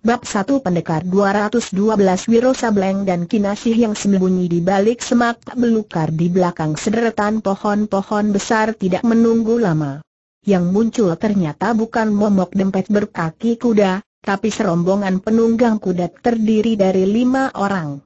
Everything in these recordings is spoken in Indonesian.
Bab 1 Pendekar 212 Wiro Sableng dan Kinasih yang sembunyi di balik semak belukar di belakang sederetan pohon-pohon besar tidak menunggu lama. Yang muncul ternyata bukan momok dempet berkaki kuda, tapi serombongan penunggang kuda terdiri dari lima orang.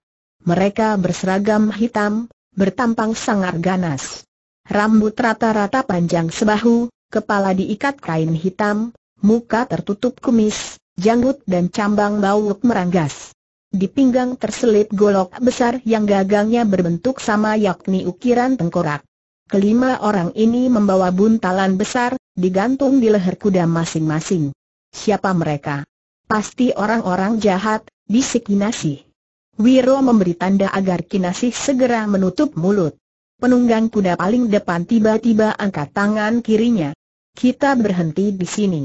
Mereka berseragam hitam, bertampang sangat ganas. Rambut rata-rata panjang sebahu, kepala diikat kain hitam, muka tertutup kumis, janggut dan cambang bauk meranggas. Di pinggang terselit golok besar yang gagangnya berbentuk sama yakni ukiran tengkorak. Kelima orang ini membawa buntalan besar, digantung di leher kuda masing-masing. Siapa mereka? Pasti orang-orang jahat, bisik Kinasi. Wiro memberi tanda agar kinasi segera menutup mulut. Penunggang kuda paling depan tiba-tiba angkat tangan kirinya. Kita berhenti di sini.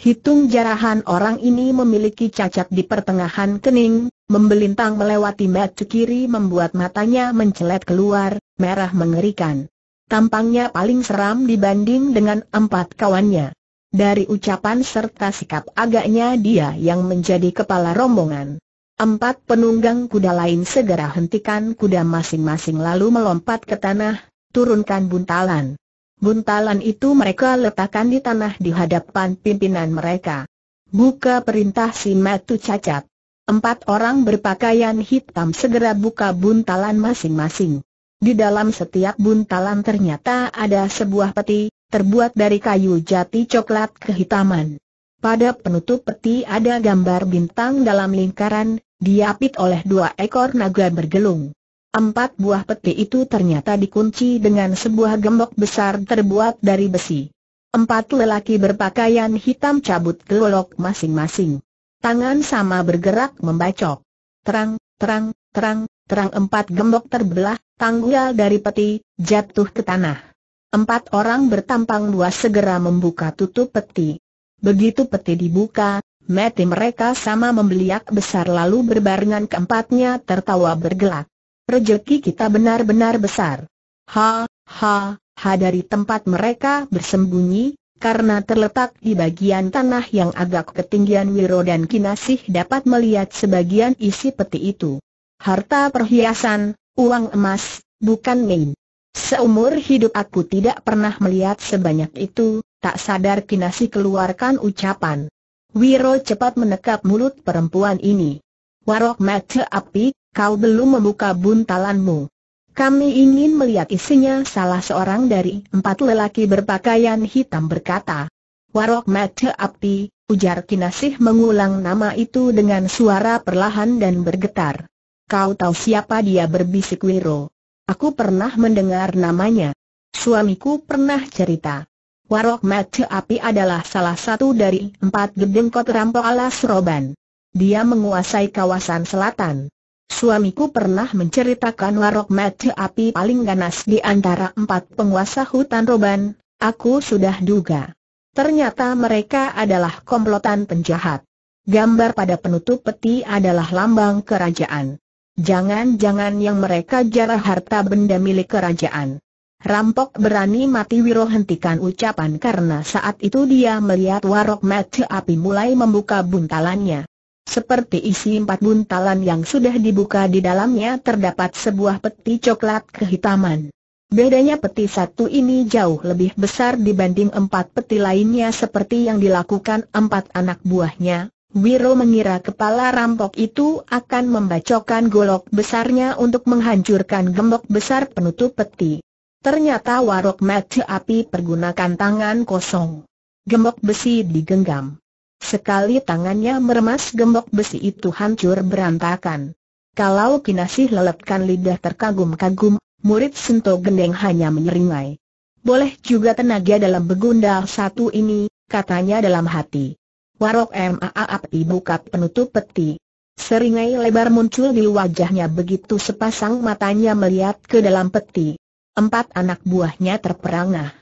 Hitung jarahan orang ini memiliki cacat di pertengahan kening, membelintang melewati mata kiri membuat matanya mencelat keluar, merah mengerikan. Tampangnya paling seram dibanding dengan empat kawannya. Dari ucapan serta sikap agaknya dia yang menjadi kepala rombongan. Empat penunggang kuda lain segera hentikan kuda masing-masing lalu melompat ke tanah, turunkan buntalan. Buntalan itu mereka letakkan di tanah di hadapan pimpinan mereka. Buka perintah si Matu Cacat. Empat orang berpakaian hitam segera buka buntalan masing-masing. Di dalam setiap buntalan ternyata ada sebuah peti, terbuat dari kayu jati coklat kehitaman. Pada penutup peti ada gambar bintang dalam lingkaran, diapit oleh dua ekor naga bergelung. Empat buah peti itu ternyata dikunci dengan sebuah gembok besar terbuat dari besi. Empat lelaki berpakaian hitam cabut golok masing-masing. Tangan sama bergerak membacok. Terang, terang, terang, terang empat gembok terbelah, tanggal dari peti, jatuh ke tanah. Empat orang bertampang luas segera membuka tutup peti. Begitu peti dibuka, mati mereka sama membeliak besar lalu berbarengan keempatnya tertawa bergelak rejeki kita benar-benar besar. Ha, ha, ha dari tempat mereka bersembunyi, karena terletak di bagian tanah yang agak ketinggian Wiro dan Kinasih dapat melihat sebagian isi peti itu. Harta perhiasan, uang emas, bukan main. Seumur hidup aku tidak pernah melihat sebanyak itu, tak sadar Kinasih keluarkan ucapan. Wiro cepat menekap mulut perempuan ini. Warok mata api, kau belum membuka buntalanmu. Kami ingin melihat isinya salah seorang dari empat lelaki berpakaian hitam berkata. Warok mata api, ujar Kinasih mengulang nama itu dengan suara perlahan dan bergetar. Kau tahu siapa dia berbisik Wiro. Aku pernah mendengar namanya. Suamiku pernah cerita. Warok mata api adalah salah satu dari empat kot rampok alas roban. Dia menguasai kawasan selatan. Suamiku pernah menceritakan warok mati api paling ganas di antara empat penguasa hutan Roban, aku sudah duga. Ternyata mereka adalah komplotan penjahat. Gambar pada penutup peti adalah lambang kerajaan. Jangan-jangan yang mereka jarah harta benda milik kerajaan. Rampok berani mati Wiro hentikan ucapan karena saat itu dia melihat warok mati api mulai membuka buntalannya. Seperti isi empat buntalan yang sudah dibuka di dalamnya terdapat sebuah peti coklat kehitaman. Bedanya peti satu ini jauh lebih besar dibanding empat peti lainnya seperti yang dilakukan empat anak buahnya. Wiro mengira kepala rampok itu akan membacokan golok besarnya untuk menghancurkan gembok besar penutup peti. Ternyata warok mati api pergunakan tangan kosong. Gembok besi digenggam. Sekali tangannya meremas gembok besi itu hancur berantakan. Kalau kinasih lelepkan lidah terkagum-kagum, murid Sento Gendeng hanya menyeringai. Boleh juga tenaga dalam begundal satu ini, katanya dalam hati. Warok Maaap buka penutup peti. Seringai lebar muncul di wajahnya begitu sepasang matanya melihat ke dalam peti. Empat anak buahnya terperangah.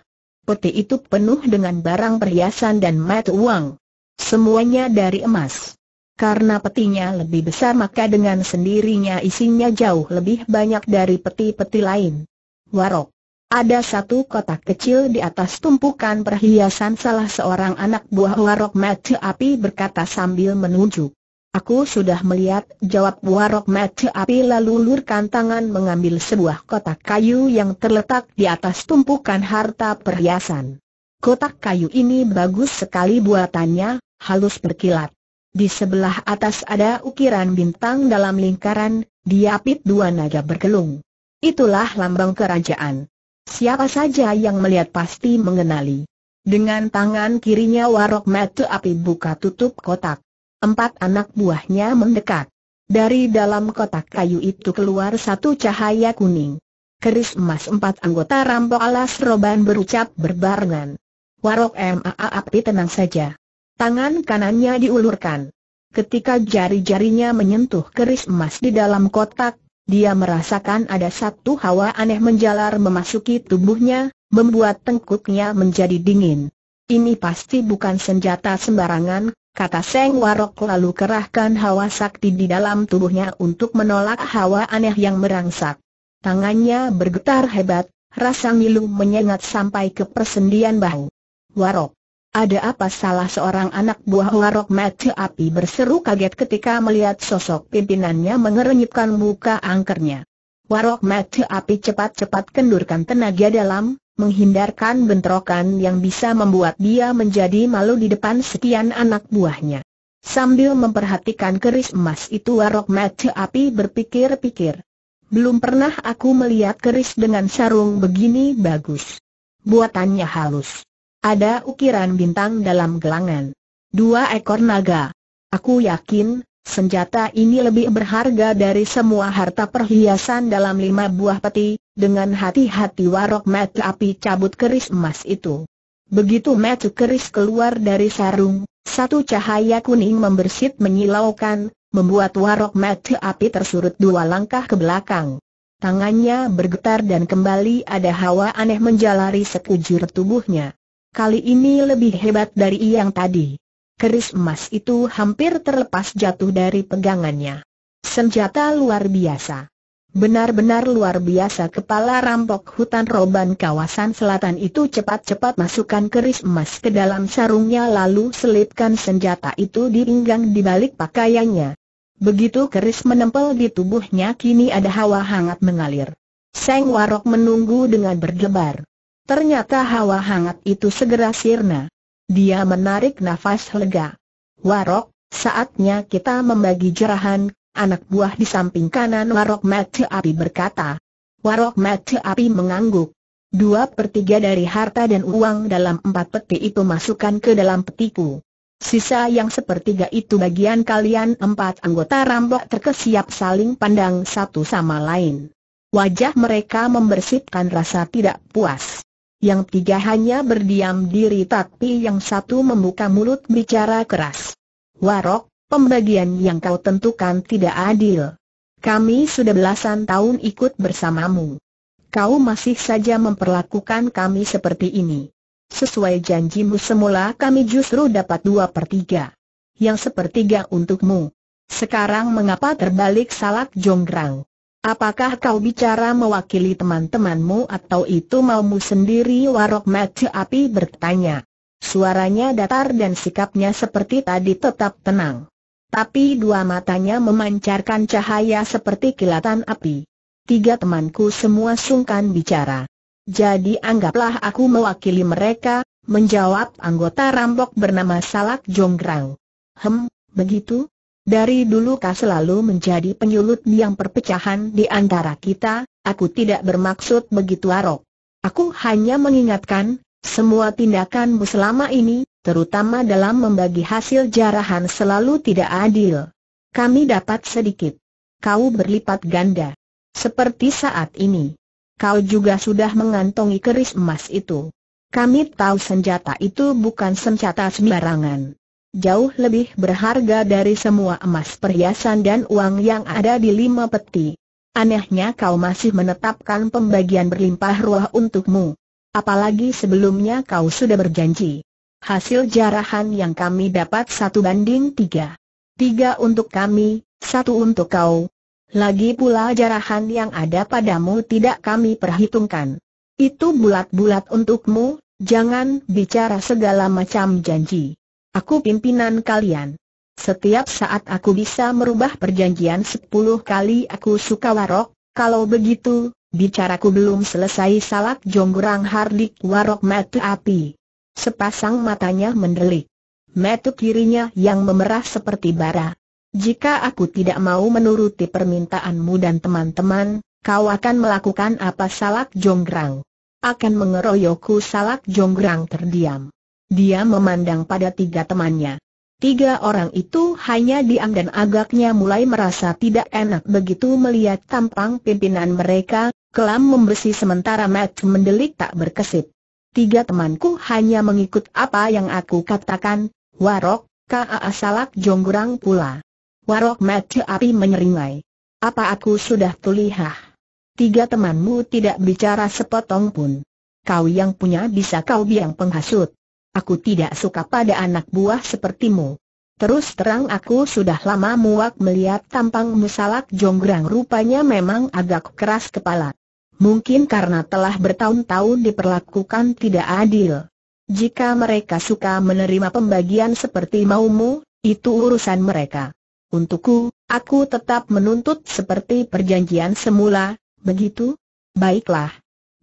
Peti itu penuh dengan barang perhiasan dan mata uang. Semuanya dari emas. Karena petinya lebih besar maka dengan sendirinya isinya jauh lebih banyak dari peti-peti lain. Warok. Ada satu kotak kecil di atas tumpukan perhiasan salah seorang anak buah Warok Mata Api berkata sambil menunjuk. Aku sudah melihat, jawab Warok Mata Api lalu lurkan tangan mengambil sebuah kotak kayu yang terletak di atas tumpukan harta perhiasan. Kotak kayu ini bagus sekali buatannya, halus berkilat. Di sebelah atas ada ukiran bintang dalam lingkaran, diapit dua naga bergelung. Itulah lambang kerajaan. Siapa saja yang melihat pasti mengenali. Dengan tangan kirinya warok metu api buka tutup kotak. Empat anak buahnya mendekat. Dari dalam kotak kayu itu keluar satu cahaya kuning. Keris emas empat anggota rampok alas roban berucap berbarengan. Warok MAA api tenang saja. Tangan kanannya diulurkan. Ketika jari-jarinya menyentuh keris emas di dalam kotak, dia merasakan ada satu hawa aneh menjalar memasuki tubuhnya, membuat tengkuknya menjadi dingin. Ini pasti bukan senjata sembarangan, kata Seng Warok lalu kerahkan hawa sakti di dalam tubuhnya untuk menolak hawa aneh yang merangsak. Tangannya bergetar hebat, rasa ngilu menyengat sampai ke persendian bahu. Warok, ada apa salah seorang anak buah warok mati api berseru kaget ketika melihat sosok pimpinannya mengerenyitkan muka angkernya. Warok mati api cepat-cepat kendurkan tenaga dalam, menghindarkan bentrokan yang bisa membuat dia menjadi malu di depan sekian anak buahnya. Sambil memperhatikan keris emas itu Warok mati api berpikir-pikir. Belum pernah aku melihat keris dengan sarung begini bagus. Buatannya halus ada ukiran bintang dalam gelangan. Dua ekor naga. Aku yakin, senjata ini lebih berharga dari semua harta perhiasan dalam lima buah peti, dengan hati-hati warok metu api cabut keris emas itu. Begitu metu keris keluar dari sarung, satu cahaya kuning membersit menyilaukan, membuat warok metu api tersurut dua langkah ke belakang. Tangannya bergetar dan kembali ada hawa aneh menjalari sekujur tubuhnya kali ini lebih hebat dari yang tadi. Keris emas itu hampir terlepas jatuh dari pegangannya. Senjata luar biasa. Benar-benar luar biasa kepala rampok hutan roban kawasan selatan itu cepat-cepat masukkan keris emas ke dalam sarungnya lalu selipkan senjata itu di pinggang di balik pakaiannya. Begitu keris menempel di tubuhnya kini ada hawa hangat mengalir. Seng Warok menunggu dengan berdebar. Ternyata hawa hangat itu segera sirna. Dia menarik nafas lega. Warok, saatnya kita membagi jerahan, anak buah di samping kanan Warok Mati Api berkata. Warok Mati Api mengangguk. Dua pertiga dari harta dan uang dalam empat peti itu masukkan ke dalam petiku. Sisa yang sepertiga itu bagian kalian empat anggota rambok terkesiap saling pandang satu sama lain. Wajah mereka membersihkan rasa tidak puas yang tiga hanya berdiam diri tapi yang satu membuka mulut bicara keras. Warok, pembagian yang kau tentukan tidak adil. Kami sudah belasan tahun ikut bersamamu. Kau masih saja memperlakukan kami seperti ini. Sesuai janjimu semula kami justru dapat dua per tiga. Yang sepertiga untukmu. Sekarang mengapa terbalik salak jonggrang? Apakah kau bicara mewakili teman-temanmu atau itu maumu sendiri Warok Mati Api bertanya. Suaranya datar dan sikapnya seperti tadi tetap tenang. Tapi dua matanya memancarkan cahaya seperti kilatan api. Tiga temanku semua sungkan bicara. Jadi anggaplah aku mewakili mereka, menjawab anggota rampok bernama Salak Jonggrang. Hem, begitu? Dari dulu kau selalu menjadi penyulut yang perpecahan di antara kita, aku tidak bermaksud begitu Arok. Aku hanya mengingatkan, semua tindakanmu selama ini, terutama dalam membagi hasil jarahan selalu tidak adil. Kami dapat sedikit. Kau berlipat ganda. Seperti saat ini. Kau juga sudah mengantongi keris emas itu. Kami tahu senjata itu bukan senjata sembarangan jauh lebih berharga dari semua emas perhiasan dan uang yang ada di lima peti. Anehnya kau masih menetapkan pembagian berlimpah ruah untukmu. Apalagi sebelumnya kau sudah berjanji. Hasil jarahan yang kami dapat satu banding tiga. Tiga untuk kami, satu untuk kau. Lagi pula jarahan yang ada padamu tidak kami perhitungkan. Itu bulat-bulat untukmu, jangan bicara segala macam janji. Aku pimpinan kalian. Setiap saat aku bisa merubah perjanjian sepuluh kali aku suka warok, kalau begitu, bicaraku belum selesai salak jonggrang hardik warok metu api. Sepasang matanya mendelik. Metu kirinya yang memerah seperti bara. Jika aku tidak mau menuruti permintaanmu dan teman-teman, kau akan melakukan apa salak jonggrang. Akan mengeroyokku salak jonggrang terdiam. Dia memandang pada tiga temannya. Tiga orang itu hanya diam dan agaknya mulai merasa tidak enak begitu melihat tampang pimpinan mereka, kelam membersih sementara Matt mendelik tak berkesip. Tiga temanku hanya mengikut apa yang aku katakan, Warok, K.A.A. Salak Jonggurang pula. Warok Matt api menyeringai. Apa aku sudah tulihah? Tiga temanmu tidak bicara sepotong pun. Kau yang punya bisa kau biang penghasut. Aku tidak suka pada anak buah sepertimu. Terus terang aku sudah lama muak melihat tampang musalak jonggrang rupanya memang agak keras kepala. Mungkin karena telah bertahun-tahun diperlakukan tidak adil. Jika mereka suka menerima pembagian seperti maumu, itu urusan mereka. Untukku, aku tetap menuntut seperti perjanjian semula, begitu? Baiklah.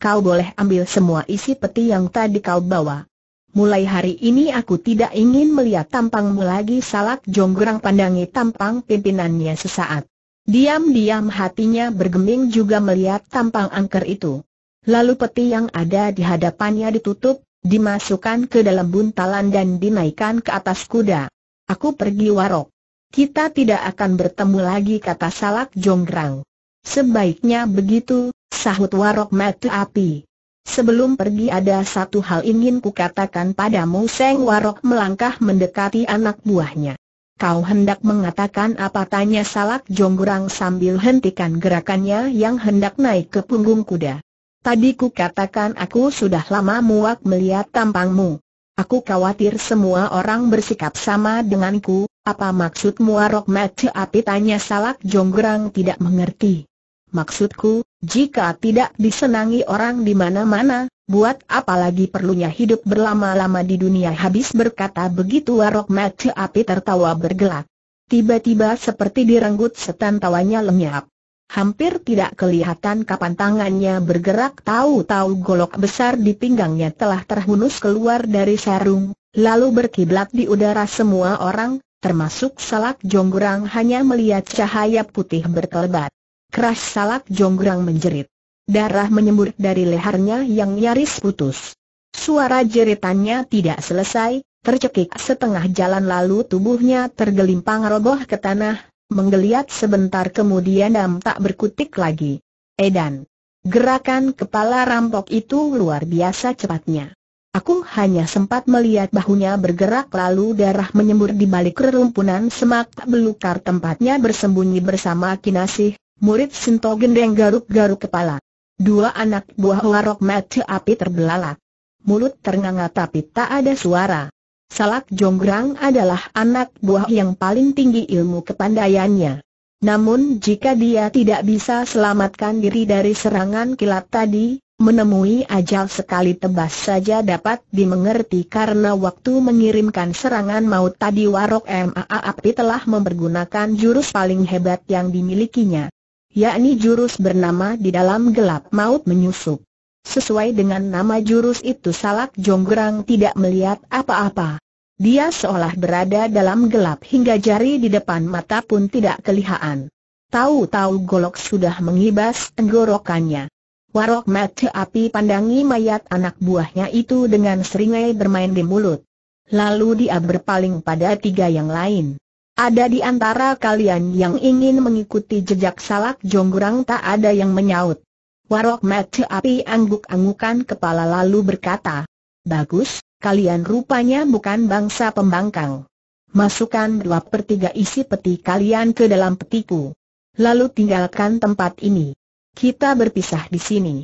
Kau boleh ambil semua isi peti yang tadi kau bawa mulai hari ini aku tidak ingin melihat tampangmu lagi salak jonggrang pandangi tampang pimpinannya sesaat. Diam-diam hatinya bergeming juga melihat tampang angker itu. Lalu peti yang ada di hadapannya ditutup, dimasukkan ke dalam buntalan dan dinaikkan ke atas kuda. Aku pergi warok. Kita tidak akan bertemu lagi kata salak jonggrang. Sebaiknya begitu, sahut warok mata api. Sebelum pergi ada satu hal ingin kukatakan padamu Seng Warok melangkah mendekati anak buahnya. Kau hendak mengatakan apa tanya Salak Jonggurang sambil hentikan gerakannya yang hendak naik ke punggung kuda. Tadi kukatakan aku sudah lama muak melihat tampangmu. Aku khawatir semua orang bersikap sama denganku, apa maksudmu Warok Mati Api tanya Salak Jonggurang tidak mengerti. Maksudku, jika tidak disenangi orang di mana-mana, buat apalagi perlunya hidup berlama-lama di dunia habis berkata begitu Warok Mati Api tertawa bergelak. Tiba-tiba seperti direnggut setan tawanya lenyap. Hampir tidak kelihatan kapan tangannya bergerak tahu-tahu golok besar di pinggangnya telah terhunus keluar dari sarung, lalu berkiblat di udara semua orang, termasuk salak Jonggrang hanya melihat cahaya putih berkelebat. Keras salak jonggrang menjerit. Darah menyembur dari lehernya yang nyaris putus. Suara jeritannya tidak selesai, tercekik setengah jalan lalu tubuhnya tergelimpang roboh ke tanah, menggeliat sebentar kemudian dan tak berkutik lagi. Edan. Gerakan kepala rampok itu luar biasa cepatnya. Aku hanya sempat melihat bahunya bergerak lalu darah menyembur di balik rerumpunan semak belukar tempatnya bersembunyi bersama Kinasih, murid Sinto Gendeng garuk-garuk kepala. Dua anak buah warok mati api terbelalak. Mulut ternganga tapi tak ada suara. Salak Jonggrang adalah anak buah yang paling tinggi ilmu kepandaiannya. Namun jika dia tidak bisa selamatkan diri dari serangan kilat tadi, Menemui ajal sekali tebas saja dapat dimengerti karena waktu mengirimkan serangan maut tadi Warok MAA Api telah mempergunakan jurus paling hebat yang dimilikinya yakni jurus bernama di dalam gelap maut menyusup. Sesuai dengan nama jurus itu Salak Jonggrang tidak melihat apa-apa. Dia seolah berada dalam gelap hingga jari di depan mata pun tidak kelihatan. Tahu-tahu golok sudah mengibas tenggorokannya. Warok mati api pandangi mayat anak buahnya itu dengan seringai bermain di mulut. Lalu dia berpaling pada tiga yang lain. Ada di antara kalian yang ingin mengikuti jejak salak jonggurang tak ada yang menyaut. Warok Mati Api angguk-anggukan kepala lalu berkata, Bagus, kalian rupanya bukan bangsa pembangkang. Masukkan dua per tiga isi peti kalian ke dalam petiku. Lalu tinggalkan tempat ini. Kita berpisah di sini.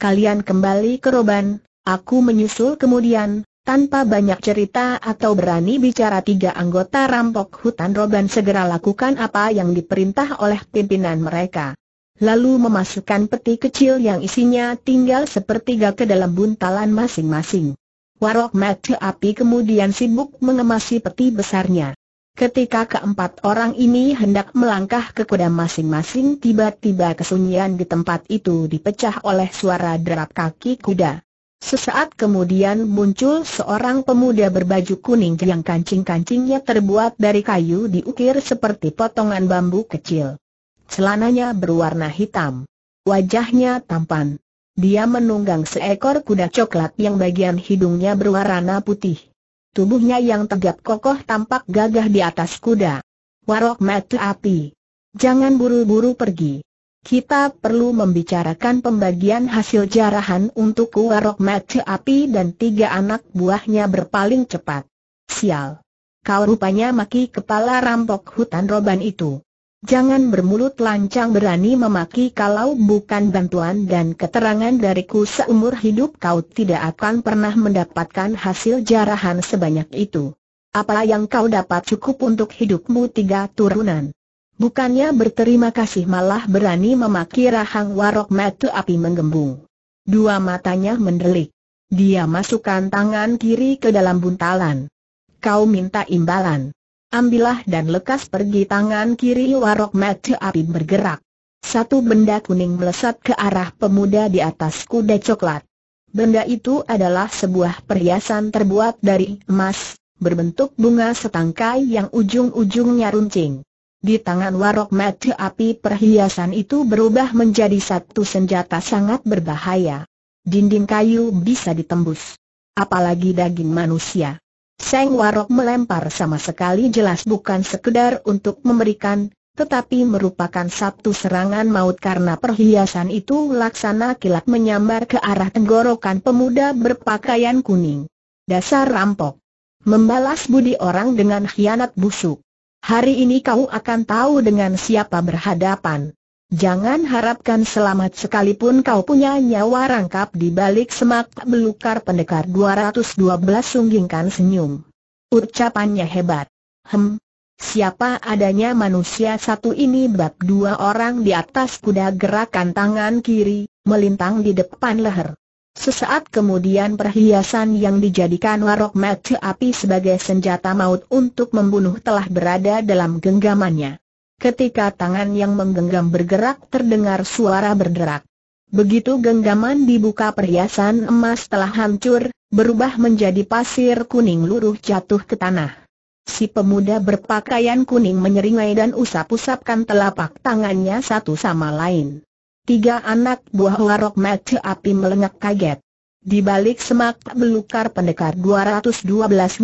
Kalian kembali ke Roban, aku menyusul kemudian, tanpa banyak cerita atau berani bicara tiga anggota rampok hutan Roban segera lakukan apa yang diperintah oleh pimpinan mereka. Lalu memasukkan peti kecil yang isinya tinggal sepertiga ke dalam buntalan masing-masing. Warok mati api kemudian sibuk mengemasi peti besarnya. Ketika keempat orang ini hendak melangkah ke kuda masing-masing tiba-tiba kesunyian di tempat itu dipecah oleh suara derap kaki kuda. Sesaat kemudian muncul seorang pemuda berbaju kuning yang kancing-kancingnya terbuat dari kayu diukir seperti potongan bambu kecil. Celananya berwarna hitam. Wajahnya tampan. Dia menunggang seekor kuda coklat yang bagian hidungnya berwarna putih. Tubuhnya yang tegap kokoh tampak gagah di atas kuda. Warok mata api. Jangan buru-buru pergi kita perlu membicarakan pembagian hasil jarahan untuk Kuarok Mati Api dan tiga anak buahnya berpaling cepat. Sial! Kau rupanya maki kepala rampok hutan roban itu. Jangan bermulut lancang berani memaki kalau bukan bantuan dan keterangan dariku seumur hidup kau tidak akan pernah mendapatkan hasil jarahan sebanyak itu. Apa yang kau dapat cukup untuk hidupmu tiga turunan? Bukannya berterima kasih malah berani memaki rahang warok mata api menggembung. Dua matanya mendelik. Dia masukkan tangan kiri ke dalam buntalan. Kau minta imbalan. Ambillah dan lekas pergi tangan kiri warok mata api bergerak. Satu benda kuning melesat ke arah pemuda di atas kuda coklat. Benda itu adalah sebuah perhiasan terbuat dari emas, berbentuk bunga setangkai yang ujung-ujungnya runcing. Di tangan warok mati api perhiasan itu berubah menjadi satu senjata sangat berbahaya. Dinding kayu bisa ditembus. Apalagi daging manusia. Seng Warok melempar sama sekali jelas bukan sekedar untuk memberikan, tetapi merupakan satu serangan maut karena perhiasan itu laksana kilat menyambar ke arah tenggorokan pemuda berpakaian kuning. Dasar rampok. Membalas budi orang dengan khianat busuk. Hari ini kau akan tahu dengan siapa berhadapan. Jangan harapkan selamat sekalipun kau punya nyawa rangkap di balik semak belukar pendekar 212 sunggingkan senyum. Ucapannya hebat. Hem. Siapa adanya manusia satu ini bab dua orang di atas kuda gerakan tangan kiri, melintang di depan leher. Sesaat kemudian perhiasan yang dijadikan warok mati api sebagai senjata maut untuk membunuh telah berada dalam genggamannya. Ketika tangan yang menggenggam bergerak terdengar suara berderak. Begitu genggaman dibuka perhiasan emas telah hancur, berubah menjadi pasir kuning luruh jatuh ke tanah. Si pemuda berpakaian kuning menyeringai dan usap-usapkan telapak tangannya satu sama lain. Tiga anak buah Warok Mati Api melengak kaget. Di balik semak belukar pendekar 212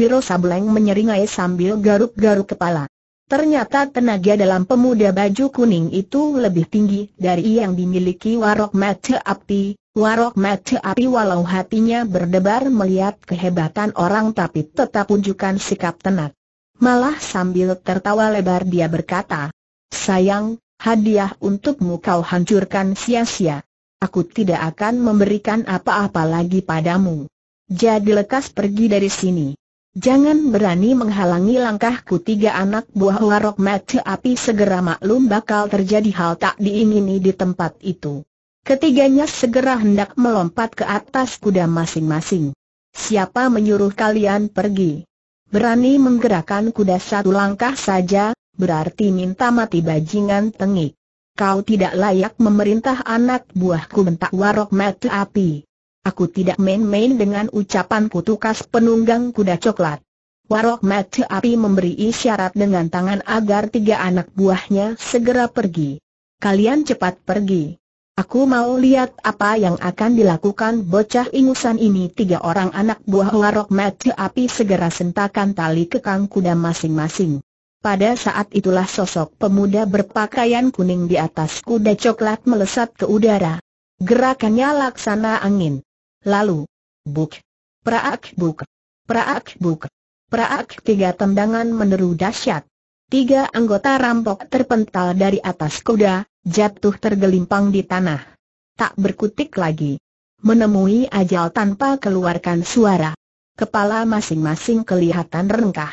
Wiro Sableng menyeringai sambil garuk-garuk kepala. Ternyata tenaga dalam pemuda baju kuning itu lebih tinggi dari yang dimiliki Warok Mata Api. Warok Mata Api walau hatinya berdebar melihat kehebatan orang tapi tetap tunjukkan sikap tenang. Malah sambil tertawa lebar dia berkata, Sayang, hadiah untukmu kau hancurkan sia-sia. Aku tidak akan memberikan apa-apa lagi padamu. Jadi lekas pergi dari sini. Jangan berani menghalangi langkahku tiga anak buah warok mati api segera maklum bakal terjadi hal tak diingini di tempat itu. Ketiganya segera hendak melompat ke atas kuda masing-masing. Siapa menyuruh kalian pergi? Berani menggerakkan kuda satu langkah saja, berarti minta mati bajingan tengik. Kau tidak layak memerintah anak buahku bentak warok Mati api. Aku tidak main-main dengan ucapan kutukas penunggang kuda coklat. Warok Mati api memberi isyarat dengan tangan agar tiga anak buahnya segera pergi. Kalian cepat pergi. Aku mau lihat apa yang akan dilakukan bocah ingusan ini Tiga orang anak buah warok mati api segera sentakan tali kekang kuda masing-masing pada saat itulah sosok pemuda berpakaian kuning di atas kuda coklat melesat ke udara. Gerakannya laksana angin. Lalu, buk, praak buk, praak buk, praak tiga tendangan meneru dahsyat. Tiga anggota rampok terpental dari atas kuda, jatuh tergelimpang di tanah. Tak berkutik lagi. Menemui ajal tanpa keluarkan suara. Kepala masing-masing kelihatan rengkah.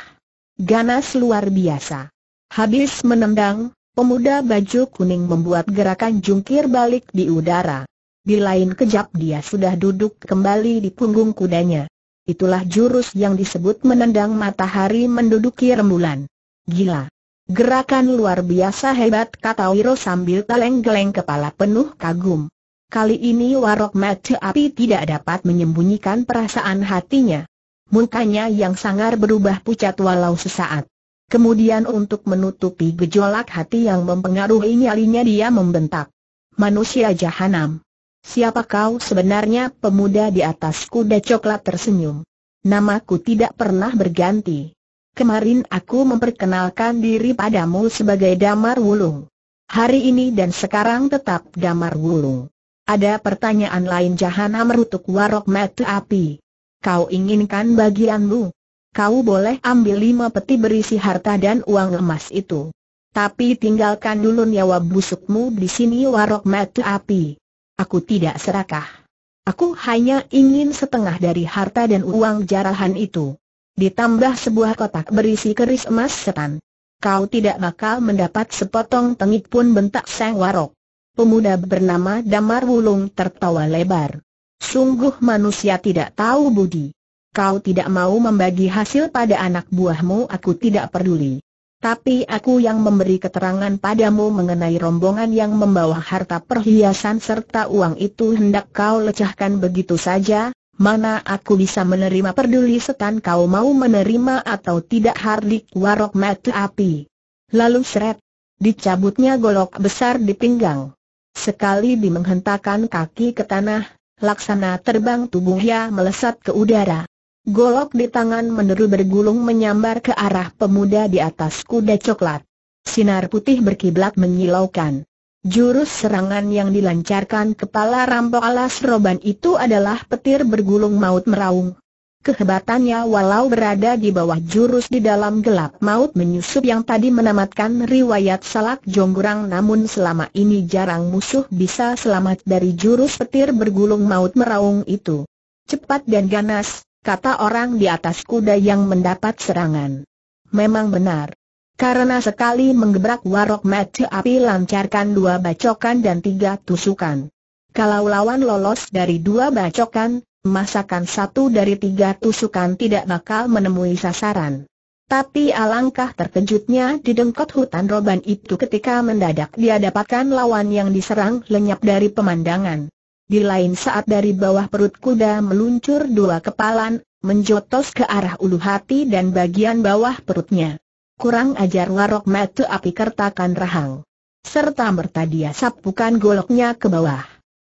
Ganas luar biasa. Habis menendang, pemuda baju kuning membuat gerakan jungkir balik di udara. Di lain kejap dia sudah duduk kembali di punggung kudanya. Itulah jurus yang disebut menendang matahari menduduki rembulan. Gila. Gerakan luar biasa hebat kata Wiro sambil geleng-geleng kepala penuh kagum. Kali ini Warok Mata Api tidak dapat menyembunyikan perasaan hatinya. Mukanya yang sangar berubah pucat walau sesaat. Kemudian untuk menutupi gejolak hati yang mempengaruhi nyalinya dia membentak. Manusia jahanam. Siapa kau sebenarnya pemuda di atas kuda coklat tersenyum. Namaku tidak pernah berganti. Kemarin aku memperkenalkan diri padamu sebagai Damar Wulung. Hari ini dan sekarang tetap Damar Wulung. Ada pertanyaan lain jahanam merutuk warok mata api. Kau inginkan bagianmu. Kau boleh ambil lima peti berisi harta dan uang emas itu. Tapi tinggalkan dulu nyawa busukmu di sini warok mati api. Aku tidak serakah. Aku hanya ingin setengah dari harta dan uang jarahan itu. Ditambah sebuah kotak berisi keris emas setan. Kau tidak bakal mendapat sepotong tengik pun bentak sang warok. Pemuda bernama Damar Wulung tertawa lebar. Sungguh manusia tidak tahu budi. Kau tidak mau membagi hasil pada anak buahmu aku tidak peduli. Tapi aku yang memberi keterangan padamu mengenai rombongan yang membawa harta perhiasan serta uang itu hendak kau lecahkan begitu saja, mana aku bisa menerima peduli setan kau mau menerima atau tidak hardik warok mati api. Lalu seret, dicabutnya golok besar di pinggang. Sekali dimenghentakkan kaki ke tanah, laksana terbang tubuhnya melesat ke udara. Golok di tangan meneru bergulung menyambar ke arah pemuda di atas kuda coklat. Sinar putih berkiblat menyilaukan. Jurus serangan yang dilancarkan kepala rampok alas roban itu adalah petir bergulung maut meraung, Kehebatannya walau berada di bawah jurus di dalam gelap maut menyusup yang tadi menamatkan riwayat Salak Jonggurang namun selama ini jarang musuh bisa selamat dari jurus petir bergulung maut meraung itu. Cepat dan ganas, kata orang di atas kuda yang mendapat serangan. Memang benar. Karena sekali menggebrak warok mati api lancarkan dua bacokan dan tiga tusukan. Kalau lawan lolos dari dua bacokan, masakan satu dari tiga tusukan tidak bakal menemui sasaran. Tapi alangkah terkejutnya di dengkot hutan roban itu ketika mendadak dia dapatkan lawan yang diserang lenyap dari pemandangan. Di lain saat dari bawah perut kuda meluncur dua kepalan, menjotos ke arah ulu hati dan bagian bawah perutnya. Kurang ajar warok metu api kertakan rahang. Serta merta dia sapukan goloknya ke bawah.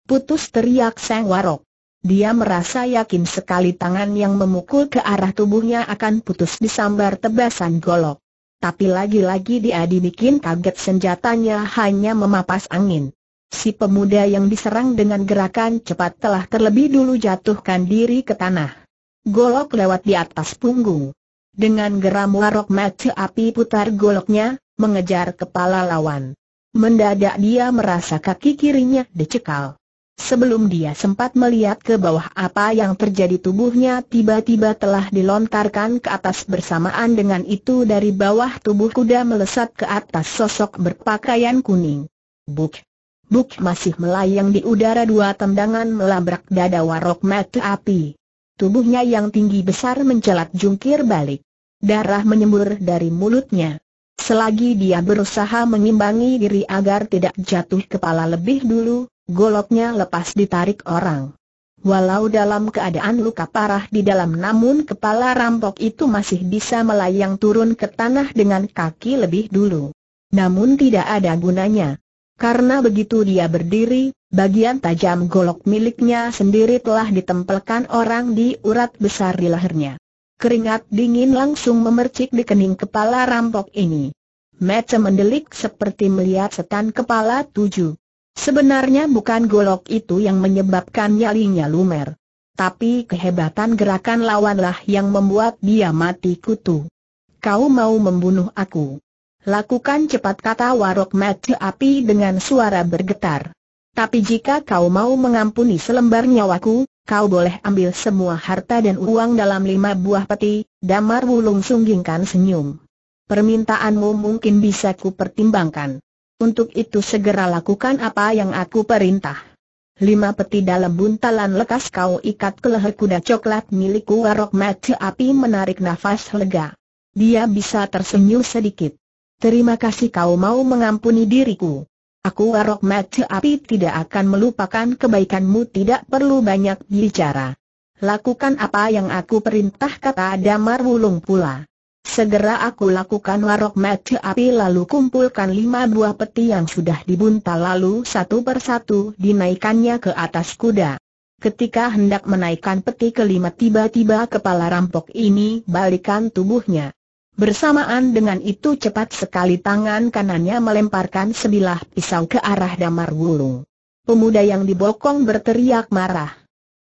Putus teriak sang warok. Dia merasa yakin sekali tangan yang memukul ke arah tubuhnya akan putus disambar tebasan golok. Tapi lagi-lagi dia dibikin kaget senjatanya hanya memapas angin. Si pemuda yang diserang dengan gerakan cepat telah terlebih dulu jatuhkan diri ke tanah. Golok lewat di atas punggung. Dengan geram warok mata api putar goloknya, mengejar kepala lawan. Mendadak dia merasa kaki kirinya dicekal. Sebelum dia sempat melihat ke bawah apa yang terjadi tubuhnya tiba-tiba telah dilontarkan ke atas bersamaan dengan itu dari bawah tubuh kuda melesat ke atas sosok berpakaian kuning. Buk! Buk masih melayang di udara dua tendangan melabrak dada warok mata api. Tubuhnya yang tinggi besar mencelat jungkir balik. Darah menyembur dari mulutnya. Selagi dia berusaha mengimbangi diri agar tidak jatuh kepala lebih dulu, goloknya lepas ditarik orang. Walau dalam keadaan luka parah di dalam namun kepala rampok itu masih bisa melayang turun ke tanah dengan kaki lebih dulu. Namun tidak ada gunanya. Karena begitu dia berdiri, bagian tajam golok miliknya sendiri telah ditempelkan orang di urat besar di lehernya. Keringat dingin langsung memercik di kening kepala rampok ini. Mata mendelik seperti melihat setan kepala tujuh. Sebenarnya bukan golok itu yang menyebabkan nyalinya lumer. Tapi kehebatan gerakan lawanlah yang membuat dia mati kutu. Kau mau membunuh aku. Lakukan cepat kata warok mati api dengan suara bergetar. Tapi jika kau mau mengampuni selembar nyawaku, kau boleh ambil semua harta dan uang dalam lima buah peti, damar wulung sunggingkan senyum. Permintaanmu mungkin bisa kupertimbangkan. Untuk itu segera lakukan apa yang aku perintah. Lima peti dalam buntalan lekas kau ikat ke leher kuda coklat milikku Warok Mati Api menarik nafas lega. Dia bisa tersenyum sedikit. Terima kasih kau mau mengampuni diriku. Aku Warok Mati Api tidak akan melupakan kebaikanmu tidak perlu banyak bicara. Lakukan apa yang aku perintah kata Damar Wulung pula. Segera aku lakukan warok mati api lalu kumpulkan lima buah peti yang sudah dibunta lalu satu persatu dinaikannya ke atas kuda. Ketika hendak menaikkan peti kelima tiba-tiba kepala rampok ini balikan tubuhnya. Bersamaan dengan itu cepat sekali tangan kanannya melemparkan sebilah pisau ke arah damar wulung. Pemuda yang dibokong berteriak marah.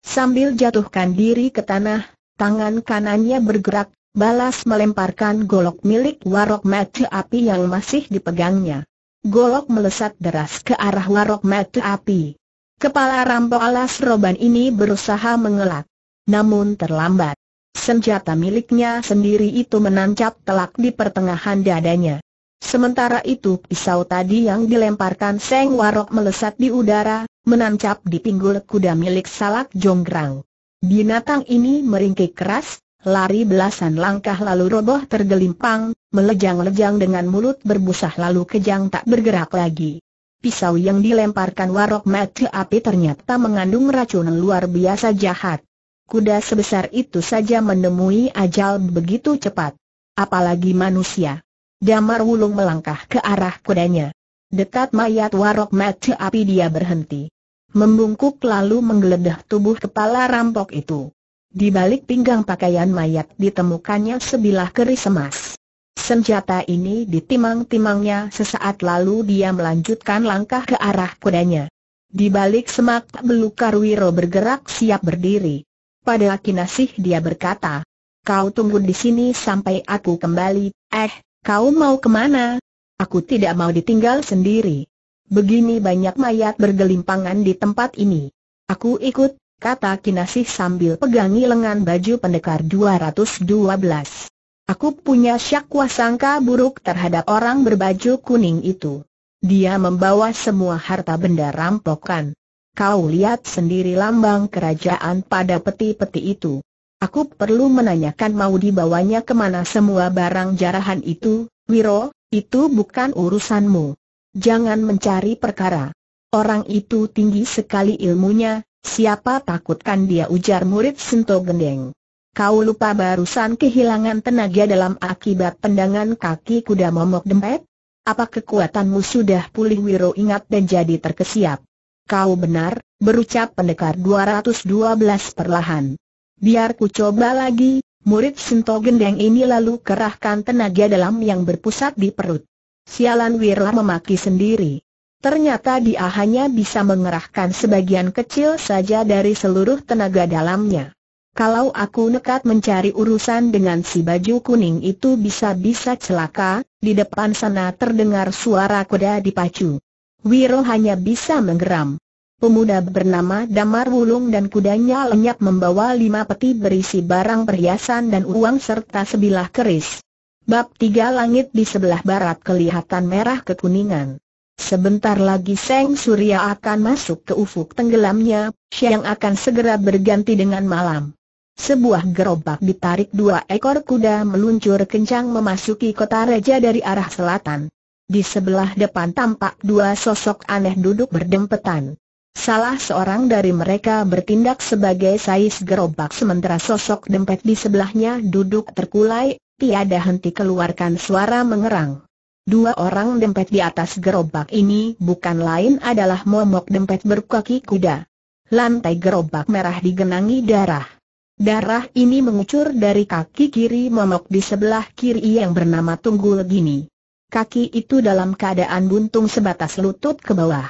Sambil jatuhkan diri ke tanah, tangan kanannya bergerak balas melemparkan golok milik warok mati api yang masih dipegangnya. Golok melesat deras ke arah warok mati api. Kepala rampok alas roban ini berusaha mengelak. Namun terlambat. Senjata miliknya sendiri itu menancap telak di pertengahan dadanya. Sementara itu pisau tadi yang dilemparkan Seng Warok melesat di udara, menancap di pinggul kuda milik Salak Jonggrang. Binatang ini meringkik keras, lari belasan langkah lalu roboh tergelimpang, melejang-lejang dengan mulut berbusa lalu kejang tak bergerak lagi. Pisau yang dilemparkan warok mati api ternyata mengandung racun luar biasa jahat. Kuda sebesar itu saja menemui ajal begitu cepat. Apalagi manusia. Damar Wulung melangkah ke arah kudanya. Dekat mayat warok mati api dia berhenti. Membungkuk lalu menggeledah tubuh kepala rampok itu. Di balik pinggang pakaian mayat ditemukannya sebilah keris emas. Senjata ini ditimang-timangnya sesaat lalu dia melanjutkan langkah ke arah kudanya. Di balik semak belukar Wiro bergerak siap berdiri. Pada Kinasih dia berkata, Kau tunggu di sini sampai aku kembali, eh, kau mau kemana? Aku tidak mau ditinggal sendiri. Begini banyak mayat bergelimpangan di tempat ini. Aku ikut, kata Kinasih sambil pegangi lengan baju pendekar 212. Aku punya syak sangka buruk terhadap orang berbaju kuning itu. Dia membawa semua harta benda rampokan. Kau lihat sendiri lambang kerajaan pada peti-peti itu. Aku perlu menanyakan mau dibawanya kemana semua barang jarahan itu, Wiro, itu bukan urusanmu. Jangan mencari perkara. Orang itu tinggi sekali ilmunya, Siapa takutkan dia ujar murid Sento Gendeng. Kau lupa barusan kehilangan tenaga dalam akibat pendangan kaki kuda momok dempet? Apa kekuatanmu sudah pulih Wiro ingat dan jadi terkesiap? Kau benar, berucap pendekar 212 perlahan. Biar ku coba lagi, murid sento Gendeng ini lalu kerahkan tenaga dalam yang berpusat di perut. Sialan Wiro memaki sendiri. Ternyata dia hanya bisa mengerahkan sebagian kecil saja dari seluruh tenaga dalamnya. Kalau aku nekat mencari urusan dengan si baju kuning itu bisa-bisa celaka, di depan sana terdengar suara kuda dipacu. Wiro hanya bisa menggeram. Pemuda bernama Damar Wulung dan kudanya lenyap membawa lima peti berisi barang perhiasan dan uang serta sebilah keris. Bab tiga langit di sebelah barat kelihatan merah kekuningan. Sebentar lagi Seng Surya akan masuk ke ufuk tenggelamnya, yang akan segera berganti dengan malam. Sebuah gerobak ditarik dua ekor kuda meluncur kencang memasuki kota raja dari arah selatan. Di sebelah depan tampak dua sosok aneh duduk berdempetan. Salah seorang dari mereka bertindak sebagai sais gerobak sementara sosok dempet di sebelahnya duduk terkulai, tiada henti keluarkan suara mengerang. Dua orang dempet di atas gerobak ini bukan lain adalah momok dempet berkaki kuda. Lantai gerobak merah digenangi darah. Darah ini mengucur dari kaki kiri momok di sebelah kiri yang bernama Tunggul Gini. Kaki itu dalam keadaan buntung sebatas lutut ke bawah.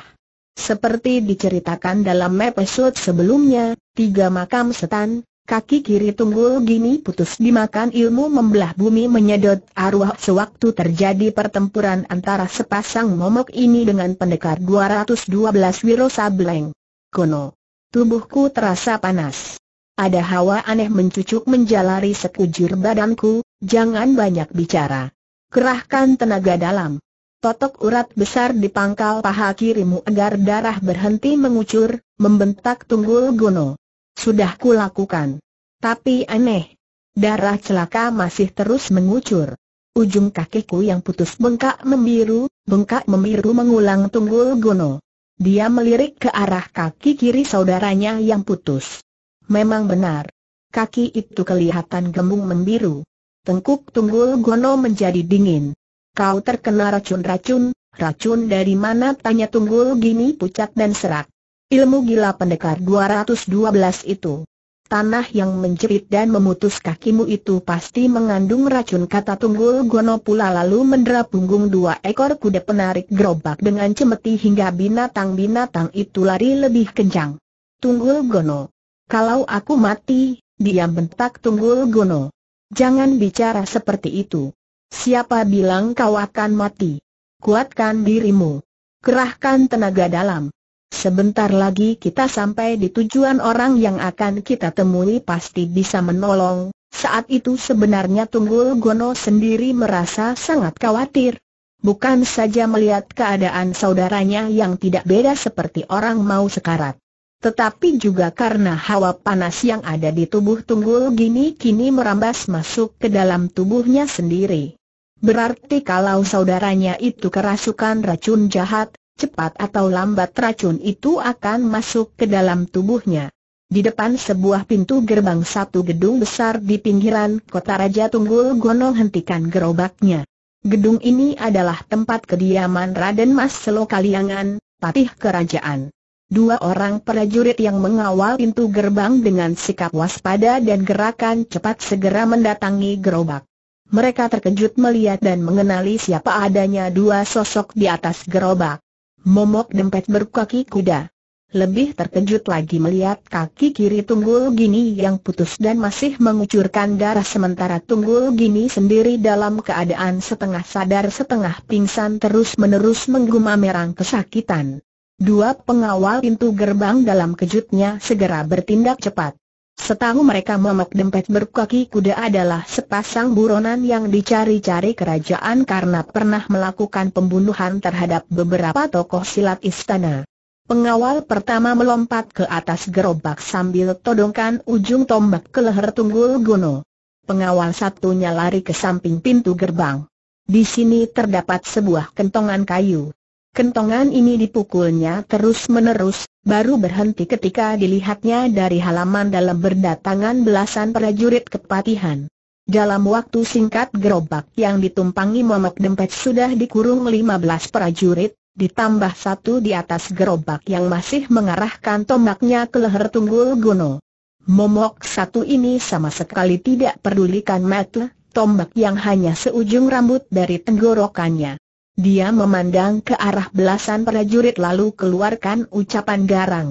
Seperti diceritakan dalam episode sebelumnya, tiga makam setan, Kaki kiri tunggul gini putus dimakan ilmu membelah bumi menyedot arwah sewaktu terjadi pertempuran antara sepasang momok ini dengan pendekar 212 Wiro Sableng. Kono. Tubuhku terasa panas. Ada hawa aneh mencucuk menjalari sekujur badanku, jangan banyak bicara. Kerahkan tenaga dalam. Totok urat besar di pangkal paha kirimu agar darah berhenti mengucur, membentak tunggul gono. Sudah kulakukan. Tapi aneh. Darah celaka masih terus mengucur. Ujung kakiku yang putus bengkak membiru, bengkak membiru mengulang tunggul Guno. Dia melirik ke arah kaki kiri saudaranya yang putus. Memang benar. Kaki itu kelihatan gembung membiru. Tengkuk tunggul gono menjadi dingin. Kau terkena racun-racun, racun dari mana tanya tunggul gini pucat dan serak ilmu gila pendekar 212 itu. Tanah yang menjerit dan memutus kakimu itu pasti mengandung racun kata Tunggul Gono pula lalu mendera punggung dua ekor kuda penarik gerobak dengan cemeti hingga binatang-binatang itu lari lebih kencang. Tunggul Gono. Kalau aku mati, diam bentak Tunggul Gono. Jangan bicara seperti itu. Siapa bilang kau akan mati? Kuatkan dirimu. Kerahkan tenaga dalam. Sebentar lagi kita sampai di tujuan orang yang akan kita temui pasti bisa menolong. Saat itu sebenarnya Tunggul Gono sendiri merasa sangat khawatir. Bukan saja melihat keadaan saudaranya yang tidak beda seperti orang mau sekarat. Tetapi juga karena hawa panas yang ada di tubuh Tunggul Gini kini merambas masuk ke dalam tubuhnya sendiri. Berarti kalau saudaranya itu kerasukan racun jahat, cepat atau lambat racun itu akan masuk ke dalam tubuhnya. Di depan sebuah pintu gerbang satu gedung besar di pinggiran kota Raja Tunggul Gono hentikan gerobaknya. Gedung ini adalah tempat kediaman Raden Mas Selokaliangan, patih kerajaan. Dua orang prajurit yang mengawal pintu gerbang dengan sikap waspada dan gerakan cepat segera mendatangi gerobak. Mereka terkejut melihat dan mengenali siapa adanya dua sosok di atas gerobak. Momok dempet berkaki kuda. Lebih terkejut lagi melihat kaki kiri Tunggul Gini yang putus dan masih mengucurkan darah sementara Tunggul Gini sendiri dalam keadaan setengah sadar setengah pingsan terus-menerus menggumam merang kesakitan. Dua pengawal pintu gerbang dalam kejutnya segera bertindak cepat. Setahu mereka momok dempet berkaki kuda adalah sepasang buronan yang dicari-cari kerajaan karena pernah melakukan pembunuhan terhadap beberapa tokoh silat istana. Pengawal pertama melompat ke atas gerobak sambil todongkan ujung tombak ke leher tunggul guno. Pengawal satunya lari ke samping pintu gerbang. Di sini terdapat sebuah kentongan kayu. Kentongan ini dipukulnya terus-menerus, baru berhenti ketika dilihatnya dari halaman dalam berdatangan belasan prajurit kepatihan. Dalam waktu singkat gerobak yang ditumpangi momok dempet sudah dikurung 15 prajurit, ditambah satu di atas gerobak yang masih mengarahkan tombaknya ke leher tunggul gono. Momok satu ini sama sekali tidak pedulikan metel, tombak yang hanya seujung rambut dari tenggorokannya. Dia memandang ke arah belasan prajurit lalu keluarkan ucapan garang.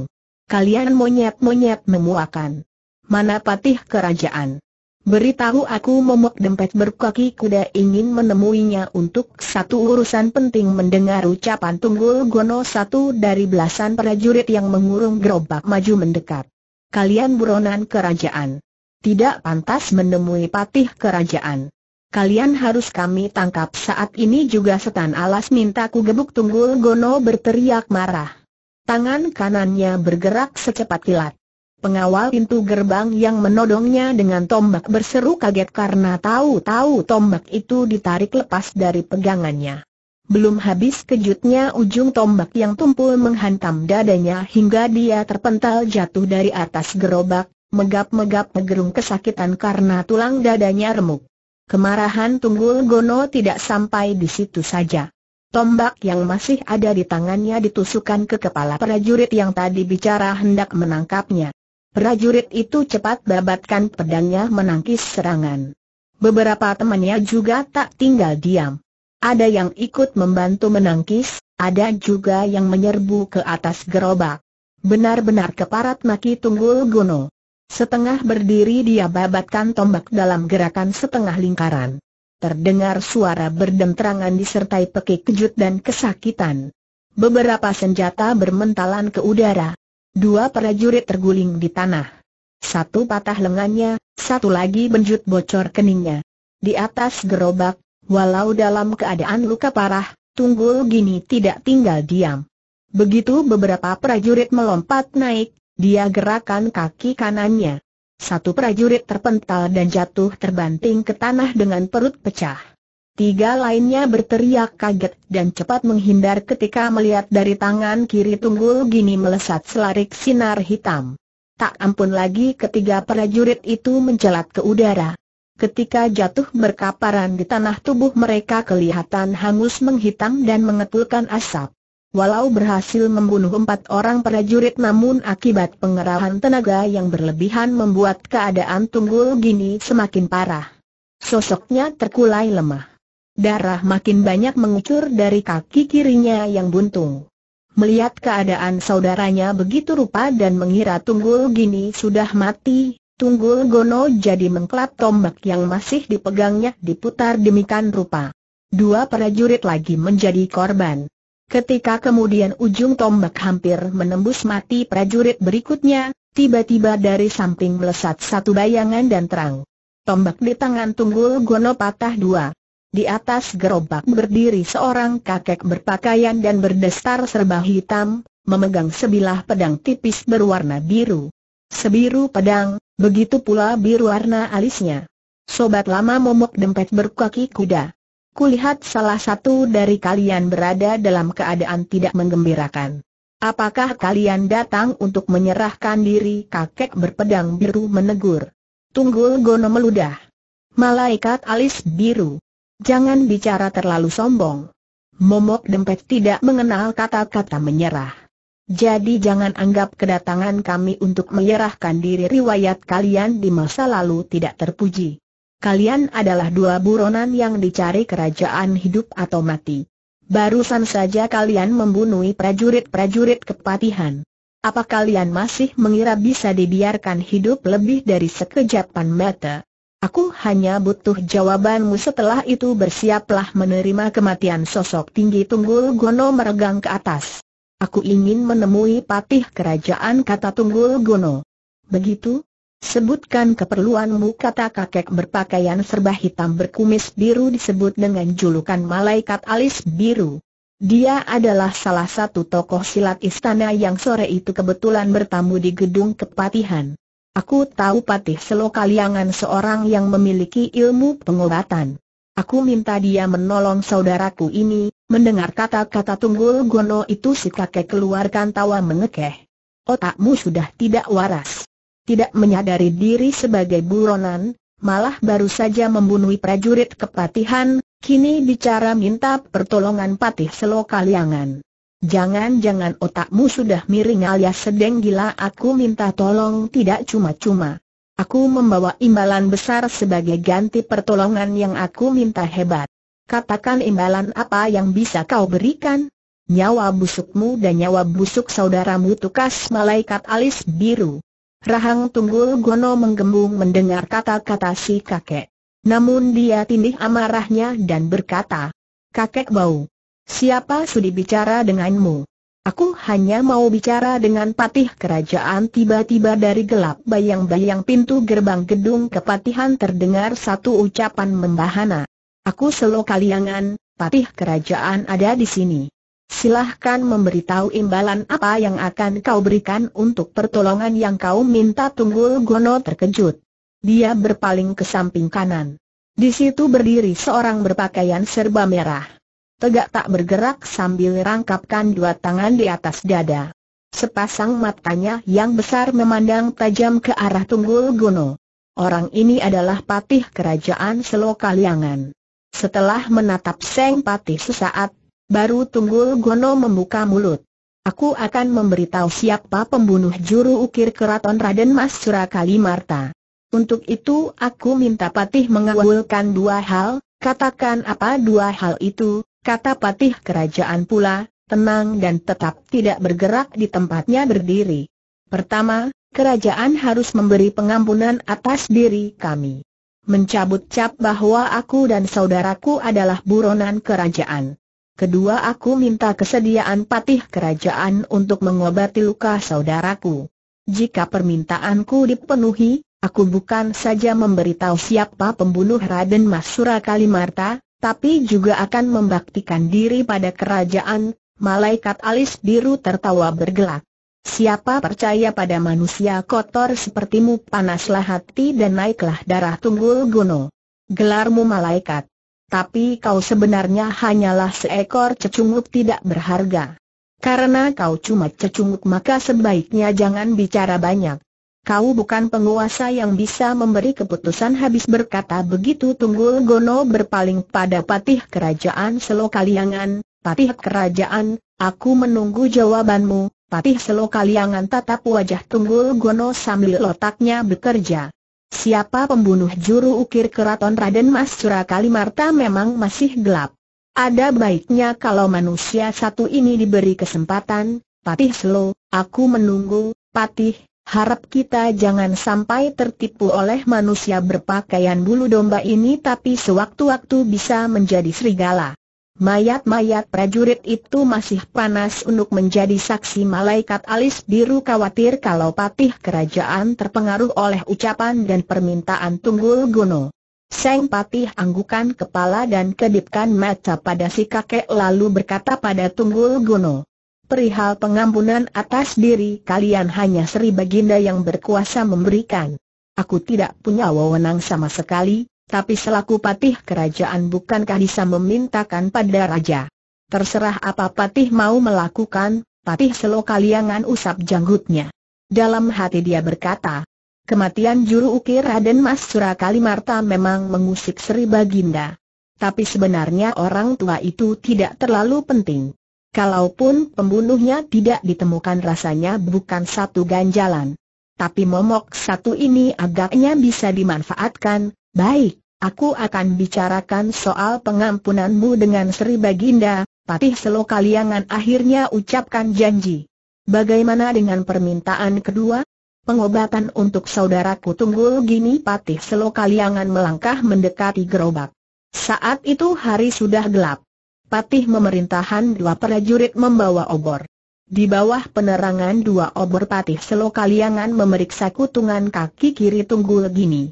Kalian monyet-monyet memuakan. Mana patih kerajaan? Beritahu aku momok dempet berkaki kuda ingin menemuinya untuk satu urusan penting mendengar ucapan Tunggul Gono satu dari belasan prajurit yang mengurung gerobak maju mendekat. Kalian buronan kerajaan. Tidak pantas menemui patih kerajaan kalian harus kami tangkap saat ini juga setan alas minta ku gebuk tunggul gono berteriak marah. Tangan kanannya bergerak secepat kilat. Pengawal pintu gerbang yang menodongnya dengan tombak berseru kaget karena tahu-tahu tombak itu ditarik lepas dari pegangannya. Belum habis kejutnya ujung tombak yang tumpul menghantam dadanya hingga dia terpental jatuh dari atas gerobak, megap-megap megerung kesakitan karena tulang dadanya remuk. Kemarahan Tunggul Gono tidak sampai di situ saja. Tombak yang masih ada di tangannya ditusukkan ke kepala prajurit yang tadi bicara hendak menangkapnya. Prajurit itu cepat babatkan pedangnya menangkis serangan. Beberapa temannya juga tak tinggal diam. Ada yang ikut membantu menangkis, ada juga yang menyerbu ke atas gerobak. Benar-benar keparat maki Tunggul Gono. Setengah berdiri dia babatkan tombak dalam gerakan setengah lingkaran. Terdengar suara berdentrangan disertai pekik kejut dan kesakitan. Beberapa senjata bermentalan ke udara. Dua prajurit terguling di tanah. Satu patah lengannya, satu lagi benjut bocor keningnya. Di atas gerobak, walau dalam keadaan luka parah, Tunggul Gini tidak tinggal diam. Begitu beberapa prajurit melompat naik, dia gerakan kaki kanannya. Satu prajurit terpental dan jatuh terbanting ke tanah dengan perut pecah. Tiga lainnya berteriak kaget dan cepat menghindar ketika melihat dari tangan kiri tunggul gini melesat selarik sinar hitam. Tak ampun lagi ketiga prajurit itu mencelat ke udara. Ketika jatuh berkaparan di tanah tubuh mereka kelihatan hangus menghitam dan mengepulkan asap. Walau berhasil membunuh empat orang prajurit namun akibat pengerahan tenaga yang berlebihan membuat keadaan Tunggul Gini semakin parah. Sosoknya terkulai lemah. Darah makin banyak mengucur dari kaki kirinya yang buntung. Melihat keadaan saudaranya begitu rupa dan mengira Tunggul Gini sudah mati, Tunggul Gono jadi mengklap tombak yang masih dipegangnya diputar demikian rupa. Dua prajurit lagi menjadi korban. Ketika kemudian ujung tombak hampir menembus mati prajurit berikutnya, tiba-tiba dari samping melesat satu bayangan dan terang. Tombak di tangan Tunggul Gono patah dua. Di atas gerobak berdiri seorang kakek berpakaian dan berdestar serba hitam, memegang sebilah pedang tipis berwarna biru. Sebiru pedang, begitu pula biru warna alisnya. Sobat lama momok dempet berkaki kuda. Kulihat salah satu dari kalian berada dalam keadaan tidak menggembirakan. Apakah kalian datang untuk menyerahkan diri kakek berpedang biru menegur? Tunggul Gono meludah. Malaikat alis biru. Jangan bicara terlalu sombong. Momok Dempet tidak mengenal kata-kata menyerah. Jadi jangan anggap kedatangan kami untuk menyerahkan diri riwayat kalian di masa lalu tidak terpuji. Kalian adalah dua buronan yang dicari kerajaan hidup atau mati. Barusan saja kalian membunuh prajurit-prajurit kepatihan. Apa kalian masih mengira bisa dibiarkan hidup lebih dari sekejapan mata? Aku hanya butuh jawabanmu setelah itu bersiaplah menerima kematian sosok tinggi Tunggul Gono meregang ke atas. Aku ingin menemui patih kerajaan kata Tunggul Gono. Begitu, Sebutkan keperluanmu kata kakek berpakaian serba hitam berkumis biru disebut dengan julukan malaikat alis biru. Dia adalah salah satu tokoh silat istana yang sore itu kebetulan bertamu di gedung kepatihan. Aku tahu Patih Selokaliangan seorang yang memiliki ilmu pengobatan. Aku minta dia menolong saudaraku ini, mendengar kata-kata Tunggul Gono itu si kakek keluarkan tawa mengekeh. Otakmu sudah tidak waras tidak menyadari diri sebagai buronan, malah baru saja membunuh prajurit kepatihan, kini bicara minta pertolongan patih selokaliangan. Jangan-jangan otakmu sudah miring alias sedeng gila aku minta tolong tidak cuma-cuma. Aku membawa imbalan besar sebagai ganti pertolongan yang aku minta hebat. Katakan imbalan apa yang bisa kau berikan? Nyawa busukmu dan nyawa busuk saudaramu tukas malaikat alis biru. Rahang Tunggul Gono menggembung mendengar kata-kata si kakek. Namun dia tindih amarahnya dan berkata, Kakek bau, siapa sudi bicara denganmu? Aku hanya mau bicara dengan patih kerajaan tiba-tiba dari gelap bayang-bayang pintu gerbang gedung kepatihan terdengar satu ucapan membahana. Aku selo kaliangan, patih kerajaan ada di sini. Silahkan memberitahu imbalan apa yang akan kau berikan untuk pertolongan yang kau minta Tunggul Gono terkejut. Dia berpaling ke samping kanan. Di situ berdiri seorang berpakaian serba merah. Tegak tak bergerak sambil rangkapkan dua tangan di atas dada. Sepasang matanya yang besar memandang tajam ke arah Tunggul Gono. Orang ini adalah patih kerajaan Selokaliangan. Setelah menatap Seng Patih sesaat, Baru Tunggul Gono membuka mulut. Aku akan memberitahu siapa pembunuh juru ukir keraton Raden Mas Surakali Marta. Untuk itu aku minta Patih mengawulkan dua hal, katakan apa dua hal itu, kata Patih kerajaan pula, tenang dan tetap tidak bergerak di tempatnya berdiri. Pertama, kerajaan harus memberi pengampunan atas diri kami. Mencabut cap bahwa aku dan saudaraku adalah buronan kerajaan. Kedua aku minta kesediaan patih kerajaan untuk mengobati luka saudaraku. Jika permintaanku dipenuhi, aku bukan saja memberitahu siapa pembunuh Raden Masura Kalimarta, tapi juga akan membaktikan diri pada kerajaan, malaikat alis biru tertawa bergelak. Siapa percaya pada manusia kotor sepertimu panaslah hati dan naiklah darah tunggul gunung. Gelarmu malaikat tapi kau sebenarnya hanyalah seekor cecunguk tidak berharga. Karena kau cuma cecunguk maka sebaiknya jangan bicara banyak. Kau bukan penguasa yang bisa memberi keputusan habis berkata begitu Tunggul Gono berpaling pada patih kerajaan Selokaliangan, patih kerajaan, aku menunggu jawabanmu, patih Selokaliangan tatap wajah Tunggul Gono sambil otaknya bekerja. Siapa pembunuh juru ukir keraton Raden Mas Cura Kalimarta memang masih gelap. Ada baiknya kalau manusia satu ini diberi kesempatan, Patih Slo, aku menunggu, Patih, harap kita jangan sampai tertipu oleh manusia berpakaian bulu domba ini tapi sewaktu-waktu bisa menjadi serigala. Mayat-mayat prajurit itu masih panas untuk menjadi saksi malaikat alis biru khawatir kalau patih kerajaan terpengaruh oleh ucapan dan permintaan Tunggul Guno. Seng patih anggukan kepala dan kedipkan mata pada si kakek lalu berkata pada Tunggul Guno, Perihal pengampunan atas diri kalian hanya Sri Baginda yang berkuasa memberikan. Aku tidak punya wewenang sama sekali, tapi selaku patih kerajaan bukankah bisa memintakan pada raja? Terserah apa patih mau melakukan, patih selo kaliangan usap janggutnya. Dalam hati dia berkata, kematian juru ukir Raden Mas Surakali Marta memang mengusik Sri Baginda. Tapi sebenarnya orang tua itu tidak terlalu penting. Kalaupun pembunuhnya tidak ditemukan rasanya bukan satu ganjalan. Tapi momok satu ini agaknya bisa dimanfaatkan, baik. Aku akan bicarakan soal pengampunanmu dengan Sri Baginda, Patih Selokaliangan akhirnya ucapkan janji. Bagaimana dengan permintaan kedua? Pengobatan untuk saudaraku Tunggul Gini Patih Selokaliangan melangkah mendekati gerobak. Saat itu hari sudah gelap. Patih memerintahkan dua prajurit membawa obor. Di bawah penerangan dua obor patih selokaliangan memeriksa kutungan kaki kiri Tunggul Gini.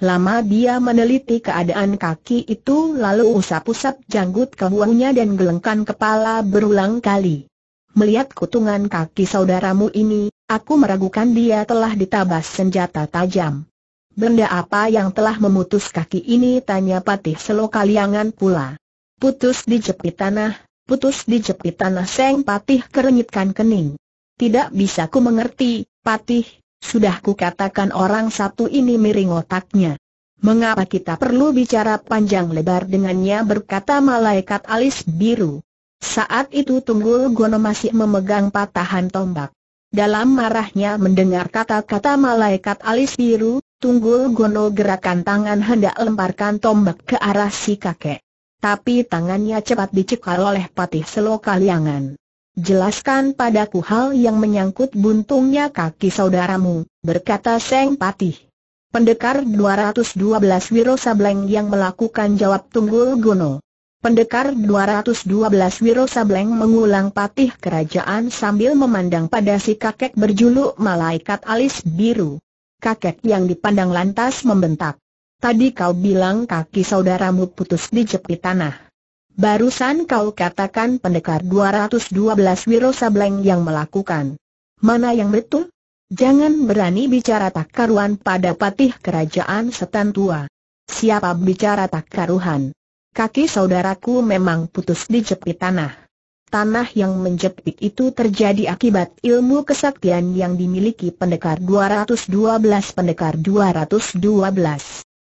Lama dia meneliti keadaan kaki itu lalu usap-usap janggut kebuangnya dan gelengkan kepala berulang kali. Melihat kutungan kaki saudaramu ini, aku meragukan dia telah ditabas senjata tajam. Benda apa yang telah memutus kaki ini tanya Patih Selokaliangan pula. Putus dijepit tanah, putus dijepit tanah Seng Patih kerenyitkan kening. Tidak bisa ku mengerti, Patih, sudah kukatakan orang satu ini miring otaknya. Mengapa kita perlu bicara panjang lebar dengannya berkata malaikat alis biru. Saat itu Tunggul Gono masih memegang patahan tombak. Dalam marahnya mendengar kata-kata malaikat alis biru, Tunggul Gono gerakan tangan hendak lemparkan tombak ke arah si kakek. Tapi tangannya cepat dicekal oleh patih selokaliangan jelaskan padaku hal yang menyangkut buntungnya kaki saudaramu, berkata Seng Patih. Pendekar 212 Wiro Sableng yang melakukan jawab Tunggul Gono. Pendekar 212 Wiro Sableng mengulang patih kerajaan sambil memandang pada si kakek berjuluk malaikat alis biru. Kakek yang dipandang lantas membentak. Tadi kau bilang kaki saudaramu putus dijepit tanah. Barusan kau katakan pendekar 212 Wiro Sableng yang melakukan. Mana yang betul? Jangan berani bicara tak karuan pada patih kerajaan setan tua. Siapa bicara tak karuhan? Kaki saudaraku memang putus dijepit tanah. Tanah yang menjepit itu terjadi akibat ilmu kesaktian yang dimiliki pendekar 212 pendekar 212.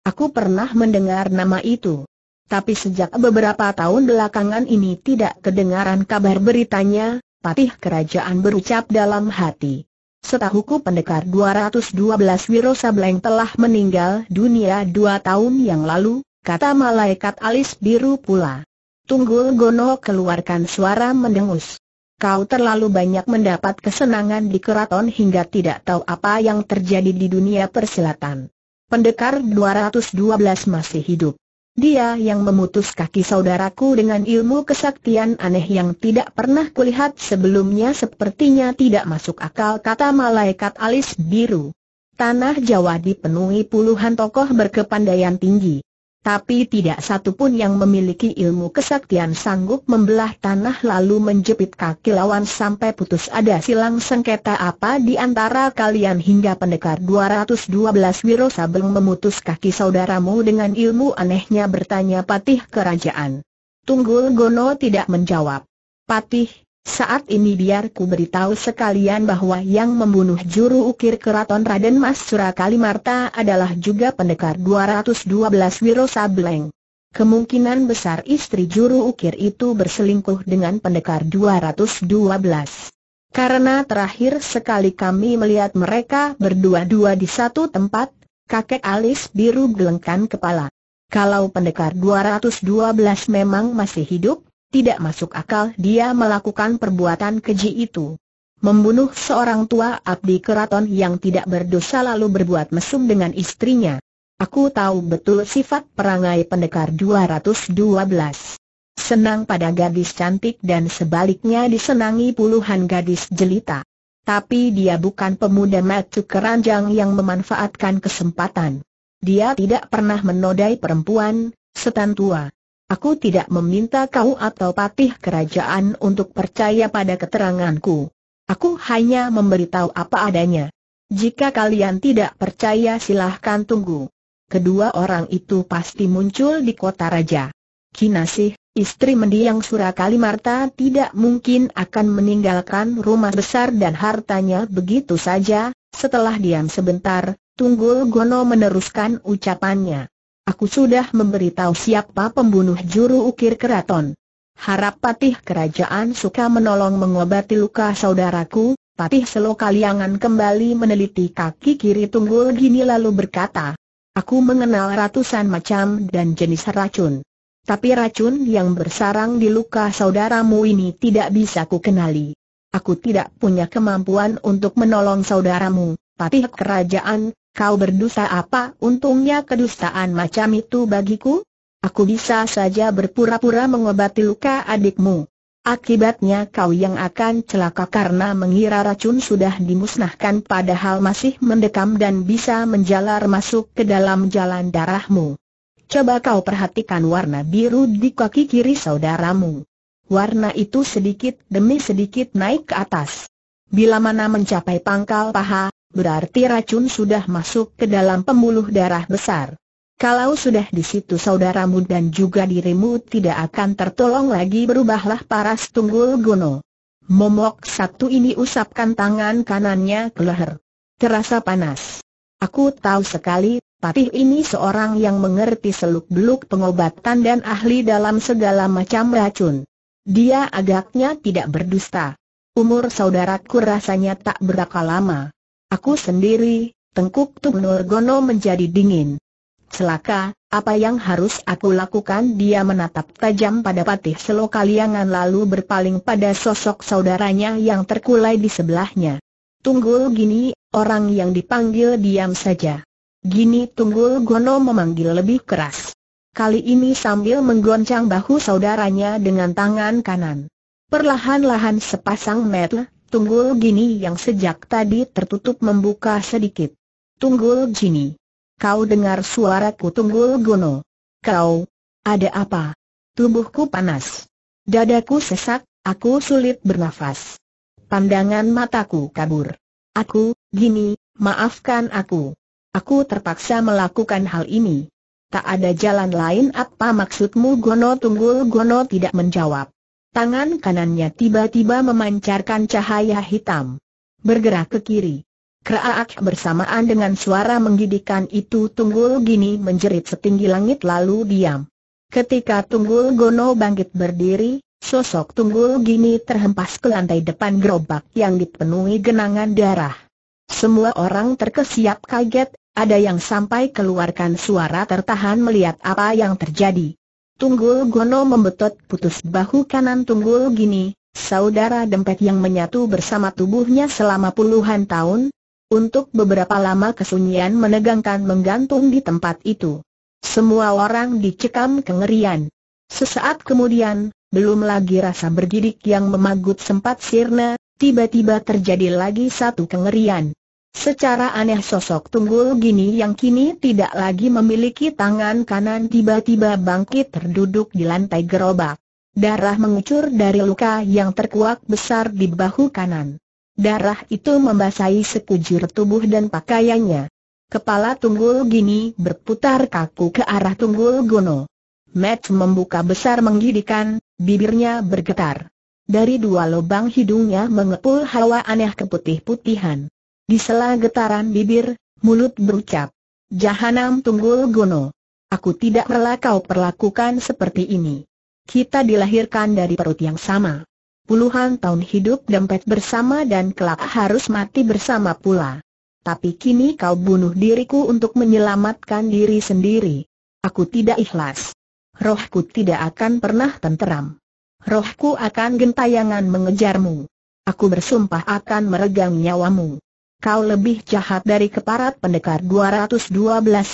Aku pernah mendengar nama itu tapi sejak beberapa tahun belakangan ini tidak kedengaran kabar beritanya, patih kerajaan berucap dalam hati. Setahuku pendekar 212 Wiro Sableng telah meninggal dunia dua tahun yang lalu, kata malaikat alis biru pula. Tunggul Gono keluarkan suara mendengus. Kau terlalu banyak mendapat kesenangan di keraton hingga tidak tahu apa yang terjadi di dunia persilatan. Pendekar 212 masih hidup. Dia yang memutus kaki saudaraku dengan ilmu kesaktian aneh yang tidak pernah kulihat sebelumnya sepertinya tidak masuk akal kata malaikat alis biru. Tanah Jawa dipenuhi puluhan tokoh berkepandaian tinggi tapi tidak satu pun yang memiliki ilmu kesaktian sanggup membelah tanah lalu menjepit kaki lawan sampai putus ada silang sengketa apa di antara kalian hingga pendekar 212 Wiro Sabeng memutus kaki saudaramu dengan ilmu anehnya bertanya patih kerajaan. Tunggul Gono tidak menjawab. Patih, saat ini biar ku beritahu sekalian bahwa yang membunuh juru ukir keraton Raden Mas Surakalimarta adalah juga pendekar 212 Wiro Sableng. Kemungkinan besar istri juru ukir itu berselingkuh dengan pendekar 212. Karena terakhir sekali kami melihat mereka berdua-dua di satu tempat, kakek alis biru gelengkan kepala. Kalau pendekar 212 memang masih hidup, tidak masuk akal dia melakukan perbuatan keji itu. Membunuh seorang tua abdi keraton yang tidak berdosa lalu berbuat mesum dengan istrinya. Aku tahu betul sifat perangai pendekar 212. Senang pada gadis cantik dan sebaliknya disenangi puluhan gadis jelita. Tapi dia bukan pemuda matu keranjang yang memanfaatkan kesempatan. Dia tidak pernah menodai perempuan, setan tua, Aku tidak meminta kau atau patih kerajaan untuk percaya pada keteranganku. Aku hanya memberitahu apa adanya. Jika kalian tidak percaya silahkan tunggu. Kedua orang itu pasti muncul di kota raja. Kinasih, istri mendiang Surakali Marta tidak mungkin akan meninggalkan rumah besar dan hartanya begitu saja, setelah diam sebentar, Tunggul Gono meneruskan ucapannya. Aku sudah memberitahu siapa pembunuh juru ukir keraton. Harap patih kerajaan suka menolong mengobati luka saudaraku, patih selokaliangan kembali meneliti kaki kiri tunggul gini lalu berkata, Aku mengenal ratusan macam dan jenis racun. Tapi racun yang bersarang di luka saudaramu ini tidak bisa ku kenali. Aku tidak punya kemampuan untuk menolong saudaramu, patih kerajaan, Kau berdusta apa? Untungnya kedustaan macam itu bagiku. Aku bisa saja berpura-pura mengobati luka adikmu. Akibatnya kau yang akan celaka karena mengira racun sudah dimusnahkan padahal masih mendekam dan bisa menjalar masuk ke dalam jalan darahmu. Coba kau perhatikan warna biru di kaki kiri saudaramu. Warna itu sedikit demi sedikit naik ke atas. Bila mana mencapai pangkal paha, berarti racun sudah masuk ke dalam pembuluh darah besar. Kalau sudah di situ saudaramu dan juga dirimu tidak akan tertolong lagi berubahlah paras tunggul guno. Momok satu ini usapkan tangan kanannya ke leher. Terasa panas. Aku tahu sekali, Patih ini seorang yang mengerti seluk-beluk pengobatan dan ahli dalam segala macam racun. Dia agaknya tidak berdusta. Umur saudaraku rasanya tak berakal lama. Aku sendiri, tengkuk Tung Gono menjadi dingin. Celaka, apa yang harus aku lakukan? Dia menatap tajam pada Patih Selokaliangan lalu berpaling pada sosok saudaranya yang terkulai di sebelahnya. Tunggul Gini, orang yang dipanggil diam saja. Gini Tunggul Gono memanggil lebih keras. Kali ini sambil menggoncang bahu saudaranya dengan tangan kanan. Perlahan-lahan sepasang metel, Tunggul Gini yang sejak tadi tertutup membuka sedikit. Tunggul Gini. Kau dengar suaraku Tunggul Gono. Kau. Ada apa? Tubuhku panas. Dadaku sesak, aku sulit bernafas. Pandangan mataku kabur. Aku, Gini, maafkan aku. Aku terpaksa melakukan hal ini. Tak ada jalan lain apa maksudmu Gono Tunggul Gono tidak menjawab. Tangan kanannya tiba-tiba memancarkan cahaya hitam. Bergerak ke kiri. Kraak bersamaan dengan suara menggidikan itu Tunggul Gini menjerit setinggi langit lalu diam. Ketika Tunggul Gono bangkit berdiri, sosok Tunggul Gini terhempas ke lantai depan gerobak yang dipenuhi genangan darah. Semua orang terkesiap kaget, ada yang sampai keluarkan suara tertahan melihat apa yang terjadi. Tunggul Gono membetot putus bahu kanan Tunggul Gini, saudara dempet yang menyatu bersama tubuhnya selama puluhan tahun, untuk beberapa lama kesunyian menegangkan menggantung di tempat itu. Semua orang dicekam kengerian. Sesaat kemudian, belum lagi rasa berdiri yang memagut sempat sirna, tiba-tiba terjadi lagi satu kengerian. Secara aneh sosok tunggul gini yang kini tidak lagi memiliki tangan kanan tiba-tiba bangkit terduduk di lantai gerobak. Darah mengucur dari luka yang terkuak besar di bahu kanan. Darah itu membasahi sekujur tubuh dan pakaiannya. Kepala tunggul gini berputar kaku ke arah tunggul gono. Matt membuka besar menggidikan, bibirnya bergetar. Dari dua lubang hidungnya mengepul hawa aneh keputih-putihan. Di sela getaran bibir, mulut berucap. Jahanam tunggul gono. Aku tidak rela kau perlakukan seperti ini. Kita dilahirkan dari perut yang sama. Puluhan tahun hidup dempet bersama dan kelak harus mati bersama pula. Tapi kini kau bunuh diriku untuk menyelamatkan diri sendiri. Aku tidak ikhlas. Rohku tidak akan pernah tenteram. Rohku akan gentayangan mengejarmu. Aku bersumpah akan meregang nyawamu. Kau lebih jahat dari keparat pendekar 212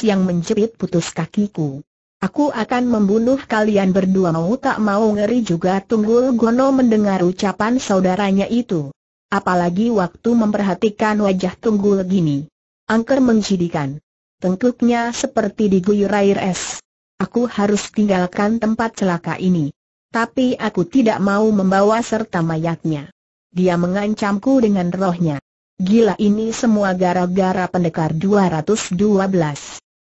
yang menjepit putus kakiku. Aku akan membunuh kalian berdua mau tak mau ngeri juga Tunggul Gono mendengar ucapan saudaranya itu. Apalagi waktu memperhatikan wajah Tunggul gini. Angker mencidikan. Tengkuknya seperti diguyur air es. Aku harus tinggalkan tempat celaka ini tapi aku tidak mau membawa serta mayatnya. Dia mengancamku dengan rohnya. Gila ini semua gara-gara pendekar 212.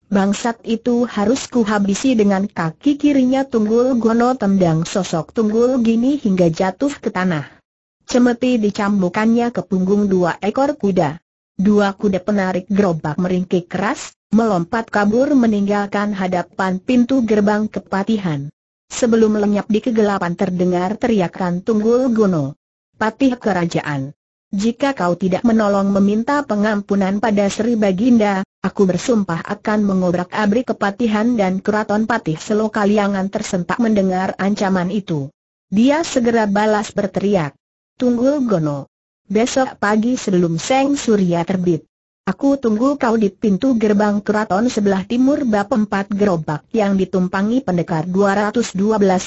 Bangsat itu harus kuhabisi dengan kaki kirinya Tunggul Gono tendang sosok Tunggul Gini hingga jatuh ke tanah. Cemeti dicambukannya ke punggung dua ekor kuda. Dua kuda penarik gerobak meringkik keras, melompat kabur meninggalkan hadapan pintu gerbang kepatihan. Sebelum lenyap di kegelapan terdengar teriakan Tunggul Gono. Patih Kerajaan. Jika kau tidak menolong meminta pengampunan pada Sri Baginda, aku bersumpah akan mengobrak-abrik kepatihan dan keraton patih selokaliangan tersentak mendengar ancaman itu. Dia segera balas berteriak. Tunggu, Gono. Besok pagi sebelum Seng Surya terbit, Aku tunggu kau di pintu gerbang keraton sebelah timur bab empat gerobak yang ditumpangi pendekar 212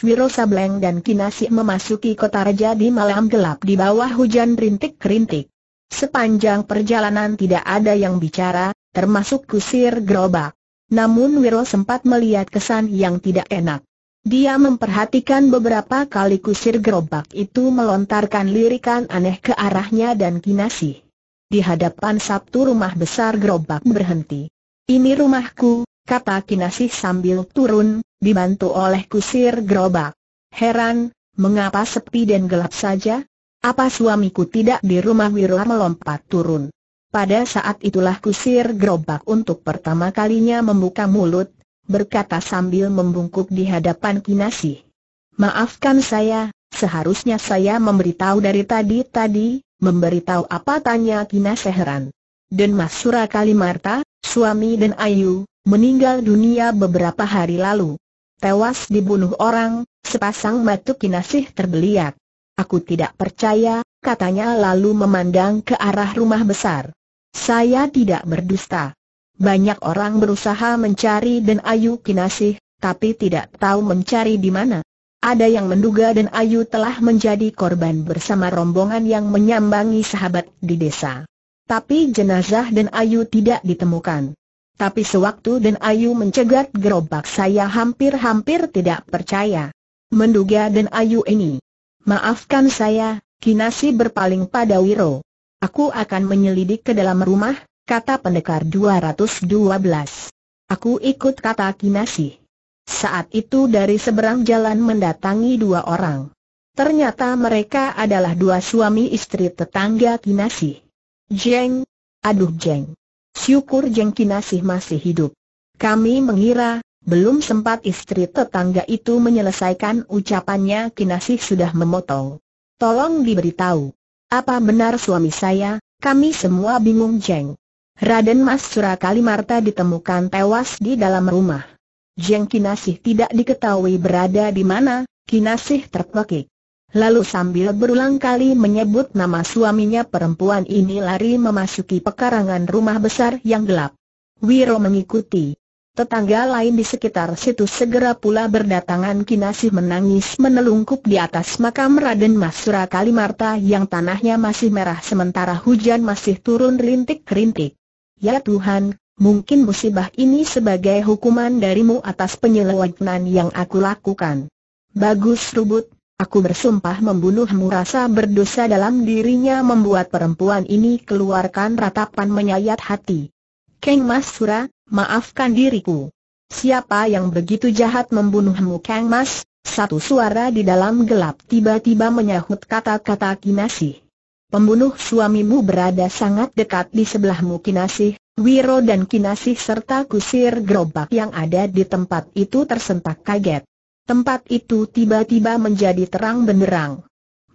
Wiro Sableng dan Kinasi memasuki kota raja di malam gelap di bawah hujan rintik-rintik. Sepanjang perjalanan tidak ada yang bicara, termasuk kusir gerobak. Namun Wiro sempat melihat kesan yang tidak enak. Dia memperhatikan beberapa kali kusir gerobak itu melontarkan lirikan aneh ke arahnya dan kinasi di hadapan Sabtu rumah besar gerobak berhenti. Ini rumahku, kata Kinasi sambil turun, dibantu oleh kusir gerobak. Heran, mengapa sepi dan gelap saja? Apa suamiku tidak di rumah Wirla melompat turun? Pada saat itulah kusir gerobak untuk pertama kalinya membuka mulut, berkata sambil membungkuk di hadapan Kinasi. Maafkan saya, seharusnya saya memberitahu dari tadi-tadi, Memberitahu apa tanya Kinas Seheran. Dan Mas Surakali Kalimarta, suami dan Ayu, meninggal dunia beberapa hari lalu. Tewas dibunuh orang, sepasang batu kinasih terbeliak. Aku tidak percaya, katanya lalu memandang ke arah rumah besar. Saya tidak berdusta. Banyak orang berusaha mencari dan Ayu kinasih, tapi tidak tahu mencari di mana. Ada yang menduga dan Ayu telah menjadi korban bersama rombongan yang menyambangi sahabat di desa. Tapi jenazah dan Ayu tidak ditemukan. Tapi sewaktu dan Ayu mencegat gerobak saya hampir-hampir tidak percaya. Menduga dan Ayu ini. Maafkan saya, Kinasi berpaling pada Wiro. Aku akan menyelidik ke dalam rumah, kata pendekar 212. Aku ikut kata Kinasi. Saat itu dari seberang jalan mendatangi dua orang. Ternyata mereka adalah dua suami istri tetangga Kinasi. Jeng, aduh Jeng. Syukur Jeng Kinasi masih hidup. Kami mengira, belum sempat istri tetangga itu menyelesaikan ucapannya Kinasi sudah memotong. Tolong diberitahu. Apa benar suami saya? Kami semua bingung Jeng. Raden Mas Surakalimarta ditemukan tewas di dalam rumah. Jeng Kinasih tidak diketahui berada di mana, Kinasih terpekik. Lalu sambil berulang kali menyebut nama suaminya perempuan ini lari memasuki pekarangan rumah besar yang gelap. Wiro mengikuti. Tetangga lain di sekitar situ segera pula berdatangan Kinasih menangis menelungkup di atas makam Raden Masura Kalimarta yang tanahnya masih merah sementara hujan masih turun rintik-rintik. Ya Tuhan, mungkin musibah ini sebagai hukuman darimu atas penyelewengan yang aku lakukan. Bagus rubut, aku bersumpah membunuhmu rasa berdosa dalam dirinya membuat perempuan ini keluarkan ratapan menyayat hati. Kang Mas Sura, maafkan diriku. Siapa yang begitu jahat membunuhmu Kang Mas? Satu suara di dalam gelap tiba-tiba menyahut kata-kata Kinasih. Pembunuh suamimu berada sangat dekat di sebelahmu Kinasih, Wiro dan Kinasih serta kusir gerobak yang ada di tempat itu tersentak kaget. Tempat itu tiba-tiba menjadi terang benderang.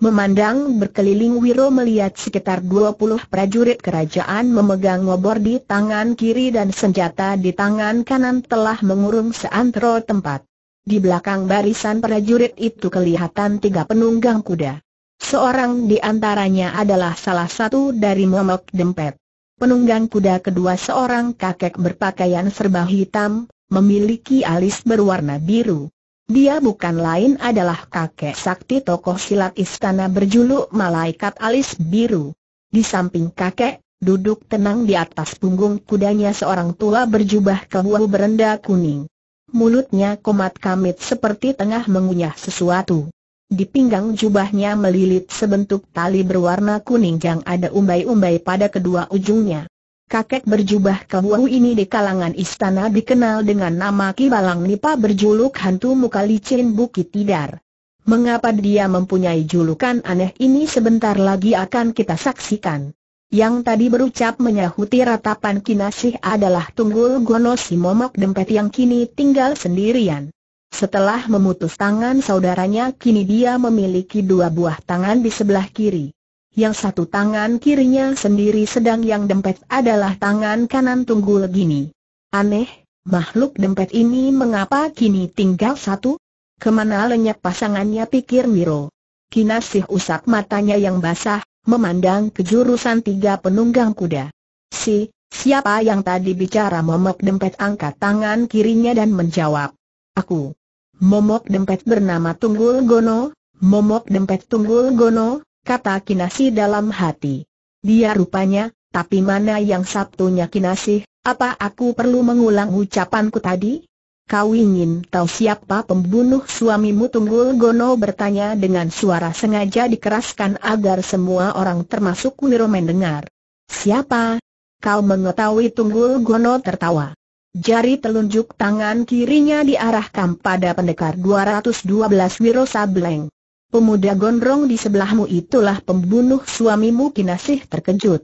Memandang berkeliling Wiro melihat sekitar 20 prajurit kerajaan memegang ngobor di tangan kiri dan senjata di tangan kanan telah mengurung seantero tempat. Di belakang barisan prajurit itu kelihatan tiga penunggang kuda. Seorang di antaranya adalah salah satu dari momok dempet. Penunggang kuda kedua seorang kakek berpakaian serba hitam, memiliki alis berwarna biru. Dia bukan lain adalah kakek sakti tokoh silat istana berjuluk malaikat alis biru. Di samping kakek, duduk tenang di atas punggung kudanya seorang tua berjubah kebuah berenda kuning. Mulutnya komat kamit seperti tengah mengunyah sesuatu. Di pinggang jubahnya melilit sebentuk tali berwarna kuning yang ada umbai-umbai pada kedua ujungnya. Kakek berjubah kebuahu ini di kalangan istana dikenal dengan nama Kibalang Nipa berjuluk hantu muka licin Bukit Tidar. Mengapa dia mempunyai julukan aneh ini sebentar lagi akan kita saksikan. Yang tadi berucap menyahuti ratapan kinasih adalah Tunggul Gono si momok dempet yang kini tinggal sendirian. Setelah memutus tangan saudaranya kini dia memiliki dua buah tangan di sebelah kiri. Yang satu tangan kirinya sendiri sedang yang dempet adalah tangan kanan tunggul gini. Aneh, makhluk dempet ini mengapa kini tinggal satu? Kemana lenyap pasangannya pikir Miro. Kinasih usap matanya yang basah, memandang ke jurusan tiga penunggang kuda. Si, siapa yang tadi bicara momok dempet angkat tangan kirinya dan menjawab. Aku. Momok dempet bernama Tunggul Gono, Momok dempet Tunggul Gono, kata Kinasi dalam hati. Dia rupanya, tapi mana yang sabtunya Kinasi, apa aku perlu mengulang ucapanku tadi? Kau ingin tahu siapa pembunuh suamimu Tunggul Gono bertanya dengan suara sengaja dikeraskan agar semua orang termasuk Wiro mendengar. Siapa? Kau mengetahui Tunggul Gono tertawa. Jari telunjuk tangan kirinya diarahkan pada pendekar 212 Wiro Sableng. Pemuda gondrong di sebelahmu itulah pembunuh suamimu Kinasih terkejut.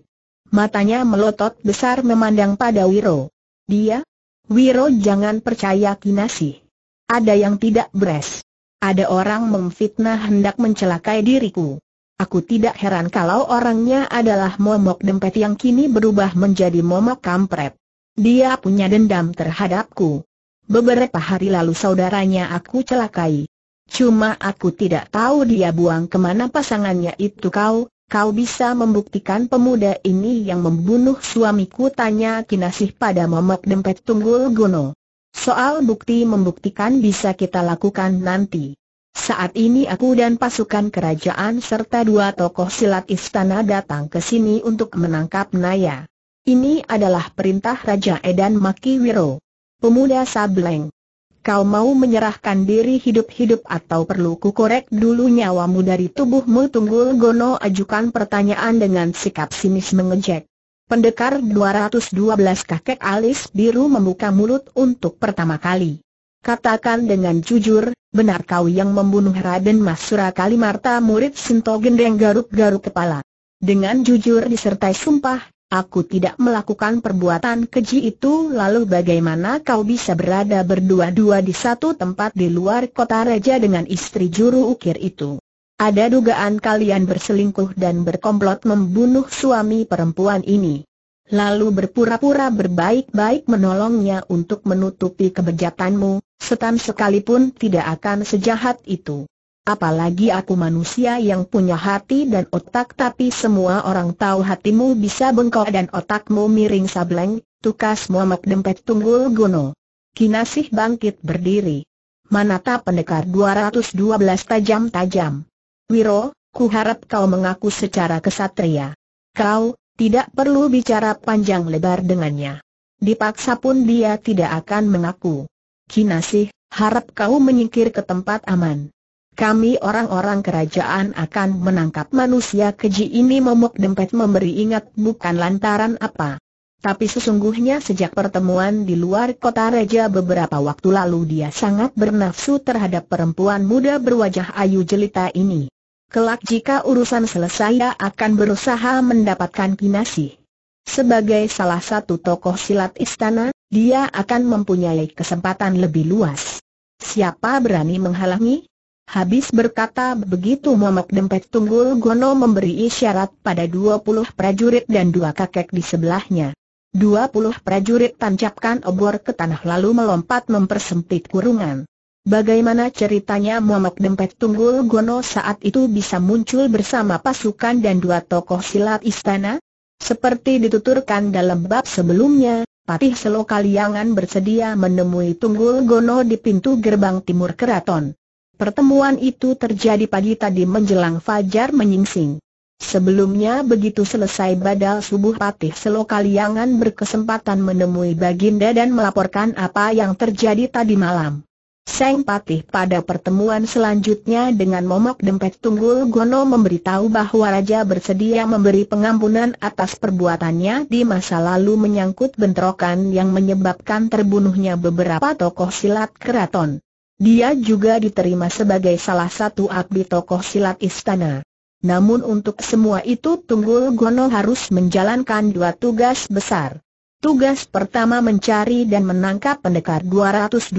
Matanya melotot besar memandang pada Wiro. Dia? Wiro jangan percaya Kinasih. Ada yang tidak beres. Ada orang memfitnah hendak mencelakai diriku. Aku tidak heran kalau orangnya adalah momok dempet yang kini berubah menjadi momok kampret. Dia punya dendam terhadapku. Beberapa hari lalu saudaranya aku celakai. Cuma aku tidak tahu dia buang kemana pasangannya itu kau, kau bisa membuktikan pemuda ini yang membunuh suamiku tanya kinasih pada momok dempet tunggul Guno. Soal bukti membuktikan bisa kita lakukan nanti. Saat ini aku dan pasukan kerajaan serta dua tokoh silat istana datang ke sini untuk menangkap Naya. Ini adalah perintah Raja Edan Maki Wiro. Pemuda Sableng. Kau mau menyerahkan diri hidup-hidup atau perlu kukorek dulu nyawamu dari tubuhmu Tunggul Gono ajukan pertanyaan dengan sikap sinis mengejek. Pendekar 212 kakek alis biru membuka mulut untuk pertama kali. Katakan dengan jujur, benar kau yang membunuh Raden Masura Kalimarta murid Sinto Gendeng garuk-garuk kepala. Dengan jujur disertai sumpah, Aku tidak melakukan perbuatan keji itu lalu bagaimana kau bisa berada berdua-dua di satu tempat di luar kota raja dengan istri juru ukir itu? Ada dugaan kalian berselingkuh dan berkomplot membunuh suami perempuan ini. Lalu berpura-pura berbaik-baik menolongnya untuk menutupi kebejatanmu, setan sekalipun tidak akan sejahat itu. Apalagi aku manusia yang punya hati dan otak tapi semua orang tahu hatimu bisa bengkok dan otakmu miring sableng, tukas muamak dempet tunggul guno. Kinasih bangkit berdiri. Manata pendekar 212 tajam-tajam. Wiro, ku harap kau mengaku secara kesatria. Kau, tidak perlu bicara panjang lebar dengannya. Dipaksa pun dia tidak akan mengaku. Kinasih, harap kau menyingkir ke tempat aman kami orang-orang kerajaan akan menangkap manusia keji ini momok dempet memberi ingat bukan lantaran apa. Tapi sesungguhnya sejak pertemuan di luar kota Reja beberapa waktu lalu dia sangat bernafsu terhadap perempuan muda berwajah ayu jelita ini. Kelak jika urusan selesai dia akan berusaha mendapatkan kinasi. Sebagai salah satu tokoh silat istana, dia akan mempunyai kesempatan lebih luas. Siapa berani menghalangi? Habis berkata begitu Momok Dempet Tunggul Gono memberi isyarat pada 20 prajurit dan dua kakek di sebelahnya. 20 prajurit tancapkan obor ke tanah lalu melompat mempersempit kurungan. Bagaimana ceritanya Momok Dempet Tunggul Gono saat itu bisa muncul bersama pasukan dan dua tokoh silat istana? Seperti dituturkan dalam bab sebelumnya, Patih Selokaliangan bersedia menemui Tunggul Gono di pintu gerbang timur keraton. Pertemuan itu terjadi pagi tadi menjelang fajar menyingsing. Sebelumnya begitu selesai badal subuh Patih Selokaliangan berkesempatan menemui Baginda dan melaporkan apa yang terjadi tadi malam. Seng Patih pada pertemuan selanjutnya dengan momok dempet Tunggul Gono memberitahu bahwa Raja bersedia memberi pengampunan atas perbuatannya di masa lalu menyangkut bentrokan yang menyebabkan terbunuhnya beberapa tokoh silat keraton. Dia juga diterima sebagai salah satu abdi tokoh silat istana. Namun untuk semua itu Tunggul Gono harus menjalankan dua tugas besar. Tugas pertama mencari dan menangkap pendekar 212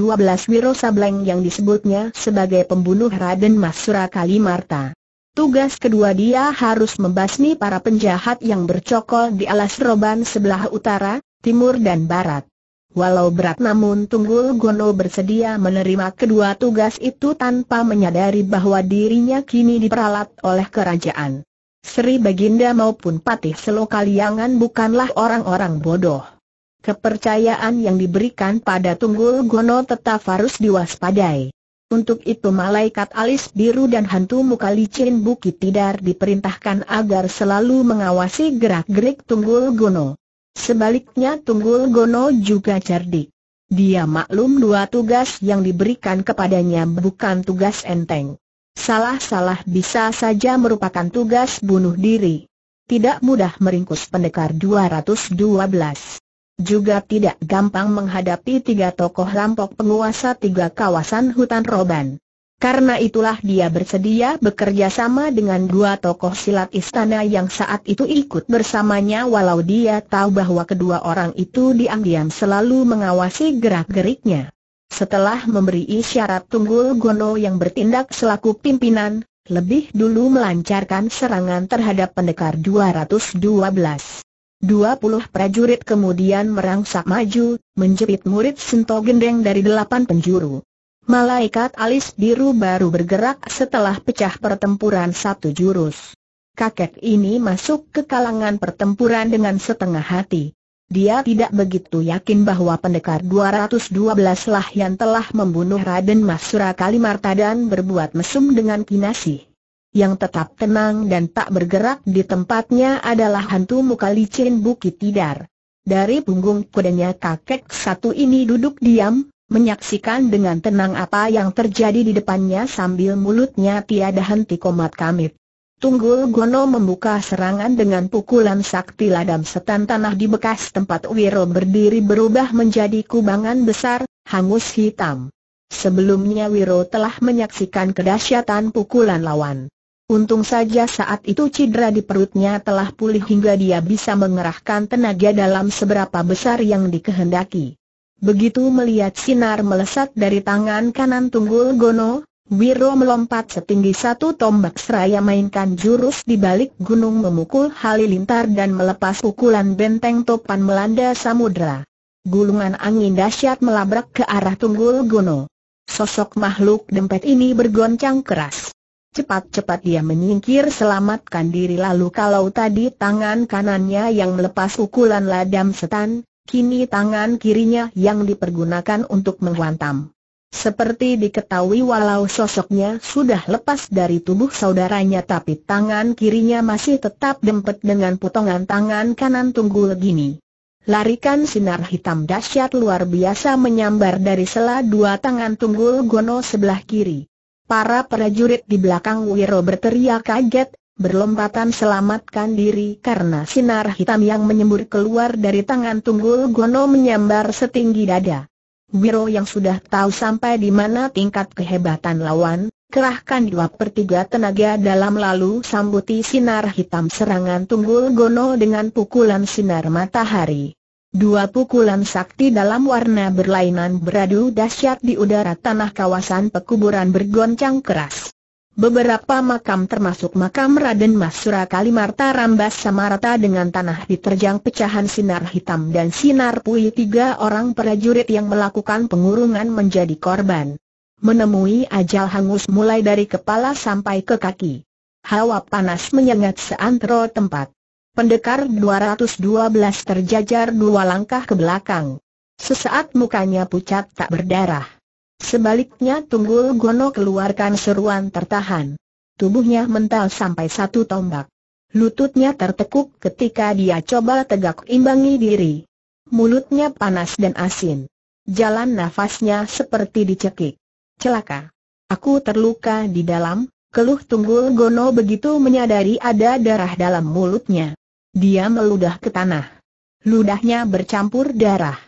Wiro Sableng yang disebutnya sebagai pembunuh Raden Masura Kalimarta. Tugas kedua dia harus membasmi para penjahat yang bercokol di alas Roban sebelah utara, timur dan barat. Walau berat namun Tunggul Gono bersedia menerima kedua tugas itu tanpa menyadari bahwa dirinya kini diperalat oleh kerajaan. Sri Baginda maupun Patih Selokaliangan bukanlah orang-orang bodoh. Kepercayaan yang diberikan pada Tunggul Gono tetap harus diwaspadai. Untuk itu malaikat alis biru dan hantu muka licin Bukit Tidar diperintahkan agar selalu mengawasi gerak-gerik Tunggul Gono. Sebaliknya Tunggul Gono juga cerdik. Dia maklum dua tugas yang diberikan kepadanya bukan tugas enteng. Salah-salah bisa saja merupakan tugas bunuh diri. Tidak mudah meringkus pendekar 212. Juga tidak gampang menghadapi tiga tokoh rampok penguasa tiga kawasan hutan Roban. Karena itulah dia bersedia bekerja sama dengan dua tokoh silat istana yang saat itu ikut bersamanya walau dia tahu bahwa kedua orang itu diam-diam selalu mengawasi gerak-geriknya. Setelah memberi isyarat Tunggul Gono yang bertindak selaku pimpinan, lebih dulu melancarkan serangan terhadap pendekar 212. 20 prajurit kemudian merangsak maju, menjepit murid sentogendeng dari delapan penjuru. Malaikat alis biru baru bergerak setelah pecah pertempuran satu jurus. Kakek ini masuk ke kalangan pertempuran dengan setengah hati. Dia tidak begitu yakin bahwa pendekar 212 lah yang telah membunuh Raden Masura Kalimarta dan berbuat mesum dengan Kinasi. Yang tetap tenang dan tak bergerak di tempatnya adalah hantu muka licin Bukit Tidar. Dari punggung kudanya kakek satu ini duduk diam, menyaksikan dengan tenang apa yang terjadi di depannya sambil mulutnya tiada henti komat kamit. Tunggul Gono membuka serangan dengan pukulan sakti ladam setan tanah di bekas tempat Wiro berdiri berubah menjadi kubangan besar, hangus hitam. Sebelumnya Wiro telah menyaksikan kedahsyatan pukulan lawan. Untung saja saat itu cedera di perutnya telah pulih hingga dia bisa mengerahkan tenaga dalam seberapa besar yang dikehendaki. Begitu melihat sinar melesat dari tangan kanan Tunggul Gono, Wiro melompat setinggi satu tombak seraya mainkan jurus di balik gunung memukul halilintar dan melepas pukulan benteng topan melanda samudra. Gulungan angin dahsyat melabrak ke arah Tunggul Gono. Sosok makhluk dempet ini bergoncang keras. Cepat-cepat dia menyingkir selamatkan diri lalu kalau tadi tangan kanannya yang melepas pukulan ladam setan, Kini tangan kirinya yang dipergunakan untuk menghantam. Seperti diketahui walau sosoknya sudah lepas dari tubuh saudaranya tapi tangan kirinya masih tetap dempet dengan potongan tangan kanan tunggul gini. Larikan sinar hitam dahsyat luar biasa menyambar dari sela dua tangan tunggul gono sebelah kiri. Para prajurit di belakang Wiro berteriak kaget, berlompatan selamatkan diri karena sinar hitam yang menyembur keluar dari tangan Tunggul Gono menyambar setinggi dada. Wiro yang sudah tahu sampai di mana tingkat kehebatan lawan, kerahkan dua per tiga tenaga dalam lalu sambuti sinar hitam serangan Tunggul Gono dengan pukulan sinar matahari. Dua pukulan sakti dalam warna berlainan beradu dahsyat di udara tanah kawasan pekuburan bergoncang keras. Beberapa makam termasuk makam Raden Masura Kalimarta Rambas Samarata dengan tanah diterjang pecahan sinar hitam dan sinar pui tiga orang prajurit yang melakukan pengurungan menjadi korban. Menemui ajal hangus mulai dari kepala sampai ke kaki. Hawa panas menyengat seantero tempat. Pendekar 212 terjajar dua langkah ke belakang. Sesaat mukanya pucat tak berdarah. Sebaliknya Tunggul Gono keluarkan seruan tertahan. Tubuhnya mental sampai satu tombak. Lututnya tertekuk ketika dia coba tegak imbangi diri. Mulutnya panas dan asin. Jalan nafasnya seperti dicekik. Celaka. Aku terluka di dalam, keluh Tunggul Gono begitu menyadari ada darah dalam mulutnya. Dia meludah ke tanah. Ludahnya bercampur darah.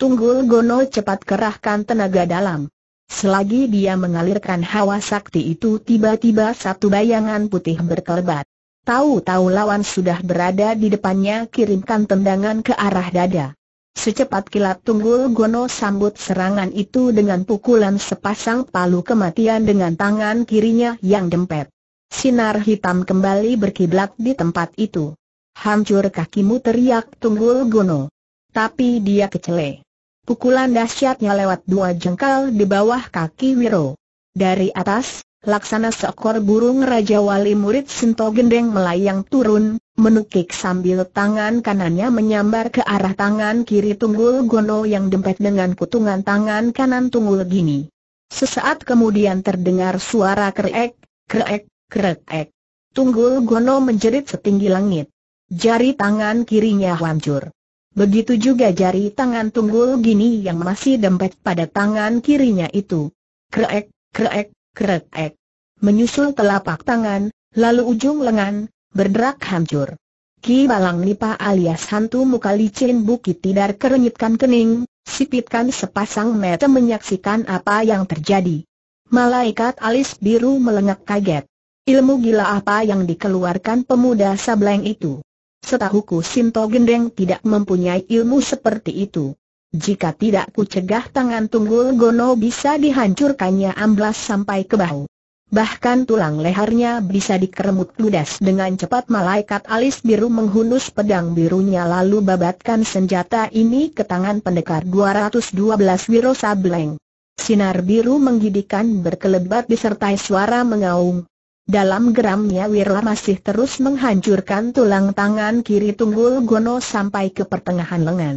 Tunggul Gono cepat kerahkan tenaga dalam. Selagi dia mengalirkan hawa sakti itu tiba-tiba satu bayangan putih berkelebat. Tahu-tahu lawan sudah berada di depannya kirimkan tendangan ke arah dada. Secepat kilat Tunggul Gono sambut serangan itu dengan pukulan sepasang palu kematian dengan tangan kirinya yang dempet. Sinar hitam kembali berkiblat di tempat itu. Hancur kakimu teriak Tunggul Gono. Tapi dia kecele. Pukulan dahsyatnya lewat dua jengkal di bawah kaki Wiro. Dari atas, laksana seekor burung Raja Wali murid Sinto Gendeng melayang turun, menukik sambil tangan kanannya menyambar ke arah tangan kiri Tunggul Gono yang dempet dengan kutungan tangan kanan Tunggul Gini. Sesaat kemudian terdengar suara kerek, kerek, kerek. Tunggul Gono menjerit setinggi langit. Jari tangan kirinya hancur. Begitu juga jari tangan tunggul gini yang masih dempet pada tangan kirinya itu. Krek, krek, kreek. Menyusul telapak tangan, lalu ujung lengan, berderak hancur. Ki Balang Nipa alias hantu muka licin bukit tidak kerenyitkan kening, sipitkan sepasang mata menyaksikan apa yang terjadi. Malaikat alis biru melengak kaget. Ilmu gila apa yang dikeluarkan pemuda sableng itu? Setahuku Sinto Gendeng tidak mempunyai ilmu seperti itu. Jika tidak ku cegah tangan Tunggul Gono bisa dihancurkannya amblas sampai ke bahu. Bahkan tulang lehernya bisa dikeremut ludes dengan cepat malaikat alis biru menghunus pedang birunya lalu babatkan senjata ini ke tangan pendekar 212 Wiro Sableng. Sinar biru menggidikan berkelebat disertai suara mengaung, dalam geramnya Wirla masih terus menghancurkan tulang tangan kiri Tunggul Gono sampai ke pertengahan lengan.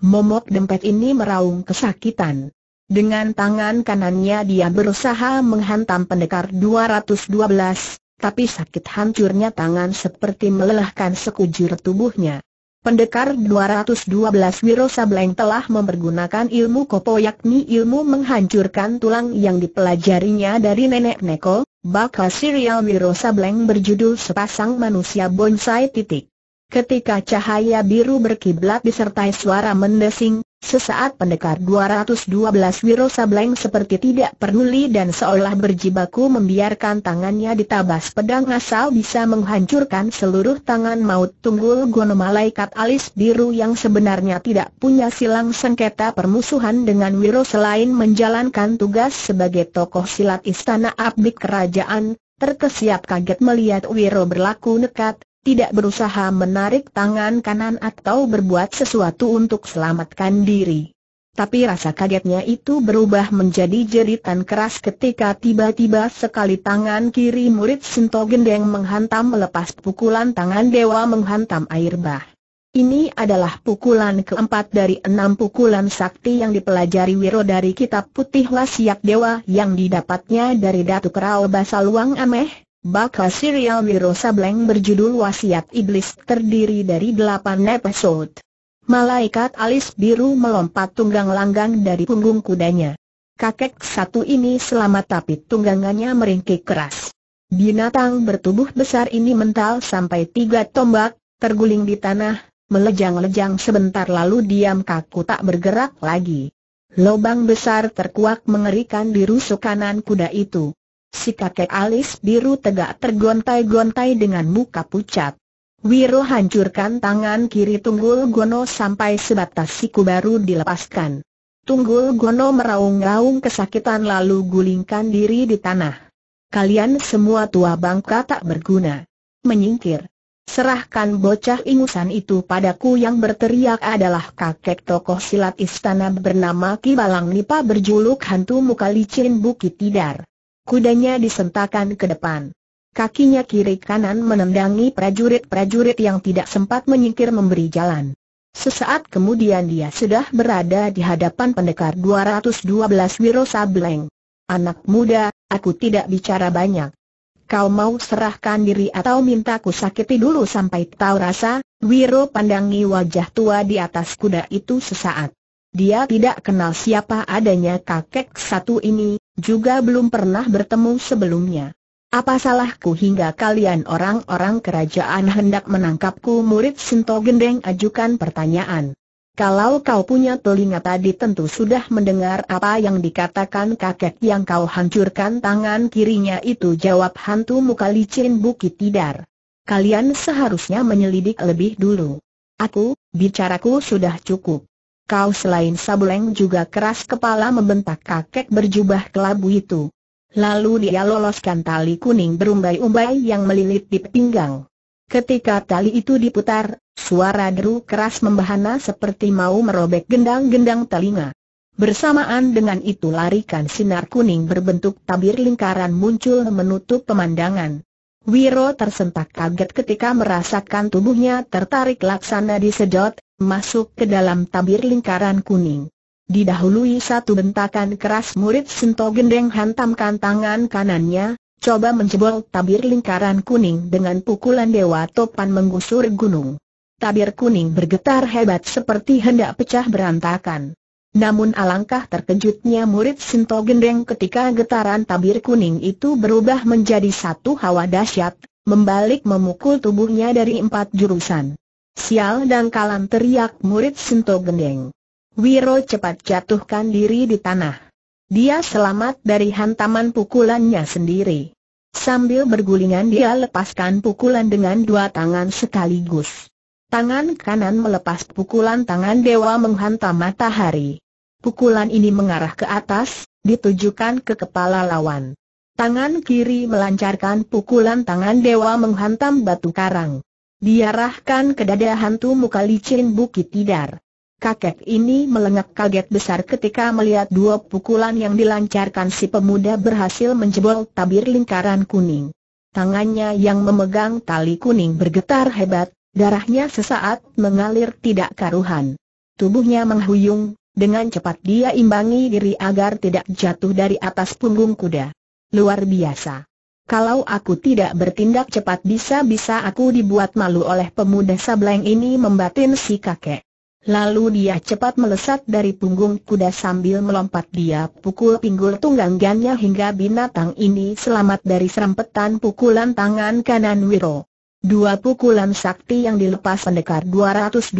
Momok dempet ini meraung kesakitan. Dengan tangan kanannya dia berusaha menghantam pendekar 212, tapi sakit hancurnya tangan seperti melelahkan sekujur tubuhnya. Pendekar 212 Wiro Sableng telah mempergunakan ilmu kopo yakni ilmu menghancurkan tulang yang dipelajarinya dari nenek Neko, bakal serial Wiro Sableng berjudul Sepasang Manusia Bonsai titik. Ketika cahaya biru berkiblat disertai suara mendesing, Sesaat pendekar 212 Wiro Sableng seperti tidak peduli dan seolah berjibaku membiarkan tangannya ditabas pedang asal bisa menghancurkan seluruh tangan maut tunggul gono malaikat alis biru yang sebenarnya tidak punya silang sengketa permusuhan dengan Wiro selain menjalankan tugas sebagai tokoh silat istana abdik kerajaan, terkesiap kaget melihat Wiro berlaku nekat, tidak berusaha menarik tangan kanan atau berbuat sesuatu untuk selamatkan diri. Tapi rasa kagetnya itu berubah menjadi jeritan keras ketika tiba-tiba sekali tangan kiri murid Sinto Gendeng menghantam melepas pukulan tangan dewa menghantam air bah. Ini adalah pukulan keempat dari enam pukulan sakti yang dipelajari Wiro dari kitab putih Lasiak Dewa yang didapatnya dari Datuk Rao Basaluang Ameh, Bakal serial Wiro Sableng berjudul Wasiat Iblis terdiri dari 8 episode. Malaikat alis biru melompat tunggang langgang dari punggung kudanya. Kakek satu ini selamat tapi tunggangannya meringkik keras. Binatang bertubuh besar ini mental sampai tiga tombak, terguling di tanah, melejang-lejang sebentar lalu diam kaku tak bergerak lagi. Lobang besar terkuak mengerikan di rusuk kanan kuda itu. Si kakek alis biru tegak tergontai-gontai dengan muka pucat. Wiro hancurkan tangan kiri Tunggul Gono sampai sebatas siku baru dilepaskan. Tunggul Gono meraung-raung kesakitan lalu gulingkan diri di tanah. Kalian semua tua bangka tak berguna. Menyingkir. Serahkan bocah ingusan itu padaku yang berteriak adalah kakek tokoh silat istana bernama Kibalang Nipa berjuluk hantu muka licin Bukit Tidar. Kudanya disentakan ke depan. Kakinya kiri kanan menendangi prajurit-prajurit yang tidak sempat menyingkir memberi jalan. Sesaat kemudian dia sudah berada di hadapan pendekar 212 Wiro Sableng. Anak muda, aku tidak bicara banyak. Kau mau serahkan diri atau minta ku sakiti dulu sampai tahu rasa? Wiro pandangi wajah tua di atas kuda itu sesaat. Dia tidak kenal siapa adanya kakek satu ini, juga belum pernah bertemu sebelumnya. Apa salahku hingga kalian orang-orang kerajaan hendak menangkapku murid Sinto Gendeng ajukan pertanyaan. Kalau kau punya telinga tadi tentu sudah mendengar apa yang dikatakan kakek yang kau hancurkan tangan kirinya itu jawab hantu muka licin bukit tidar. Kalian seharusnya menyelidik lebih dulu. Aku, bicaraku sudah cukup. Kau selain sabuleng juga keras kepala membentak kakek berjubah kelabu itu. Lalu dia loloskan tali kuning berumbai-umbai yang melilit di pinggang. Ketika tali itu diputar, suara deru keras membahana seperti mau merobek gendang-gendang telinga. Bersamaan dengan itu larikan sinar kuning berbentuk tabir lingkaran muncul menutup pemandangan. Wiro tersentak kaget ketika merasakan tubuhnya tertarik laksana disedot, masuk ke dalam tabir lingkaran kuning. Didahului satu bentakan keras murid Sento Gendeng hantamkan tangan kanannya, coba menjebol tabir lingkaran kuning dengan pukulan Dewa Topan menggusur gunung. Tabir kuning bergetar hebat seperti hendak pecah berantakan. Namun alangkah terkejutnya murid Sinto Gendeng ketika getaran tabir kuning itu berubah menjadi satu hawa dahsyat, membalik memukul tubuhnya dari empat jurusan. Sial kalam teriak murid Sinto Gendeng. Wiro cepat jatuhkan diri di tanah. Dia selamat dari hantaman pukulannya sendiri. Sambil bergulingan dia lepaskan pukulan dengan dua tangan sekaligus. Tangan kanan melepas pukulan tangan dewa menghantam matahari. Pukulan ini mengarah ke atas, ditujukan ke kepala lawan. Tangan kiri melancarkan pukulan tangan dewa menghantam batu karang. Diarahkan ke dada hantu muka licin Bukit Tidar. Kakek ini melengak kaget besar ketika melihat dua pukulan yang dilancarkan si pemuda berhasil menjebol tabir lingkaran kuning. Tangannya yang memegang tali kuning bergetar hebat, darahnya sesaat mengalir tidak karuhan. Tubuhnya menghuyung, dengan cepat dia imbangi diri agar tidak jatuh dari atas punggung kuda. Luar biasa. Kalau aku tidak bertindak cepat bisa-bisa aku dibuat malu oleh pemuda sableng ini membatin si kakek. Lalu dia cepat melesat dari punggung kuda sambil melompat dia pukul pinggul tunggangannya hingga binatang ini selamat dari serempetan pukulan tangan kanan Wiro. Dua pukulan sakti yang dilepas pendekar 212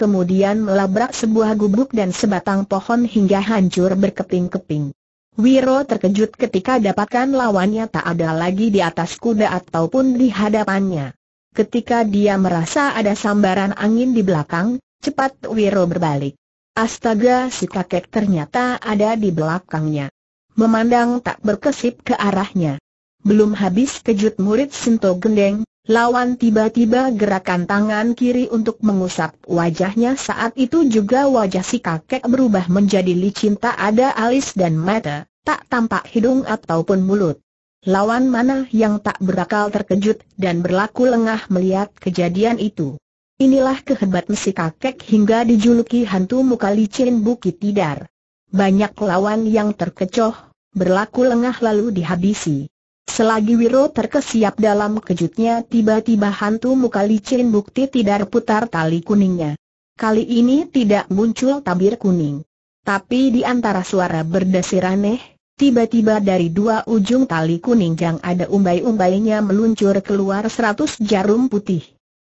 kemudian melabrak sebuah gubuk dan sebatang pohon hingga hancur berkeping-keping. Wiro terkejut ketika dapatkan lawannya tak ada lagi di atas kuda ataupun di hadapannya. Ketika dia merasa ada sambaran angin di belakang, cepat Wiro berbalik. Astaga si kakek ternyata ada di belakangnya. Memandang tak berkesip ke arahnya. Belum habis kejut murid Sinto Gendeng, Lawan tiba-tiba gerakan tangan kiri untuk mengusap wajahnya saat itu juga wajah si kakek berubah menjadi licin tak ada alis dan mata, tak tampak hidung ataupun mulut. Lawan mana yang tak berakal terkejut dan berlaku lengah melihat kejadian itu. Inilah kehebatan si kakek hingga dijuluki hantu muka licin bukit tidar. Banyak lawan yang terkecoh, berlaku lengah lalu dihabisi. Selagi Wiro terkesiap dalam kejutnya tiba-tiba hantu muka licin bukti tidak putar tali kuningnya. Kali ini tidak muncul tabir kuning. Tapi di antara suara berdesir aneh, tiba-tiba dari dua ujung tali kuning yang ada umbai-umbainya meluncur keluar seratus jarum putih.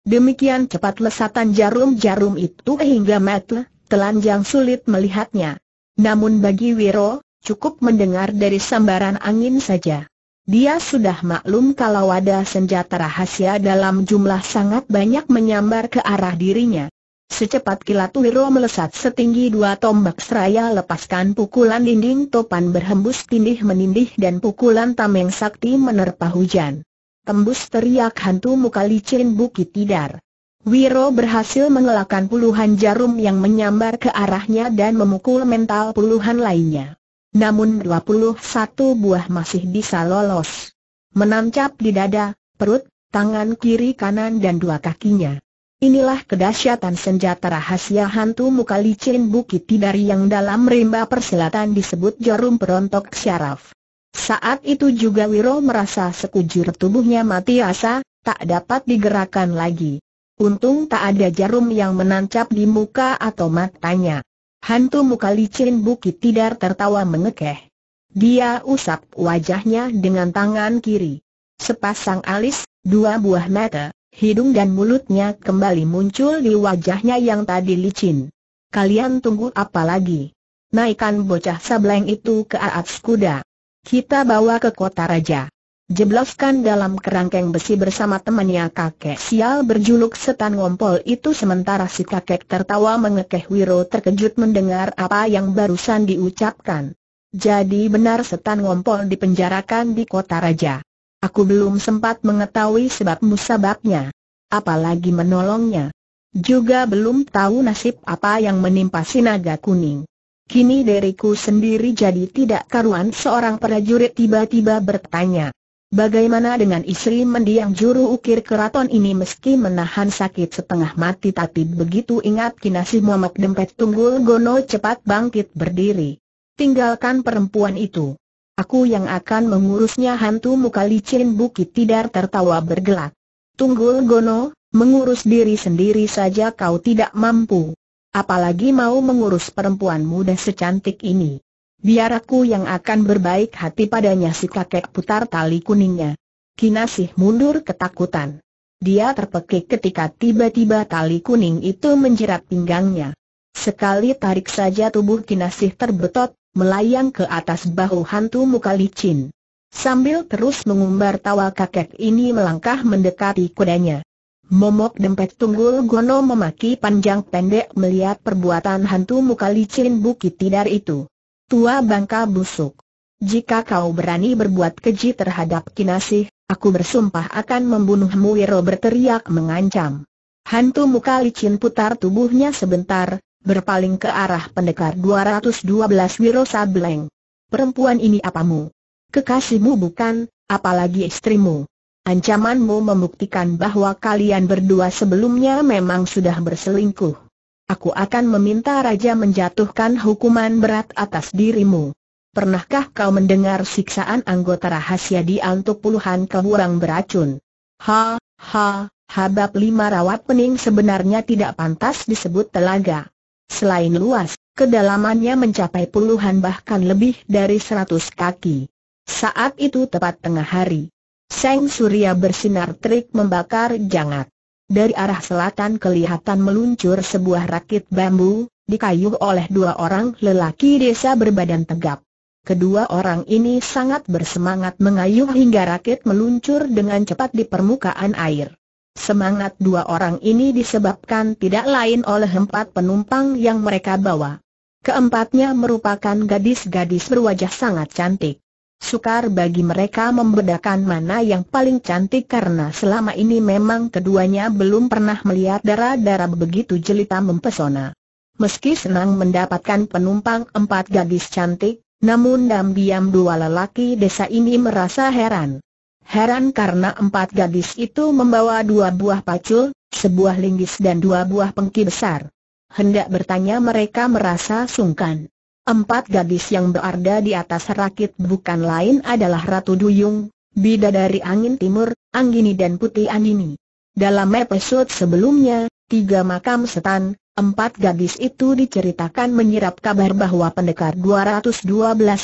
Demikian cepat lesatan jarum-jarum itu hingga mata, telanjang sulit melihatnya. Namun bagi Wiro, cukup mendengar dari sambaran angin saja. Dia sudah maklum kalau ada senjata rahasia dalam jumlah sangat banyak menyambar ke arah dirinya. Secepat kilat Wiro melesat setinggi dua tombak seraya lepaskan pukulan dinding topan berhembus tindih menindih dan pukulan tameng sakti menerpa hujan. Tembus teriak hantu muka licin bukit tidar. Wiro berhasil mengelakkan puluhan jarum yang menyambar ke arahnya dan memukul mental puluhan lainnya. Namun 21 buah masih bisa lolos. Menancap di dada, perut, tangan kiri kanan dan dua kakinya. Inilah kedahsyatan senjata rahasia hantu muka licin bukit dari yang dalam rimba persilatan disebut jarum perontok syaraf. Saat itu juga Wiro merasa sekujur tubuhnya mati asa, tak dapat digerakkan lagi. Untung tak ada jarum yang menancap di muka atau matanya. Hantu muka licin Bukit tidak tertawa mengekeh. Dia usap wajahnya dengan tangan kiri. Sepasang alis, dua buah mata, hidung dan mulutnya kembali muncul di wajahnya yang tadi licin. Kalian tunggu apa lagi? Naikkan bocah sableng itu ke atas kuda. Kita bawa ke kota raja jebloskan dalam kerangkeng besi bersama temannya kakek sial berjuluk setan ngompol itu sementara si kakek tertawa mengekeh Wiro terkejut mendengar apa yang barusan diucapkan. Jadi benar setan ngompol dipenjarakan di kota raja. Aku belum sempat mengetahui sebab musababnya. Apalagi menolongnya. Juga belum tahu nasib apa yang menimpa sinaga kuning. Kini deriku sendiri jadi tidak karuan seorang prajurit tiba-tiba bertanya. Bagaimana dengan istri mendiang juru ukir keraton ini meski menahan sakit setengah mati tapi begitu ingat kinasih Muhammad Dempet Tunggul Gono cepat bangkit berdiri. Tinggalkan perempuan itu. Aku yang akan mengurusnya hantu muka licin bukit tidak tertawa bergelak. Tunggul Gono, mengurus diri sendiri saja kau tidak mampu. Apalagi mau mengurus perempuan muda secantik ini. Biar aku yang akan berbaik hati padanya si kakek putar tali kuningnya. Kinasih mundur ketakutan. Dia terpekik ketika tiba-tiba tali kuning itu menjerat pinggangnya. Sekali tarik saja tubuh Kinasih terbetot, melayang ke atas bahu hantu muka licin. Sambil terus mengumbar tawa kakek ini melangkah mendekati kudanya. Momok dempet tunggul gono memaki panjang pendek melihat perbuatan hantu muka licin bukit tidar itu tua bangka busuk. Jika kau berani berbuat keji terhadap Kinasih, aku bersumpah akan membunuhmu Wiro berteriak mengancam. Hantu muka licin putar tubuhnya sebentar, berpaling ke arah pendekar 212 Wiro Sableng. Perempuan ini apamu? Kekasihmu bukan, apalagi istrimu. Ancamanmu membuktikan bahwa kalian berdua sebelumnya memang sudah berselingkuh aku akan meminta Raja menjatuhkan hukuman berat atas dirimu. Pernahkah kau mendengar siksaan anggota rahasia di antuk puluhan kebuang beracun? Ha, ha, habab lima rawat pening sebenarnya tidak pantas disebut telaga. Selain luas, kedalamannya mencapai puluhan bahkan lebih dari seratus kaki. Saat itu tepat tengah hari. Seng Surya bersinar terik membakar jangat. Dari arah selatan kelihatan meluncur sebuah rakit bambu, dikayuh oleh dua orang lelaki desa berbadan tegap. Kedua orang ini sangat bersemangat mengayuh hingga rakit meluncur dengan cepat di permukaan air. Semangat dua orang ini disebabkan tidak lain oleh empat penumpang yang mereka bawa. Keempatnya merupakan gadis-gadis berwajah sangat cantik. Sukar bagi mereka membedakan mana yang paling cantik karena selama ini memang keduanya belum pernah melihat darah-darah begitu jelita mempesona. Meski senang mendapatkan penumpang empat gadis cantik, namun diam-diam dua lelaki desa ini merasa heran. Heran karena empat gadis itu membawa dua buah pacul, sebuah linggis dan dua buah pengki besar. Hendak bertanya mereka merasa sungkan. Empat gadis yang berada di atas rakit bukan lain adalah Ratu Duyung, dari Angin Timur, Anggini dan Putih Anini. Dalam episode sebelumnya, tiga makam setan, empat gadis itu diceritakan menyerap kabar bahwa pendekar 212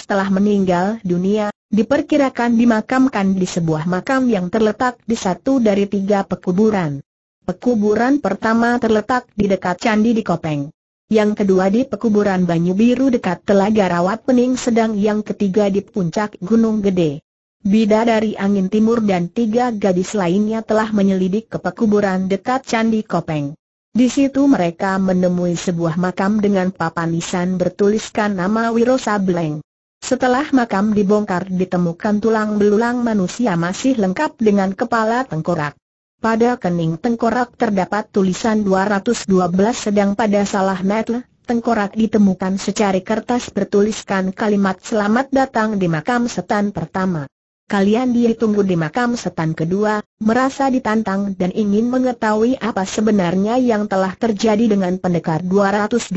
telah meninggal dunia, diperkirakan dimakamkan di sebuah makam yang terletak di satu dari tiga pekuburan. Pekuburan pertama terletak di dekat candi di Kopeng. Yang kedua di pekuburan Banyu Biru dekat Telaga Rawat Pening sedang yang ketiga di puncak Gunung Gede. Bida dari Angin Timur dan tiga gadis lainnya telah menyelidik ke pekuburan dekat Candi Kopeng. Di situ mereka menemui sebuah makam dengan papan nisan bertuliskan nama Wiro Sableng. Setelah makam dibongkar ditemukan tulang belulang manusia masih lengkap dengan kepala tengkorak. Pada kening tengkorak terdapat tulisan 212 sedang pada salah metle, tengkorak ditemukan secari kertas bertuliskan kalimat selamat datang di makam setan pertama. Kalian ditunggu di makam setan kedua, merasa ditantang dan ingin mengetahui apa sebenarnya yang telah terjadi dengan pendekar 212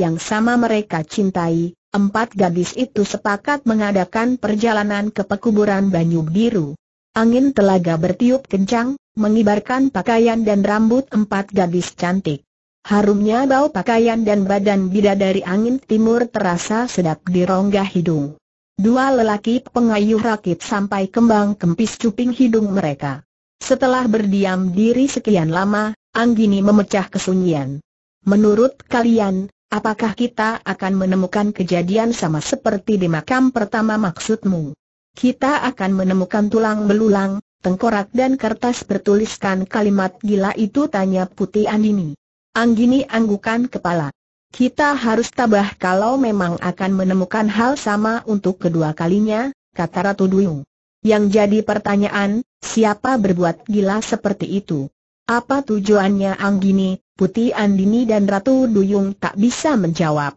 yang sama mereka cintai. Empat gadis itu sepakat mengadakan perjalanan ke pekuburan Banyu Biru. Angin telaga bertiup kencang, mengibarkan pakaian dan rambut empat gadis cantik. Harumnya bau pakaian dan badan bidadari angin timur terasa sedap di rongga hidung. Dua lelaki pengayuh rakit sampai kembang kempis cuping hidung mereka. Setelah berdiam diri sekian lama, Anggini memecah kesunyian. Menurut kalian, apakah kita akan menemukan kejadian sama seperti di makam pertama maksudmu? kita akan menemukan tulang belulang, tengkorak dan kertas bertuliskan kalimat gila itu tanya Putih Andini. Anggini anggukan kepala. Kita harus tabah kalau memang akan menemukan hal sama untuk kedua kalinya, kata Ratu Duyung. Yang jadi pertanyaan, siapa berbuat gila seperti itu? Apa tujuannya Anggini, Putih Andini dan Ratu Duyung tak bisa menjawab.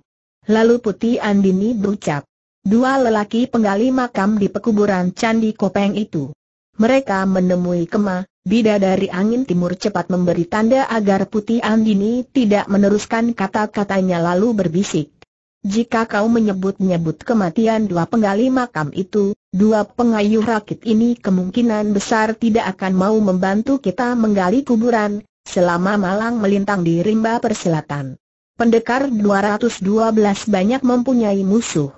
Lalu Putih Andini berucap, Dua lelaki penggali makam di pekuburan Candi Kopeng itu. Mereka menemui Kema, Bida dari angin timur cepat memberi tanda agar Putih Andini tidak meneruskan kata-katanya lalu berbisik. Jika kau menyebut-nyebut kematian dua penggali makam itu, dua pengayuh rakit ini kemungkinan besar tidak akan mau membantu kita menggali kuburan, selama malang melintang di rimba perselatan, Pendekar 212 banyak mempunyai musuh.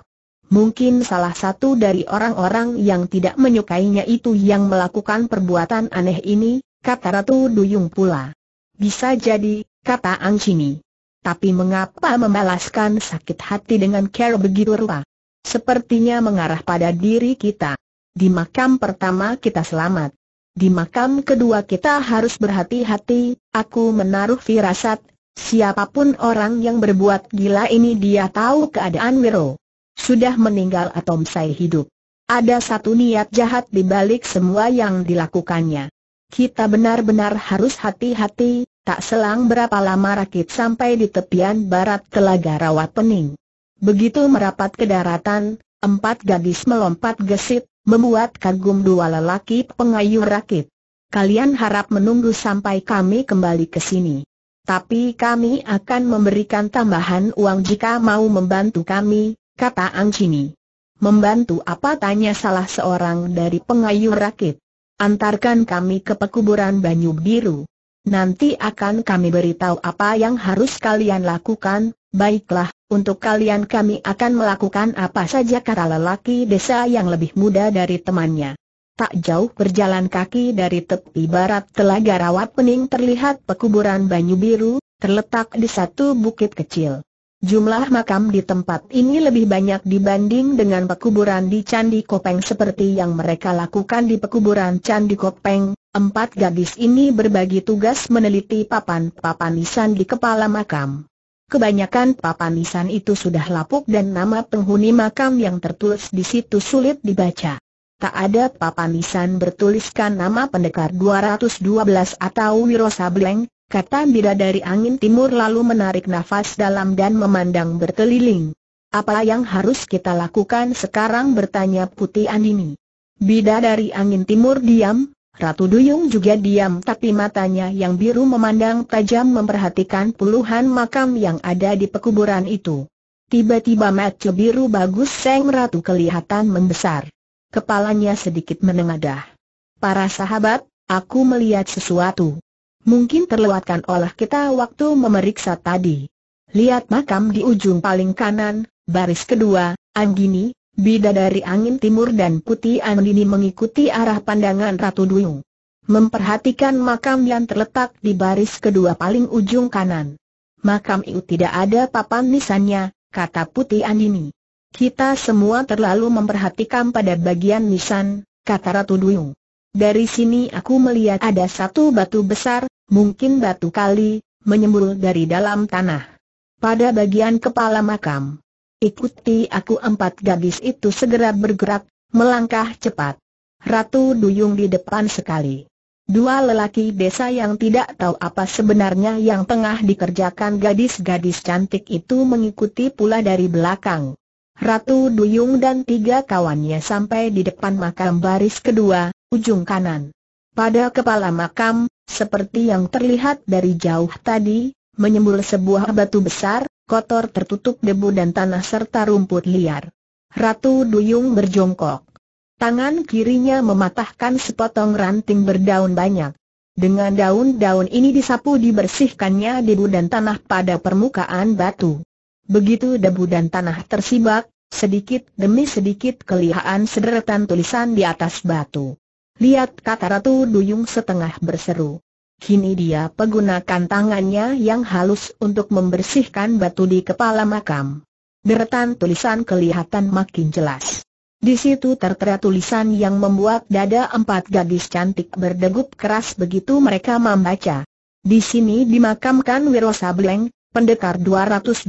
Mungkin salah satu dari orang-orang yang tidak menyukainya itu yang melakukan perbuatan aneh ini, kata Ratu Duyung pula. Bisa jadi, kata Angcini. Tapi mengapa membalaskan sakit hati dengan cara begitu rupa? Sepertinya mengarah pada diri kita. Di makam pertama kita selamat. Di makam kedua kita harus berhati-hati, aku menaruh firasat, siapapun orang yang berbuat gila ini dia tahu keadaan Wiro sudah meninggal atau masih hidup. Ada satu niat jahat di balik semua yang dilakukannya. Kita benar-benar harus hati-hati, tak selang berapa lama rakit sampai di tepian barat telaga rawat pening. Begitu merapat ke daratan, empat gadis melompat gesit, membuat kagum dua lelaki pengayuh rakit. Kalian harap menunggu sampai kami kembali ke sini. Tapi kami akan memberikan tambahan uang jika mau membantu kami, kata angcini Membantu apa tanya salah seorang dari pengayuh rakit. Antarkan kami ke pekuburan Banyu Biru. Nanti akan kami beritahu apa yang harus kalian lakukan, baiklah, untuk kalian kami akan melakukan apa saja kata lelaki desa yang lebih muda dari temannya. Tak jauh berjalan kaki dari tepi barat telaga rawat pening terlihat pekuburan Banyu Biru, terletak di satu bukit kecil. Jumlah makam di tempat ini lebih banyak dibanding dengan pekuburan di Candi Kopeng seperti yang mereka lakukan di pekuburan Candi Kopeng. Empat gadis ini berbagi tugas meneliti papan-papan nisan di kepala makam. Kebanyakan papan nisan itu sudah lapuk dan nama penghuni makam yang tertulis di situ sulit dibaca. Tak ada papan nisan bertuliskan nama pendekar 212 atau Wiro Sableng, kata Bida dari angin timur lalu menarik nafas dalam dan memandang berkeliling. Apa yang harus kita lakukan sekarang bertanya Putih Andini. Bida dari angin timur diam, Ratu Duyung juga diam tapi matanya yang biru memandang tajam memperhatikan puluhan makam yang ada di pekuburan itu. Tiba-tiba mata biru bagus Seng Ratu kelihatan membesar. Kepalanya sedikit menengadah. Para sahabat, aku melihat sesuatu mungkin terlewatkan oleh kita waktu memeriksa tadi. Lihat makam di ujung paling kanan, baris kedua, Anggini, dari angin timur dan putih Anggini mengikuti arah pandangan Ratu Duyung. Memperhatikan makam yang terletak di baris kedua paling ujung kanan. Makam itu tidak ada papan nisannya, kata putih Andini. Kita semua terlalu memperhatikan pada bagian nisan, kata Ratu Duyung. Dari sini aku melihat ada satu batu besar, mungkin batu kali, menyembul dari dalam tanah. Pada bagian kepala makam. Ikuti aku empat gadis itu segera bergerak, melangkah cepat. Ratu Duyung di depan sekali. Dua lelaki desa yang tidak tahu apa sebenarnya yang tengah dikerjakan gadis-gadis cantik itu mengikuti pula dari belakang. Ratu Duyung dan tiga kawannya sampai di depan makam baris kedua, ujung kanan. Pada kepala makam, seperti yang terlihat dari jauh tadi, menyembul sebuah batu besar, kotor tertutup debu dan tanah serta rumput liar. Ratu Duyung berjongkok. Tangan kirinya mematahkan sepotong ranting berdaun banyak. Dengan daun-daun ini disapu dibersihkannya debu dan tanah pada permukaan batu. Begitu debu dan tanah tersibak, sedikit demi sedikit kelihatan sederetan tulisan di atas batu. Lihat kata Ratu Duyung setengah berseru. Kini dia menggunakan tangannya yang halus untuk membersihkan batu di kepala makam. Deretan tulisan kelihatan makin jelas. Di situ tertera tulisan yang membuat dada empat gadis cantik berdegup keras begitu mereka membaca. Di sini dimakamkan Wiro Sableng, pendekar 212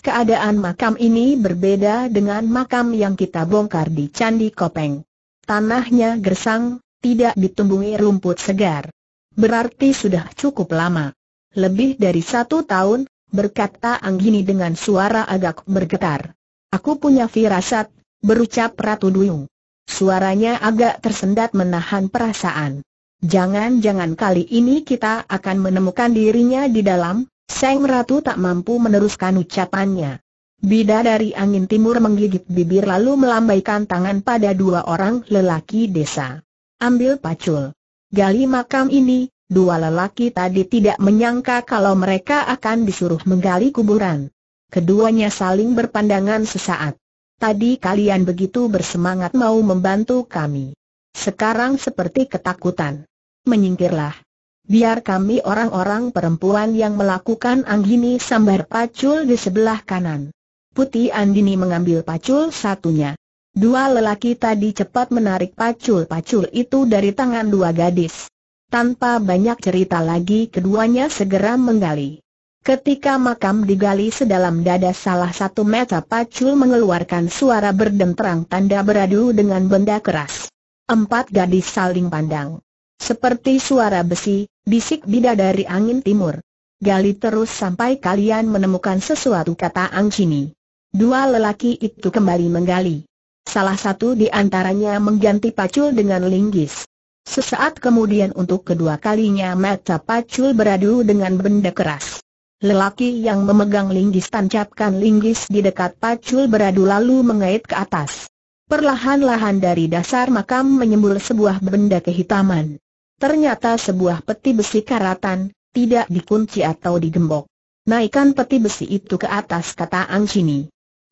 keadaan makam ini berbeda dengan makam yang kita bongkar di Candi Kopeng. Tanahnya gersang, tidak ditumbuhi rumput segar. Berarti sudah cukup lama. Lebih dari satu tahun, berkata Anggini dengan suara agak bergetar. Aku punya firasat, berucap Ratu Duyung. Suaranya agak tersendat menahan perasaan. Jangan-jangan kali ini kita akan menemukan dirinya di dalam, Seng Ratu tak mampu meneruskan ucapannya. Bida dari angin timur menggigit bibir lalu melambaikan tangan pada dua orang lelaki desa. Ambil pacul. Gali makam ini, dua lelaki tadi tidak menyangka kalau mereka akan disuruh menggali kuburan. Keduanya saling berpandangan sesaat. Tadi kalian begitu bersemangat mau membantu kami. Sekarang seperti ketakutan. Menyingkirlah. Biar kami orang-orang perempuan yang melakukan anggini sambar pacul di sebelah kanan. Putih Andini mengambil pacul satunya. Dua lelaki tadi cepat menarik pacul-pacul itu dari tangan dua gadis. Tanpa banyak cerita lagi keduanya segera menggali. Ketika makam digali sedalam dada salah satu meta pacul mengeluarkan suara berdenterang tanda beradu dengan benda keras. Empat gadis saling pandang. Seperti suara besi, bisik bidadari angin timur. Gali terus sampai kalian menemukan sesuatu kata Angcini. Dua lelaki itu kembali menggali. Salah satu di antaranya mengganti pacul dengan linggis. Sesaat kemudian untuk kedua kalinya mata pacul beradu dengan benda keras. Lelaki yang memegang linggis tancapkan linggis di dekat pacul beradu lalu mengait ke atas. Perlahan-lahan dari dasar makam menyembul sebuah benda kehitaman. Ternyata sebuah peti besi karatan, tidak dikunci atau digembok. Naikkan peti besi itu ke atas kata Angcini.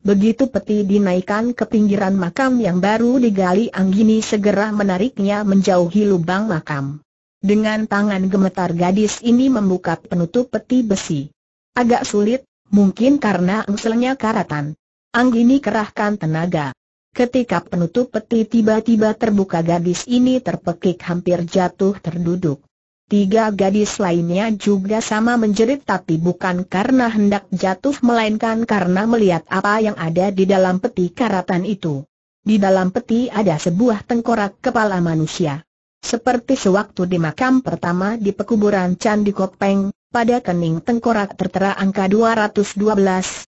Begitu peti dinaikkan ke pinggiran makam yang baru digali Anggini segera menariknya menjauhi lubang makam. Dengan tangan gemetar gadis ini membuka penutup peti besi. Agak sulit, mungkin karena engselnya karatan. Anggini kerahkan tenaga. Ketika penutup peti tiba-tiba terbuka gadis ini terpekik hampir jatuh terduduk. Tiga gadis lainnya juga sama menjerit tapi bukan karena hendak jatuh melainkan karena melihat apa yang ada di dalam peti karatan itu. Di dalam peti ada sebuah tengkorak kepala manusia. Seperti sewaktu di makam pertama di pekuburan Candi Kopeng, pada kening tengkorak tertera angka 212,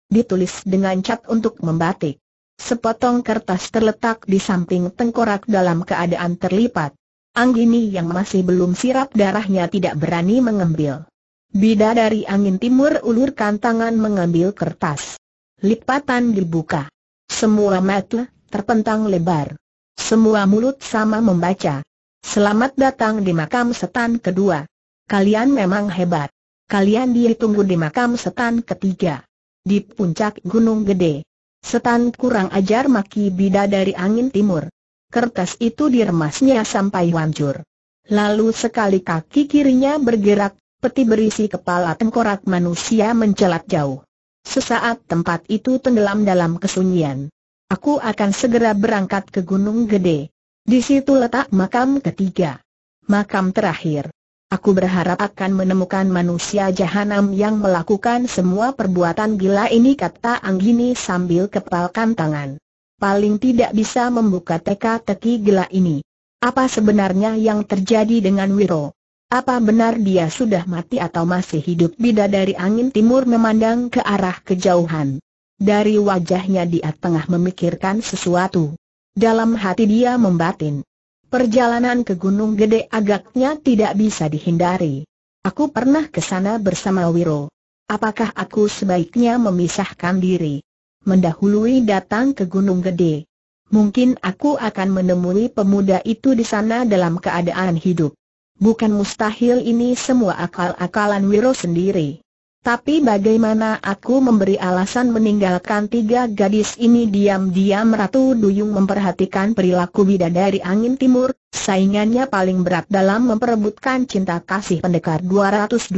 ditulis dengan cat untuk membatik. Sepotong kertas terletak di samping tengkorak dalam keadaan terlipat. Anggini yang masih belum sirap darahnya tidak berani mengambil. Bida dari angin timur ulurkan tangan mengambil kertas. Lipatan dibuka. Semua mata terpentang lebar. Semua mulut sama membaca. Selamat datang di makam setan kedua. Kalian memang hebat. Kalian ditunggu di makam setan ketiga. Di puncak Gunung Gede. Setan kurang ajar maki bida dari angin timur kertas itu diremasnya sampai hancur. Lalu sekali kaki kirinya bergerak, peti berisi kepala tengkorak manusia mencelat jauh. Sesaat tempat itu tenggelam dalam kesunyian. Aku akan segera berangkat ke Gunung Gede. Di situ letak makam ketiga. Makam terakhir. Aku berharap akan menemukan manusia jahanam yang melakukan semua perbuatan gila ini kata Anggini sambil kepalkan tangan paling tidak bisa membuka teka-teki gila ini. Apa sebenarnya yang terjadi dengan Wiro? Apa benar dia sudah mati atau masih hidup? Bida dari angin timur memandang ke arah kejauhan. Dari wajahnya dia tengah memikirkan sesuatu. Dalam hati dia membatin. Perjalanan ke Gunung Gede agaknya tidak bisa dihindari. Aku pernah ke sana bersama Wiro. Apakah aku sebaiknya memisahkan diri? mendahului datang ke Gunung Gede. Mungkin aku akan menemui pemuda itu di sana dalam keadaan hidup. Bukan mustahil ini semua akal-akalan Wiro sendiri. Tapi bagaimana aku memberi alasan meninggalkan tiga gadis ini diam-diam Ratu Duyung memperhatikan perilaku bidadari angin timur, saingannya paling berat dalam memperebutkan cinta kasih pendekar 212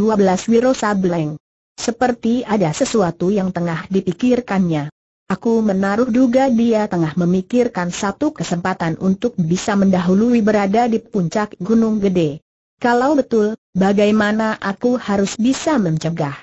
Wiro Sableng. Seperti ada sesuatu yang tengah dipikirkannya. Aku menaruh duga dia tengah memikirkan satu kesempatan untuk bisa mendahului berada di puncak Gunung Gede. Kalau betul, bagaimana aku harus bisa mencegah?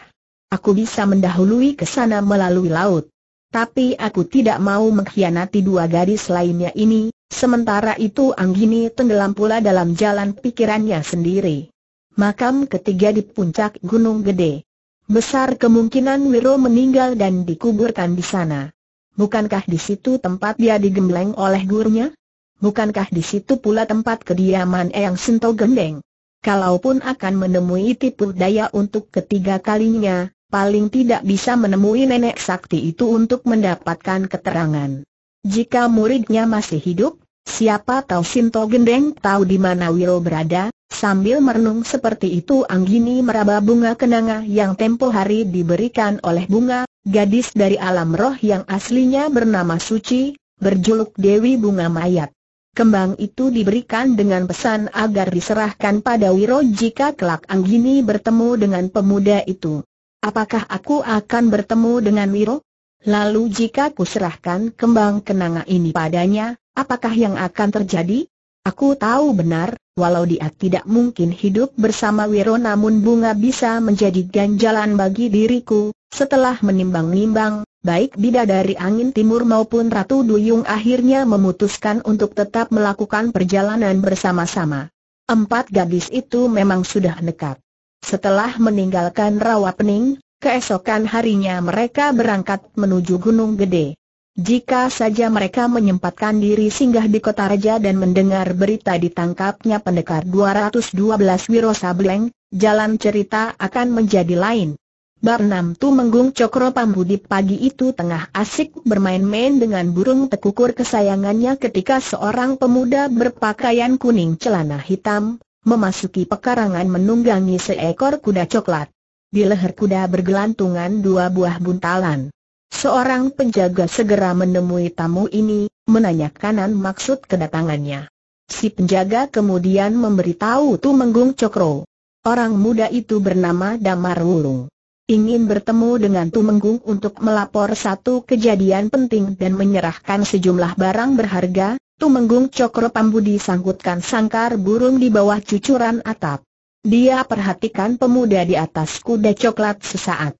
Aku bisa mendahului ke sana melalui laut. Tapi aku tidak mau mengkhianati dua gadis lainnya ini, sementara itu Anggini tenggelam pula dalam jalan pikirannya sendiri. Makam ketiga di puncak Gunung Gede. Besar kemungkinan Wiro meninggal dan dikuburkan di sana. Bukankah di situ tempat dia digembleng oleh gurunya? Bukankah di situ pula tempat kediaman Eyang Sento Gendeng? Kalaupun akan menemui tipu daya untuk ketiga kalinya, paling tidak bisa menemui nenek sakti itu untuk mendapatkan keterangan. Jika muridnya masih hidup, Siapa tahu Sinto Gendeng tahu di mana Wiro berada, sambil merenung seperti itu Anggini meraba bunga kenanga yang tempo hari diberikan oleh bunga, gadis dari alam roh yang aslinya bernama Suci, berjuluk Dewi Bunga Mayat. Kembang itu diberikan dengan pesan agar diserahkan pada Wiro jika kelak Anggini bertemu dengan pemuda itu. Apakah aku akan bertemu dengan Wiro? Lalu jika kuserahkan kembang kenanga ini padanya, Apakah yang akan terjadi? Aku tahu benar, walau dia tidak mungkin hidup bersama Wiro namun bunga bisa menjadi ganjalan bagi diriku, setelah menimbang-nimbang, baik bidadari angin timur maupun Ratu Duyung akhirnya memutuskan untuk tetap melakukan perjalanan bersama-sama. Empat gadis itu memang sudah nekat. Setelah meninggalkan Rawa Pening, keesokan harinya mereka berangkat menuju Gunung Gede. Jika saja mereka menyempatkan diri singgah di kota raja dan mendengar berita ditangkapnya pendekar 212 Wiro Sableng, jalan cerita akan menjadi lain. Barnam Tu Menggung Cokro Pambudi pagi itu tengah asik bermain-main dengan burung tekukur kesayangannya ketika seorang pemuda berpakaian kuning celana hitam, memasuki pekarangan menunggangi seekor kuda coklat. Di leher kuda bergelantungan dua buah buntalan. Seorang penjaga segera menemui tamu ini, menanyakan maksud kedatangannya. Si penjaga kemudian memberitahu Tumenggung Cokro. Orang muda itu bernama Damar Wulung. Ingin bertemu dengan Tumenggung untuk melapor satu kejadian penting dan menyerahkan sejumlah barang berharga, Tumenggung Cokro Pambudi sangkutkan sangkar burung di bawah cucuran atap. Dia perhatikan pemuda di atas kuda coklat sesaat.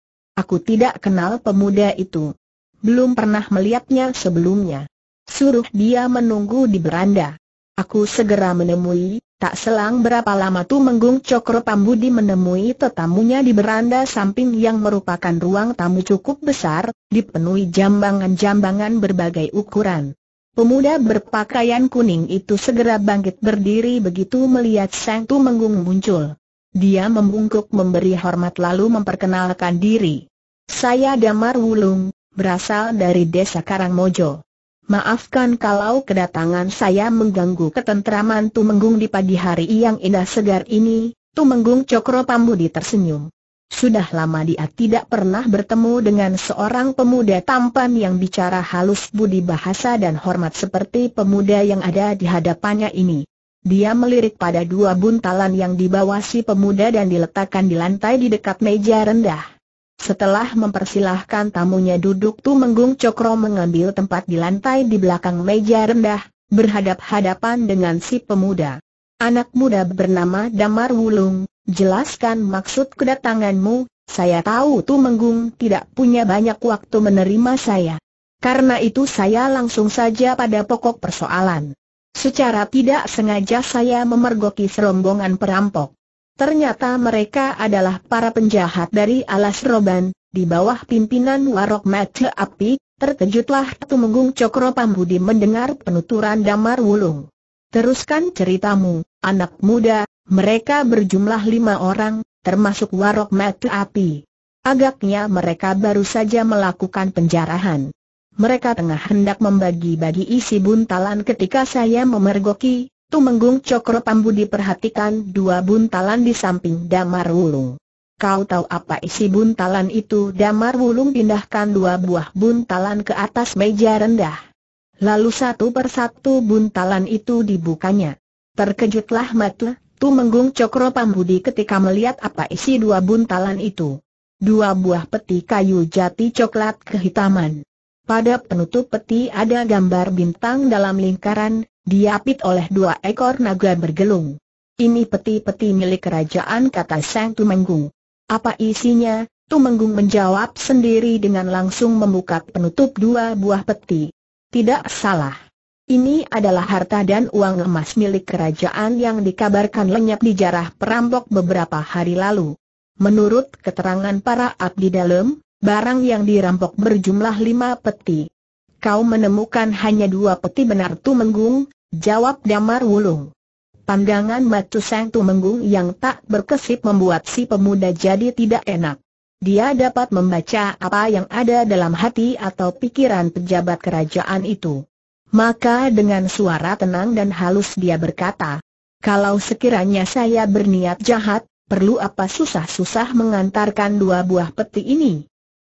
Aku tidak kenal pemuda itu. Belum pernah melihatnya sebelumnya. Suruh dia menunggu di beranda. Aku segera menemui, tak selang berapa lama tu Menggung Cokro Pambudi menemui tetamunya di beranda samping yang merupakan ruang tamu cukup besar, dipenuhi jambangan-jambangan berbagai ukuran. Pemuda berpakaian kuning itu segera bangkit berdiri begitu melihat Sang Tu Menggung muncul. Dia membungkuk memberi hormat lalu memperkenalkan diri. Saya Damar Wulung, berasal dari desa Karangmojo. Maafkan kalau kedatangan saya mengganggu ketentraman Tumenggung di pagi hari yang indah segar ini, Tumenggung Cokro Pambudi tersenyum. Sudah lama dia tidak pernah bertemu dengan seorang pemuda tampan yang bicara halus budi bahasa dan hormat seperti pemuda yang ada di hadapannya ini. Dia melirik pada dua buntalan yang dibawa si pemuda dan diletakkan di lantai di dekat meja rendah. Setelah mempersilahkan tamunya duduk Tumenggung Cokro mengambil tempat di lantai di belakang meja rendah, berhadap-hadapan dengan si pemuda. Anak muda bernama Damar Wulung, jelaskan maksud kedatanganmu, saya tahu Tumenggung tidak punya banyak waktu menerima saya. Karena itu saya langsung saja pada pokok persoalan. Secara tidak sengaja saya memergoki serombongan perampok. Ternyata mereka adalah para penjahat dari alas roban, di bawah pimpinan Warok mace Api, terkejutlah Tumenggung Cokro Pambudi mendengar penuturan Damar Wulung. Teruskan ceritamu, anak muda, mereka berjumlah lima orang, termasuk Warok mace Api. Agaknya mereka baru saja melakukan penjarahan. Mereka tengah hendak membagi-bagi isi buntalan ketika saya memergoki, Tumenggung Cokro Pambudi perhatikan dua buntalan di samping Damar Wulung. Kau tahu apa isi buntalan itu? Damar Wulung pindahkan dua buah buntalan ke atas meja rendah. Lalu satu persatu buntalan itu dibukanya. Terkejutlah Matu, Tumenggung Cokro Pambudi ketika melihat apa isi dua buntalan itu. Dua buah peti kayu jati coklat kehitaman. Pada penutup peti ada gambar bintang dalam lingkaran, diapit oleh dua ekor naga bergelung. Ini peti-peti milik kerajaan kata Sang Tumenggung. Apa isinya? Tumenggung menjawab sendiri dengan langsung membuka penutup dua buah peti. Tidak salah. Ini adalah harta dan uang emas milik kerajaan yang dikabarkan lenyap di jarah perampok beberapa hari lalu. Menurut keterangan para abdi dalam, barang yang dirampok berjumlah lima peti kau menemukan hanya dua peti benar Tumenggung, jawab Damar Wulung. Pandangan Matu Sang Tumenggung yang tak berkesip membuat si pemuda jadi tidak enak. Dia dapat membaca apa yang ada dalam hati atau pikiran pejabat kerajaan itu. Maka dengan suara tenang dan halus dia berkata, Kalau sekiranya saya berniat jahat, perlu apa susah-susah mengantarkan dua buah peti ini?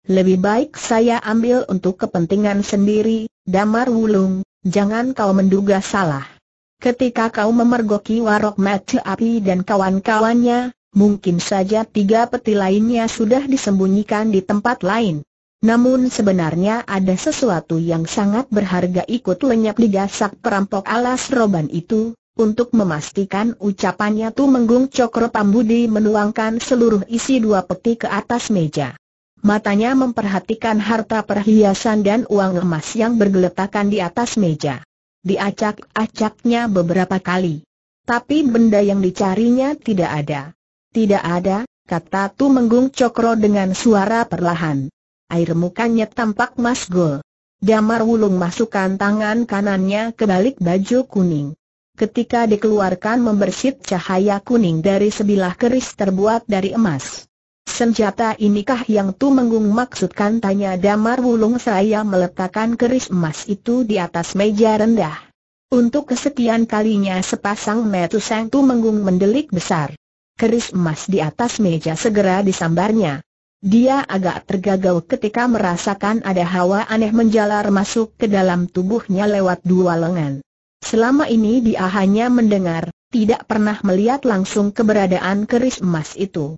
Lebih baik saya ambil untuk kepentingan sendiri, Damar Wulung, jangan kau menduga salah. Ketika kau memergoki Warok mati Api dan kawan-kawannya, mungkin saja tiga peti lainnya sudah disembunyikan di tempat lain. Namun sebenarnya ada sesuatu yang sangat berharga ikut lenyap di gasak perampok alas roban itu, untuk memastikan ucapannya menggung Cokro Pambudi menuangkan seluruh isi dua peti ke atas meja matanya memperhatikan harta perhiasan dan uang emas yang bergeletakan di atas meja. Diacak-acaknya beberapa kali. Tapi benda yang dicarinya tidak ada. Tidak ada, kata Tu Menggung Cokro dengan suara perlahan. Air mukanya tampak masgul. Damar Wulung masukkan tangan kanannya ke balik baju kuning. Ketika dikeluarkan membersit cahaya kuning dari sebilah keris terbuat dari emas. Senjata inikah yang Tu Menggung maksudkan tanya Damar Wulung saya meletakkan keris emas itu di atas meja rendah. Untuk kesekian kalinya sepasang metu Sang Tu Menggung mendelik besar. Keris emas di atas meja segera disambarnya. Dia agak tergagal ketika merasakan ada hawa aneh menjalar masuk ke dalam tubuhnya lewat dua lengan. Selama ini dia hanya mendengar, tidak pernah melihat langsung keberadaan keris emas itu.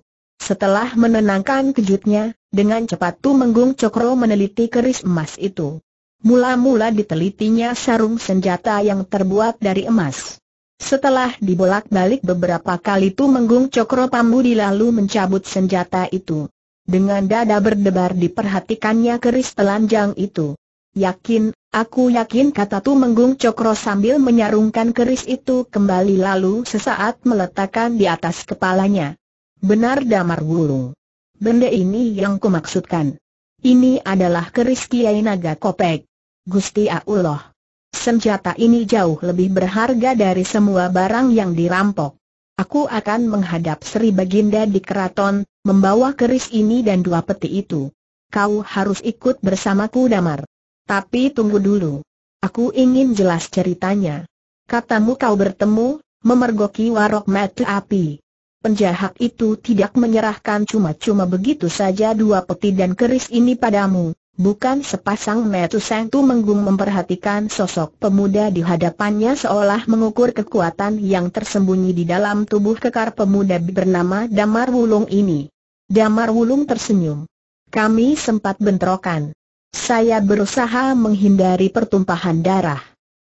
Setelah menenangkan kejutnya, dengan cepat Tu Menggung Cokro meneliti keris emas itu. Mula-mula ditelitinya sarung senjata yang terbuat dari emas. Setelah dibolak-balik beberapa kali Tu Menggung Cokro di lalu mencabut senjata itu. Dengan dada berdebar diperhatikannya keris telanjang itu. Yakin, aku yakin kata Tu Menggung Cokro sambil menyarungkan keris itu kembali lalu sesaat meletakkan di atas kepalanya. Benar damar wulung. Benda ini yang kumaksudkan. Ini adalah keris Kiai Naga Kopek. Gusti Allah. Senjata ini jauh lebih berharga dari semua barang yang dirampok. Aku akan menghadap Sri Baginda di keraton, membawa keris ini dan dua peti itu. Kau harus ikut bersamaku Damar. Tapi tunggu dulu. Aku ingin jelas ceritanya. Katamu kau bertemu, memergoki warok mata api penjahat itu tidak menyerahkan cuma-cuma begitu saja dua peti dan keris ini padamu. Bukan sepasang metu tu menggung memperhatikan sosok pemuda di hadapannya seolah mengukur kekuatan yang tersembunyi di dalam tubuh kekar pemuda bernama Damar Wulung ini. Damar Wulung tersenyum. Kami sempat bentrokan. Saya berusaha menghindari pertumpahan darah.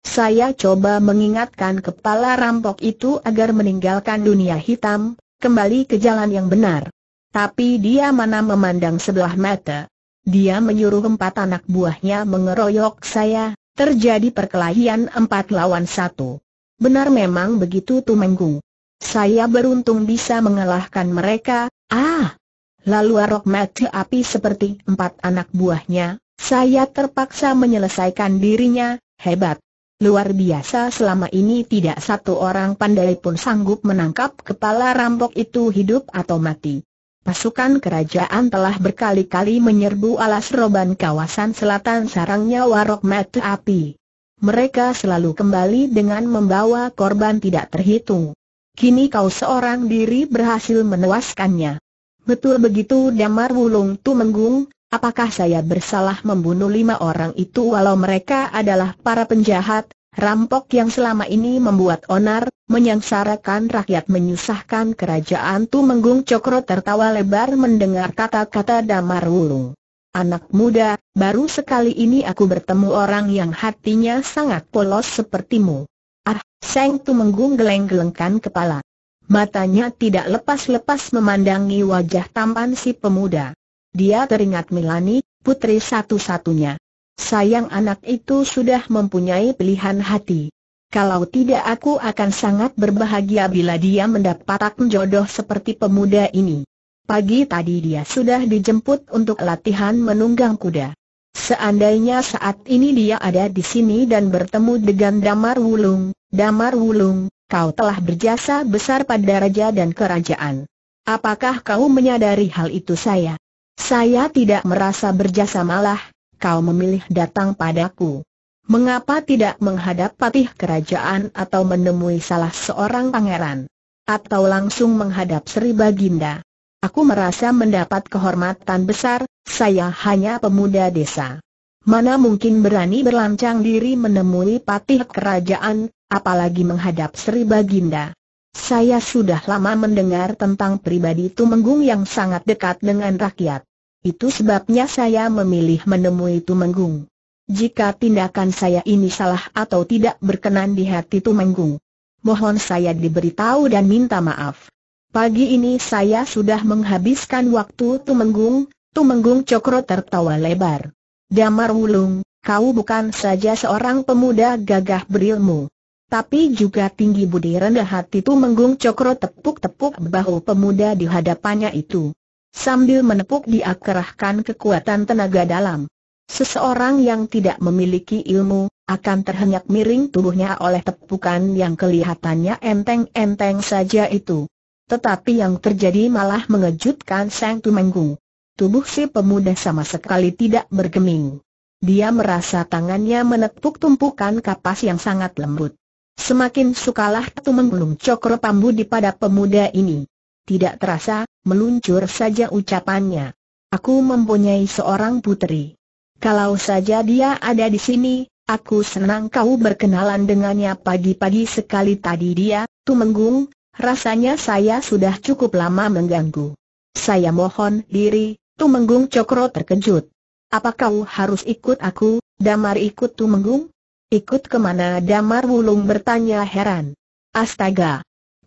Saya coba mengingatkan kepala rampok itu agar meninggalkan dunia hitam, kembali ke jalan yang benar. Tapi dia mana memandang sebelah mata. Dia menyuruh empat anak buahnya mengeroyok saya, terjadi perkelahian empat lawan satu. Benar memang begitu Tumenggung. Saya beruntung bisa mengalahkan mereka, ah! Lalu arok mati api seperti empat anak buahnya, saya terpaksa menyelesaikan dirinya, hebat. Luar biasa selama ini tidak satu orang pandai pun sanggup menangkap kepala rampok itu hidup atau mati. Pasukan kerajaan telah berkali-kali menyerbu alas roban kawasan selatan sarangnya Warok Mata Api. Mereka selalu kembali dengan membawa korban tidak terhitung. Kini kau seorang diri berhasil menewaskannya. Betul begitu Damar Wulung tu menggung. Apakah saya bersalah membunuh lima orang itu walau mereka adalah para penjahat, rampok yang selama ini membuat onar, menyangsarakan rakyat menyusahkan kerajaan Tumenggung Cokro tertawa lebar mendengar kata-kata Damar Wulung. Anak muda, baru sekali ini aku bertemu orang yang hatinya sangat polos sepertimu. Ah, Seng Tumenggung geleng-gelengkan kepala. Matanya tidak lepas-lepas memandangi wajah tampan si pemuda. Dia teringat Milani, putri satu-satunya. Sayang anak itu sudah mempunyai pilihan hati. Kalau tidak aku akan sangat berbahagia bila dia mendapat jodoh seperti pemuda ini. Pagi tadi dia sudah dijemput untuk latihan menunggang kuda. Seandainya saat ini dia ada di sini dan bertemu dengan Damar Wulung, Damar Wulung, kau telah berjasa besar pada raja dan kerajaan. Apakah kau menyadari hal itu saya? Saya tidak merasa berjasa malah, kau memilih datang padaku. Mengapa tidak menghadap patih kerajaan atau menemui salah seorang pangeran? Atau langsung menghadap Sri Baginda? Aku merasa mendapat kehormatan besar, saya hanya pemuda desa. Mana mungkin berani berlancang diri menemui patih kerajaan, apalagi menghadap Sri Baginda. Saya sudah lama mendengar tentang pribadi Tumenggung yang sangat dekat dengan rakyat. Itu sebabnya saya memilih menemui Tumenggung. Jika tindakan saya ini salah atau tidak berkenan di hati Tumenggung, mohon saya diberitahu dan minta maaf. Pagi ini saya sudah menghabiskan waktu Tumenggung, Tumenggung Cokro tertawa lebar. Damar Wulung, kau bukan saja seorang pemuda gagah berilmu. Tapi juga tinggi budi rendah hati Tumenggung Cokro tepuk-tepuk bahu pemuda di hadapannya itu. Sambil menepuk dia kerahkan kekuatan tenaga dalam. Seseorang yang tidak memiliki ilmu, akan terhenyak miring tubuhnya oleh tepukan yang kelihatannya enteng-enteng saja itu. Tetapi yang terjadi malah mengejutkan Sang Tumenggung. Tubuh si pemuda sama sekali tidak bergeming. Dia merasa tangannya menepuk tumpukan kapas yang sangat lembut. Semakin sukalah Tumenggung cokro pambu di pada pemuda ini. Tidak terasa, meluncur saja ucapannya. Aku mempunyai seorang putri. Kalau saja dia ada di sini, aku senang kau berkenalan dengannya pagi-pagi sekali tadi dia, Tumenggung, rasanya saya sudah cukup lama mengganggu. Saya mohon diri, Tumenggung Cokro terkejut. Apa kau harus ikut aku, Damar ikut Tumenggung? Ikut kemana Damar Wulung bertanya heran. Astaga,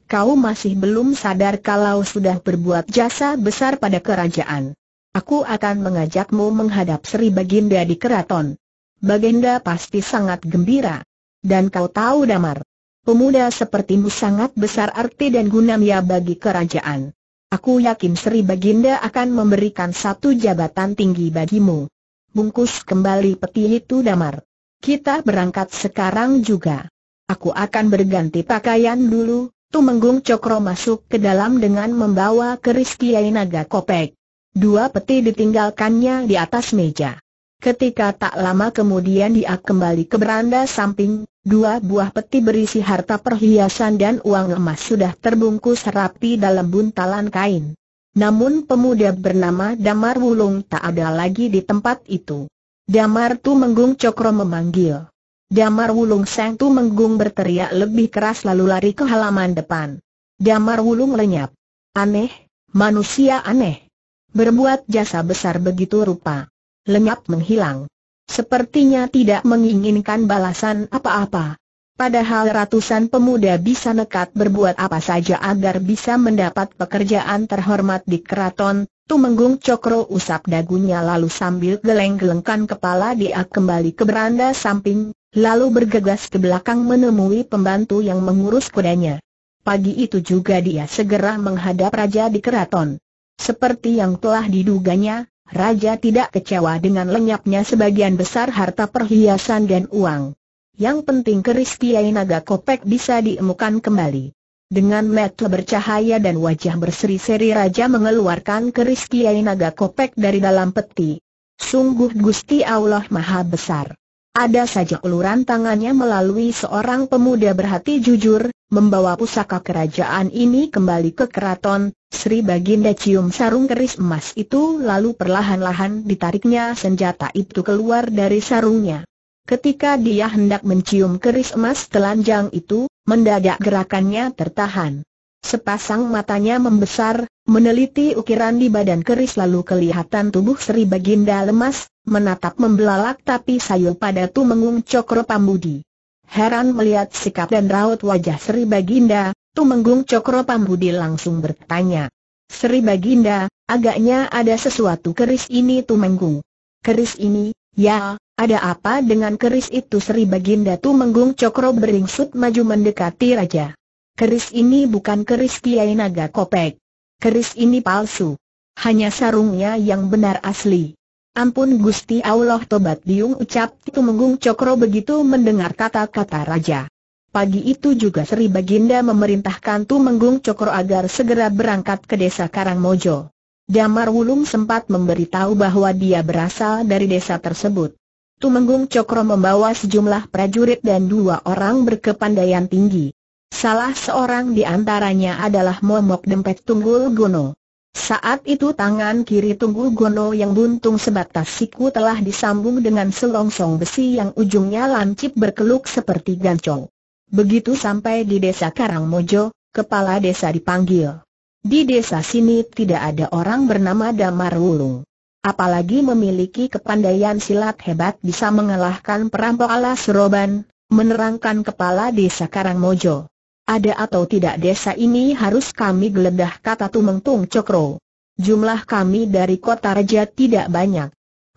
kau masih belum sadar kalau sudah berbuat jasa besar pada kerajaan. Aku akan mengajakmu menghadap Sri Baginda di keraton. Baginda pasti sangat gembira. Dan kau tahu Damar, pemuda sepertimu sangat besar arti dan gunanya bagi kerajaan. Aku yakin Sri Baginda akan memberikan satu jabatan tinggi bagimu. Bungkus kembali peti itu Damar. Kita berangkat sekarang juga. Aku akan berganti pakaian dulu, Tumenggung Cokro masuk ke dalam dengan membawa keris Kiai Naga Kopek. Dua peti ditinggalkannya di atas meja. Ketika tak lama kemudian dia kembali ke beranda samping, dua buah peti berisi harta perhiasan dan uang emas sudah terbungkus rapi dalam buntalan kain. Namun pemuda bernama Damar Wulung tak ada lagi di tempat itu. Damar Tumenggung Cokro memanggil. Damar Wulung Seng Tu menggung berteriak lebih keras lalu lari ke halaman depan. Damar Wulung lenyap. Aneh, manusia aneh. Berbuat jasa besar begitu rupa. Lenyap menghilang. Sepertinya tidak menginginkan balasan apa-apa. Padahal ratusan pemuda bisa nekat berbuat apa saja agar bisa mendapat pekerjaan terhormat di keraton, Tumenggung Cokro usap dagunya lalu sambil geleng-gelengkan kepala dia kembali ke beranda samping, lalu bergegas ke belakang menemui pembantu yang mengurus kudanya. Pagi itu juga dia segera menghadap raja di keraton. Seperti yang telah diduganya, raja tidak kecewa dengan lenyapnya sebagian besar harta perhiasan dan uang. Yang penting keris Kiai Naga Kopek bisa diemukan kembali. Dengan mata bercahaya dan wajah berseri-seri raja mengeluarkan keris Kiai Naga Kopek dari dalam peti. Sungguh Gusti Allah Maha Besar. Ada saja uluran tangannya melalui seorang pemuda berhati jujur, membawa pusaka kerajaan ini kembali ke keraton, Sri Baginda cium sarung keris emas itu lalu perlahan-lahan ditariknya senjata itu keluar dari sarungnya. Ketika dia hendak mencium keris emas telanjang itu, mendadak gerakannya tertahan. Sepasang matanya membesar, meneliti ukiran di badan keris lalu kelihatan tubuh Sri Baginda lemas, menatap membelalak tapi sayu pada Tumenggung Cokro Pambudi. Heran melihat sikap dan raut wajah Sri Baginda, Tumenggung Cokro Pambudi langsung bertanya. Sri Baginda, agaknya ada sesuatu keris ini Tumenggung. Keris ini, ya, ada apa dengan keris itu Sri Baginda Tumenggung Cokro beringsut maju mendekati Raja. Keris ini bukan keris Kiai Naga Kopek. Keris ini palsu. Hanya sarungnya yang benar asli. Ampun Gusti Allah tobat diung, ucap Tumenggung Cokro begitu mendengar kata-kata Raja. Pagi itu juga Sri Baginda memerintahkan Tumenggung Cokro agar segera berangkat ke desa Karangmojo. Damar Wulung sempat memberitahu bahwa dia berasal dari desa tersebut. Tumenggung Cokro membawa sejumlah prajurit dan dua orang berkepandaian tinggi. Salah seorang di antaranya adalah Momok Dempet Tunggul Gunung. Saat itu tangan kiri Tunggu Gono yang buntung sebatas siku telah disambung dengan selongsong besi yang ujungnya lancip berkeluk seperti gancong. Begitu sampai di desa Karangmojo, kepala desa dipanggil. Di desa sini tidak ada orang bernama Damar Wulung. Apalagi memiliki kepandaian silat hebat bisa mengalahkan perampok ala seroban, menerangkan kepala desa Karangmojo. Ada atau tidak desa ini harus kami geledah kata Tumeng Tung Cokro. Jumlah kami dari kota raja tidak banyak.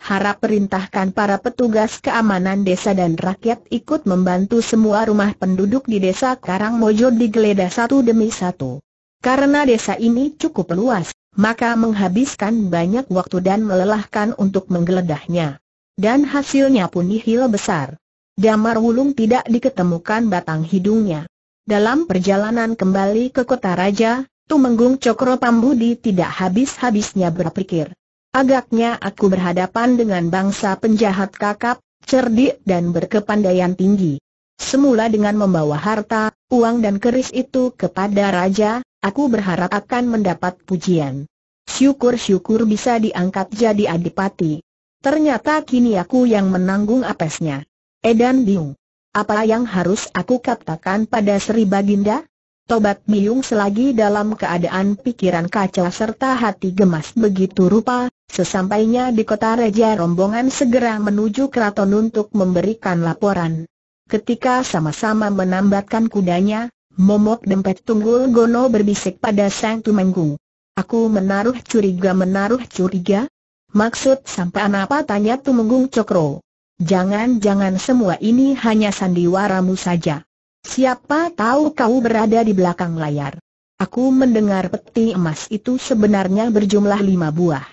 Harap perintahkan para petugas keamanan desa dan rakyat ikut membantu semua rumah penduduk di desa Karang Karangmojo digeledah satu demi satu. Karena desa ini cukup luas, maka menghabiskan banyak waktu dan melelahkan untuk menggeledahnya. Dan hasilnya pun nihil besar. Damar Wulung tidak diketemukan batang hidungnya. Dalam perjalanan kembali ke kota raja, Tumenggung Cokro Pambudi tidak habis-habisnya berpikir. Agaknya aku berhadapan dengan bangsa penjahat kakap, cerdik dan berkepandaian tinggi. Semula dengan membawa harta, uang dan keris itu kepada raja, aku berharap akan mendapat pujian. Syukur-syukur bisa diangkat jadi adipati. Ternyata kini aku yang menanggung apesnya. Edan bingung. Apa yang harus aku katakan pada Sri Baginda? Tobat Miung selagi dalam keadaan pikiran kacau serta hati gemas begitu rupa, sesampainya di kota Reja rombongan segera menuju keraton untuk memberikan laporan. Ketika sama-sama menambatkan kudanya, Momok Dempet Tunggul Gono berbisik pada Sang Tumenggung. Aku menaruh curiga menaruh curiga? Maksud sampai apa tanya Tumenggung Cokro. Jangan-jangan semua ini hanya sandiwaramu saja. Siapa tahu kau berada di belakang layar. Aku mendengar peti emas itu sebenarnya berjumlah lima buah.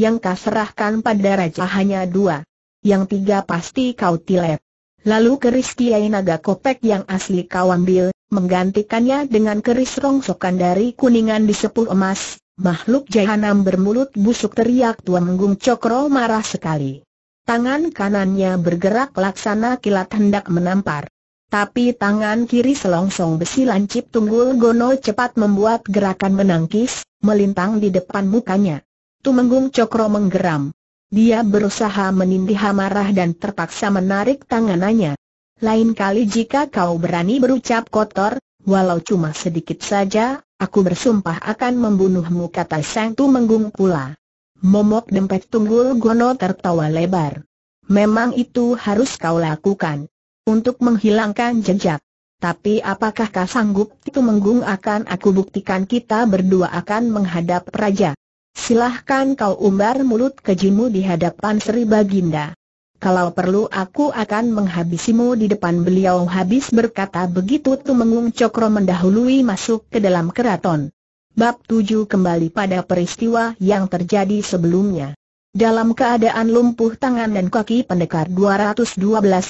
Yang kau serahkan pada raja hanya dua. Yang tiga pasti kau tilep. Lalu keris Kiai Naga Kopek yang asli kau ambil, menggantikannya dengan keris rongsokan dari kuningan di sepuluh emas. Makhluk jahanam bermulut busuk teriak Tua Menggung Cokro marah sekali. Tangan kanannya bergerak laksana kilat hendak menampar. Tapi tangan kiri selongsong besi lancip tunggul gono cepat membuat gerakan menangkis, melintang di depan mukanya. Tumenggung Cokro menggeram. Dia berusaha menindih amarah dan terpaksa menarik tanganannya. Lain kali jika kau berani berucap kotor, walau cuma sedikit saja, aku bersumpah akan membunuhmu kata Sang Tumenggung pula. Momok dempet tunggul gono tertawa lebar. Memang itu harus kau lakukan. Untuk menghilangkan jejak. Tapi apakah kau sanggup itu menggung akan aku buktikan kita berdua akan menghadap raja. Silahkan kau umbar mulut kejimu di hadapan Sri Baginda. Kalau perlu aku akan menghabisimu di depan beliau habis berkata begitu tu mengung cokro mendahului masuk ke dalam keraton. Bab 7 kembali pada peristiwa yang terjadi sebelumnya. Dalam keadaan lumpuh tangan dan kaki pendekar 212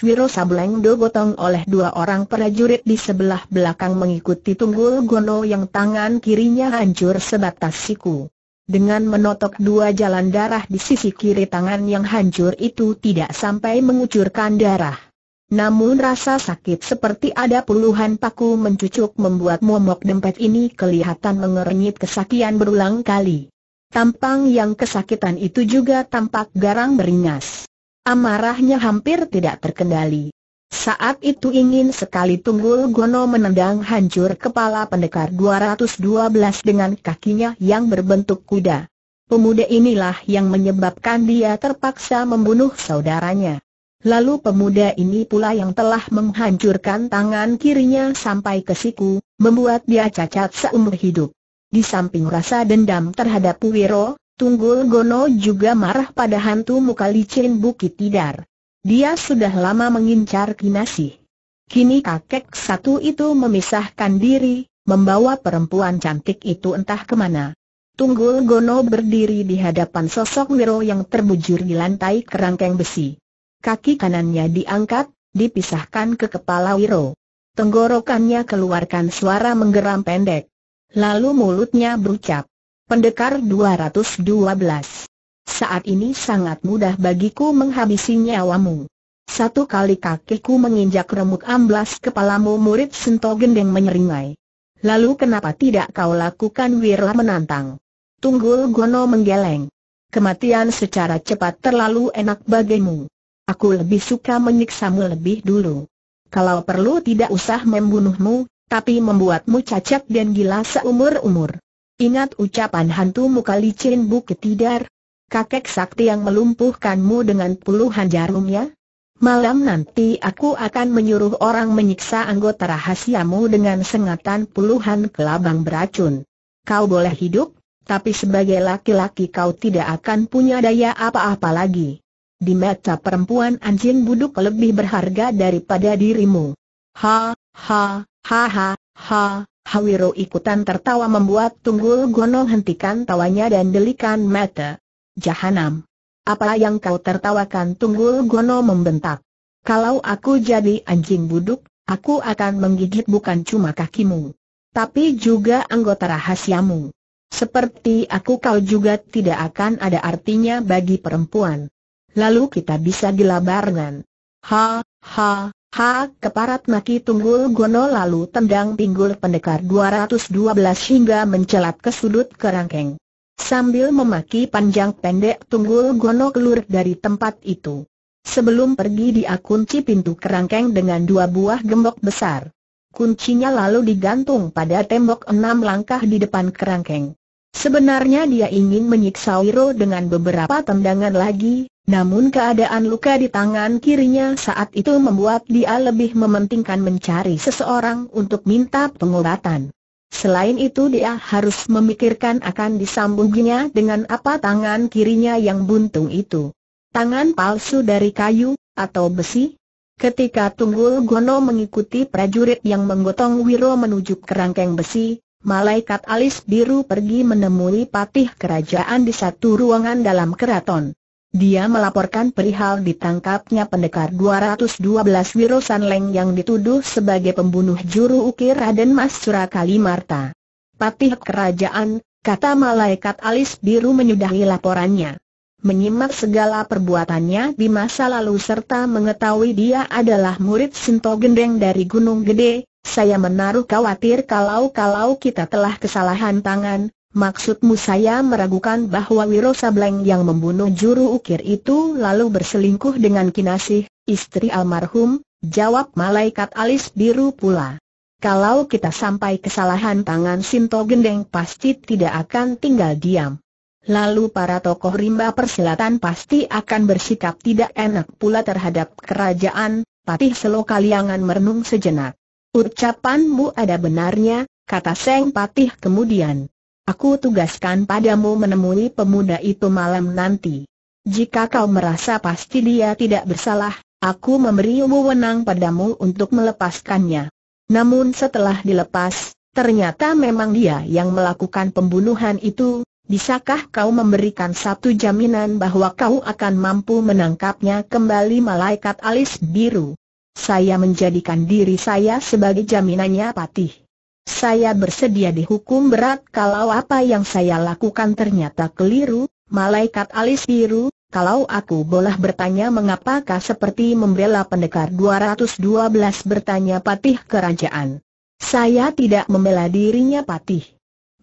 Wiro Sableng dogotong oleh dua orang prajurit di sebelah belakang mengikuti Tunggul Gono yang tangan kirinya hancur sebatas siku. Dengan menotok dua jalan darah di sisi kiri tangan yang hancur itu tidak sampai mengucurkan darah. Namun rasa sakit seperti ada puluhan paku mencucuk membuat momok dempet ini kelihatan mengernyit kesakian berulang kali. Tampang yang kesakitan itu juga tampak garang beringas. Amarahnya hampir tidak terkendali. Saat itu ingin sekali Tunggul Gono menendang hancur kepala pendekar 212 dengan kakinya yang berbentuk kuda. Pemuda inilah yang menyebabkan dia terpaksa membunuh saudaranya. Lalu pemuda ini pula yang telah menghancurkan tangan kirinya sampai ke siku, membuat dia cacat seumur hidup. Di samping rasa dendam terhadap Wiro, Tunggul Gono juga marah pada hantu muka licin Bukit Tidar. Dia sudah lama mengincar Kinasi. Kini kakek satu itu memisahkan diri, membawa perempuan cantik itu entah kemana. Tunggul Gono berdiri di hadapan sosok Wiro yang terbujur di lantai kerangkeng besi kaki kanannya diangkat, dipisahkan ke kepala Wiro. Tenggorokannya keluarkan suara menggeram pendek. Lalu mulutnya berucap, Pendekar 212. Saat ini sangat mudah bagiku menghabisi nyawamu. Satu kali kakiku menginjak remuk amblas kepalamu murid Sento Gendeng menyeringai. Lalu kenapa tidak kau lakukan Wira menantang? Tunggul Gono menggeleng. Kematian secara cepat terlalu enak bagimu. Aku lebih suka menyiksamu lebih dulu. Kalau perlu tidak usah membunuhmu, tapi membuatmu cacat dan gila seumur-umur. Ingat ucapan hantu kali licin Bukit Tidar? Kakek sakti yang melumpuhkanmu dengan puluhan jarumnya? Malam nanti aku akan menyuruh orang menyiksa anggota rahasiamu dengan sengatan puluhan kelabang beracun. Kau boleh hidup, tapi sebagai laki-laki kau tidak akan punya daya apa-apa lagi. Di mata perempuan anjing buduk lebih berharga daripada dirimu. Ha, ha, ha, ha, ha, Hawiro ikutan tertawa membuat Tunggul Gono hentikan tawanya dan delikan mata. Jahanam. Apa yang kau tertawakan Tunggul Gono membentak. Kalau aku jadi anjing buduk, aku akan menggigit bukan cuma kakimu. Tapi juga anggota rahasiamu. Seperti aku kau juga tidak akan ada artinya bagi perempuan lalu kita bisa dilabarkan. Ha, ha, ha, keparat maki tunggul gono lalu tendang pinggul pendekar 212 hingga mencelat ke sudut kerangkeng. Sambil memaki panjang pendek tunggul gono keluar dari tempat itu. Sebelum pergi dia kunci pintu kerangkeng dengan dua buah gembok besar. Kuncinya lalu digantung pada tembok enam langkah di depan kerangkeng. Sebenarnya dia ingin menyiksa Wiro dengan beberapa tendangan lagi, namun keadaan luka di tangan kirinya saat itu membuat dia lebih mementingkan mencari seseorang untuk minta pengobatan. Selain itu dia harus memikirkan akan disambungnya dengan apa tangan kirinya yang buntung itu. Tangan palsu dari kayu, atau besi? Ketika Tunggul Gono mengikuti prajurit yang menggotong Wiro menuju kerangkeng besi, malaikat alis biru pergi menemui patih kerajaan di satu ruangan dalam keraton. Dia melaporkan perihal ditangkapnya pendekar 212 Wirosan leng yang dituduh sebagai pembunuh juru ukir Raden Mas Surakali Marta. Patih kerajaan, kata malaikat alis biru menyudahi laporannya. Menyimak segala perbuatannya di masa lalu serta mengetahui dia adalah murid Sinto Gendeng dari Gunung Gede, saya menaruh khawatir kalau-kalau kita telah kesalahan tangan, Maksudmu saya meragukan bahwa Wiro Sableng yang membunuh juru ukir itu lalu berselingkuh dengan Kinasih, istri almarhum, jawab malaikat alis biru pula. Kalau kita sampai kesalahan tangan Sinto Gendeng pasti tidak akan tinggal diam. Lalu para tokoh rimba persilatan pasti akan bersikap tidak enak pula terhadap kerajaan, Patih Selo Kaliangan merenung sejenak. Ucapanmu ada benarnya, kata Seng Patih kemudian. Aku tugaskan padamu menemui pemuda itu malam nanti. Jika kau merasa pasti dia tidak bersalah, aku memberi wewenang padamu untuk melepaskannya. Namun setelah dilepas, ternyata memang dia yang melakukan pembunuhan itu, bisakah kau memberikan satu jaminan bahwa kau akan mampu menangkapnya kembali malaikat alis biru? Saya menjadikan diri saya sebagai jaminannya patih. Saya bersedia dihukum berat kalau apa yang saya lakukan ternyata keliru, malaikat alis biru, kalau aku boleh bertanya mengapakah seperti membela pendekar 212 bertanya patih kerajaan. Saya tidak membela dirinya patih.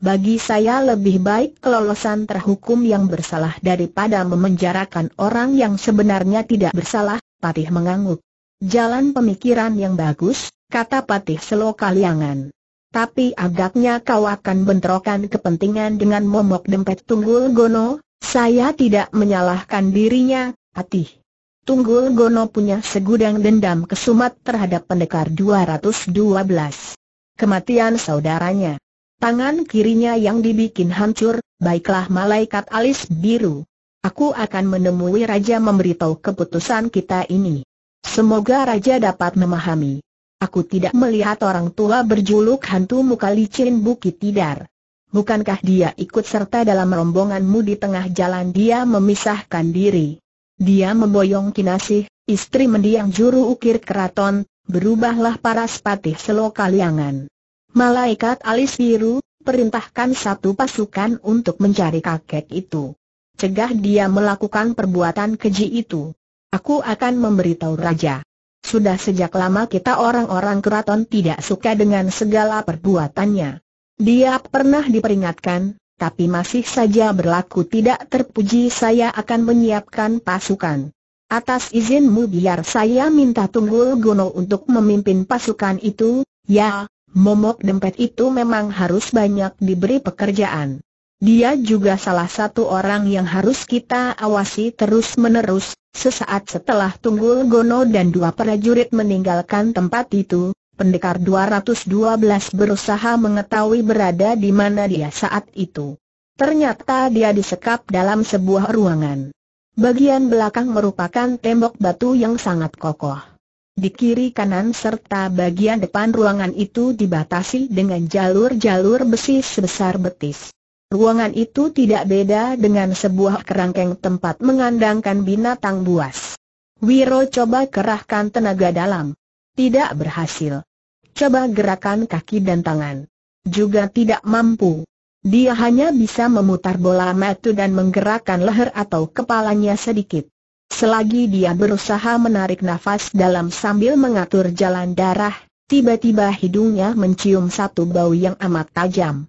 Bagi saya lebih baik kelolosan terhukum yang bersalah daripada memenjarakan orang yang sebenarnya tidak bersalah, patih mengangguk. Jalan pemikiran yang bagus, kata patih selokaliangan tapi agaknya kau akan bentrokan kepentingan dengan momok dempet Tunggul Gono, saya tidak menyalahkan dirinya, Atih. Tunggul Gono punya segudang dendam kesumat terhadap pendekar 212. Kematian saudaranya. Tangan kirinya yang dibikin hancur, baiklah malaikat alis biru. Aku akan menemui Raja memberitahu keputusan kita ini. Semoga Raja dapat memahami. Aku tidak melihat orang tua berjuluk hantu muka licin Bukit Tidar. Bukankah dia ikut serta dalam rombonganmu di tengah jalan dia memisahkan diri? Dia memboyong Kinasih, istri mendiang juru ukir keraton, berubahlah para sepatih selokaliangan. Malaikat alis biru, perintahkan satu pasukan untuk mencari kakek itu. Cegah dia melakukan perbuatan keji itu. Aku akan memberitahu raja. Sudah sejak lama kita orang-orang keraton tidak suka dengan segala perbuatannya. Dia pernah diperingatkan, tapi masih saja berlaku tidak terpuji saya akan menyiapkan pasukan. Atas izinmu biar saya minta Tunggul Gono untuk memimpin pasukan itu, ya, momok dempet itu memang harus banyak diberi pekerjaan. Dia juga salah satu orang yang harus kita awasi terus-menerus. Sesaat setelah Tunggul Gono dan dua prajurit meninggalkan tempat itu, pendekar 212 berusaha mengetahui berada di mana dia saat itu. Ternyata dia disekap dalam sebuah ruangan. Bagian belakang merupakan tembok batu yang sangat kokoh. Di kiri kanan serta bagian depan ruangan itu dibatasi dengan jalur-jalur besi sebesar betis ruangan itu tidak beda dengan sebuah kerangkeng tempat mengandangkan binatang buas. Wiro coba kerahkan tenaga dalam. Tidak berhasil. Coba gerakan kaki dan tangan. Juga tidak mampu. Dia hanya bisa memutar bola metu dan menggerakkan leher atau kepalanya sedikit. Selagi dia berusaha menarik nafas dalam sambil mengatur jalan darah, tiba-tiba hidungnya mencium satu bau yang amat tajam.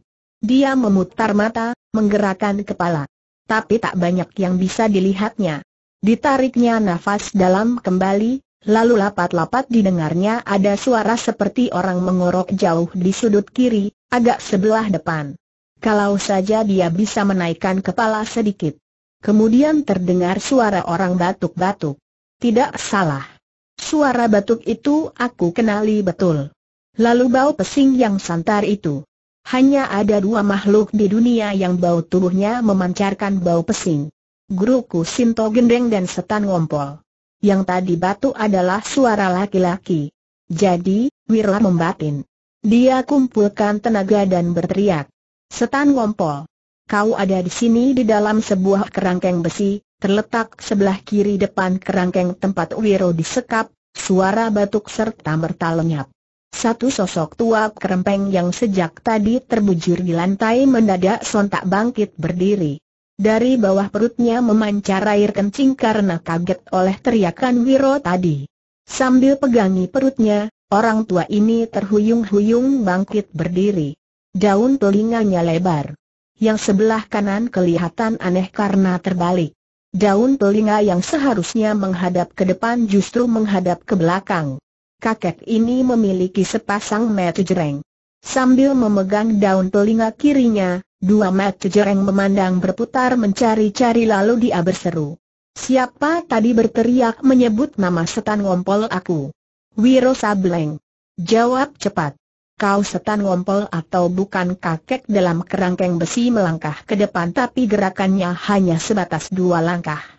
Dia memutar mata, menggerakkan kepala. Tapi tak banyak yang bisa dilihatnya. Ditariknya nafas dalam kembali, Lalu lapat-lapat didengarnya ada suara seperti orang mengorok jauh di sudut kiri, agak sebelah depan. Kalau saja dia bisa menaikkan kepala sedikit. Kemudian terdengar suara orang batuk-batuk. Tidak salah. Suara batuk itu aku kenali betul. Lalu bau pesing yang santar itu. Hanya ada dua makhluk di dunia yang bau tubuhnya memancarkan bau pesing. Guruku Sinto Gendeng dan Setan Ngompol. Yang tadi batu adalah suara laki-laki. Jadi, Wirla membatin. Dia kumpulkan tenaga dan berteriak. Setan Ngompol. Kau ada di sini di dalam sebuah kerangkeng besi, terletak sebelah kiri depan kerangkeng tempat Wiro disekap, suara batuk serta merta lenyap. Satu sosok tua kerempeng yang sejak tadi terbujur di lantai mendadak sontak bangkit berdiri. Dari bawah perutnya memancar air kencing karena kaget oleh teriakan Wiro tadi. Sambil pegangi perutnya, orang tua ini terhuyung-huyung bangkit berdiri. Daun telinganya lebar. Yang sebelah kanan kelihatan aneh karena terbalik. Daun telinga yang seharusnya menghadap ke depan justru menghadap ke belakang kakek ini memiliki sepasang mata jereng. Sambil memegang daun telinga kirinya, dua mata jereng memandang berputar mencari-cari lalu dia berseru. Siapa tadi berteriak menyebut nama setan ngompol aku? Wiro Sableng. Jawab cepat. Kau setan ngompol atau bukan kakek dalam kerangkeng besi melangkah ke depan tapi gerakannya hanya sebatas dua langkah.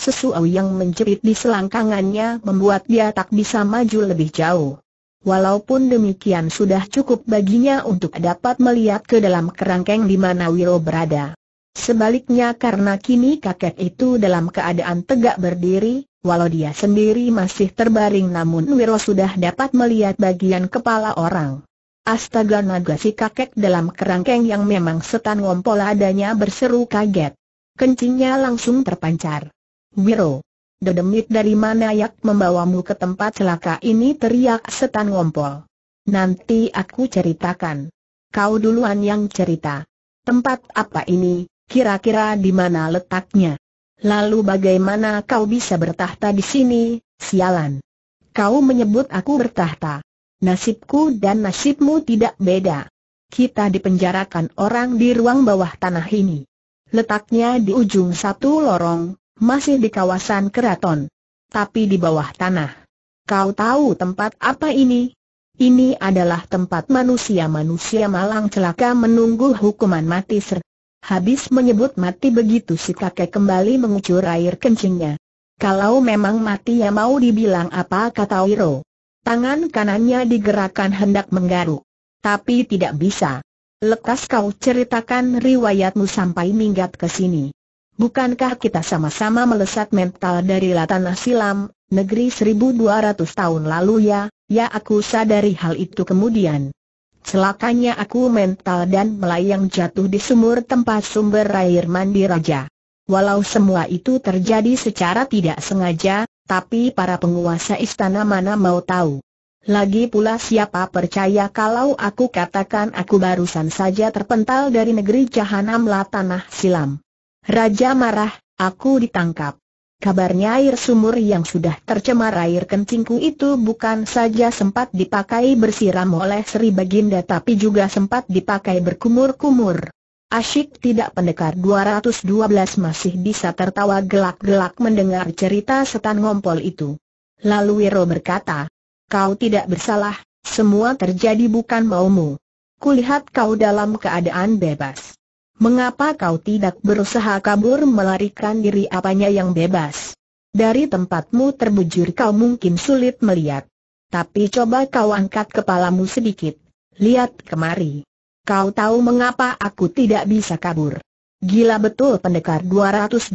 Sesuau yang menjerit di selangkangannya membuat dia tak bisa maju lebih jauh. Walaupun demikian sudah cukup baginya untuk dapat melihat ke dalam kerangkeng di mana Wiro berada. Sebaliknya karena kini kakek itu dalam keadaan tegak berdiri, walau dia sendiri masih terbaring namun Wiro sudah dapat melihat bagian kepala orang. Astaga naga si kakek dalam kerangkeng yang memang setan ngompol adanya berseru kaget. Kencingnya langsung terpancar. Wiro, dedemit dari mana yak membawamu ke tempat celaka ini teriak setan ngompol. Nanti aku ceritakan. Kau duluan yang cerita. Tempat apa ini, kira-kira di mana letaknya? Lalu bagaimana kau bisa bertahta di sini, sialan? Kau menyebut aku bertahta. Nasibku dan nasibmu tidak beda. Kita dipenjarakan orang di ruang bawah tanah ini. Letaknya di ujung satu lorong, masih di kawasan keraton. Tapi di bawah tanah. Kau tahu tempat apa ini? Ini adalah tempat manusia-manusia malang celaka menunggu hukuman mati ser. Habis menyebut mati begitu si kakek kembali mengucur air kencingnya. Kalau memang mati ya mau dibilang apa kata Wiro. Tangan kanannya digerakkan hendak menggaruk. Tapi tidak bisa. Lekas kau ceritakan riwayatmu sampai minggat ke sini. Bukankah kita sama-sama melesat mental dari tanah silam, negeri 1200 tahun lalu ya? Ya aku sadari hal itu kemudian. Celakanya aku mental dan melayang jatuh di sumur tempat sumber air mandi raja. Walau semua itu terjadi secara tidak sengaja, tapi para penguasa istana mana mau tahu. Lagi pula siapa percaya kalau aku katakan aku barusan saja terpental dari negeri Jahanam lah tanah silam. Raja marah, aku ditangkap. Kabarnya air sumur yang sudah tercemar air kencingku itu bukan saja sempat dipakai bersiram oleh Sri Baginda tapi juga sempat dipakai berkumur-kumur. Asyik tidak pendekar 212 masih bisa tertawa gelak-gelak mendengar cerita setan ngompol itu. Lalu Wiro berkata, kau tidak bersalah, semua terjadi bukan maumu. Kulihat kau dalam keadaan bebas. Mengapa kau tidak berusaha kabur melarikan diri apanya yang bebas? Dari tempatmu terbujur kau mungkin sulit melihat. Tapi coba kau angkat kepalamu sedikit. Lihat kemari. Kau tahu mengapa aku tidak bisa kabur? Gila betul pendekar 212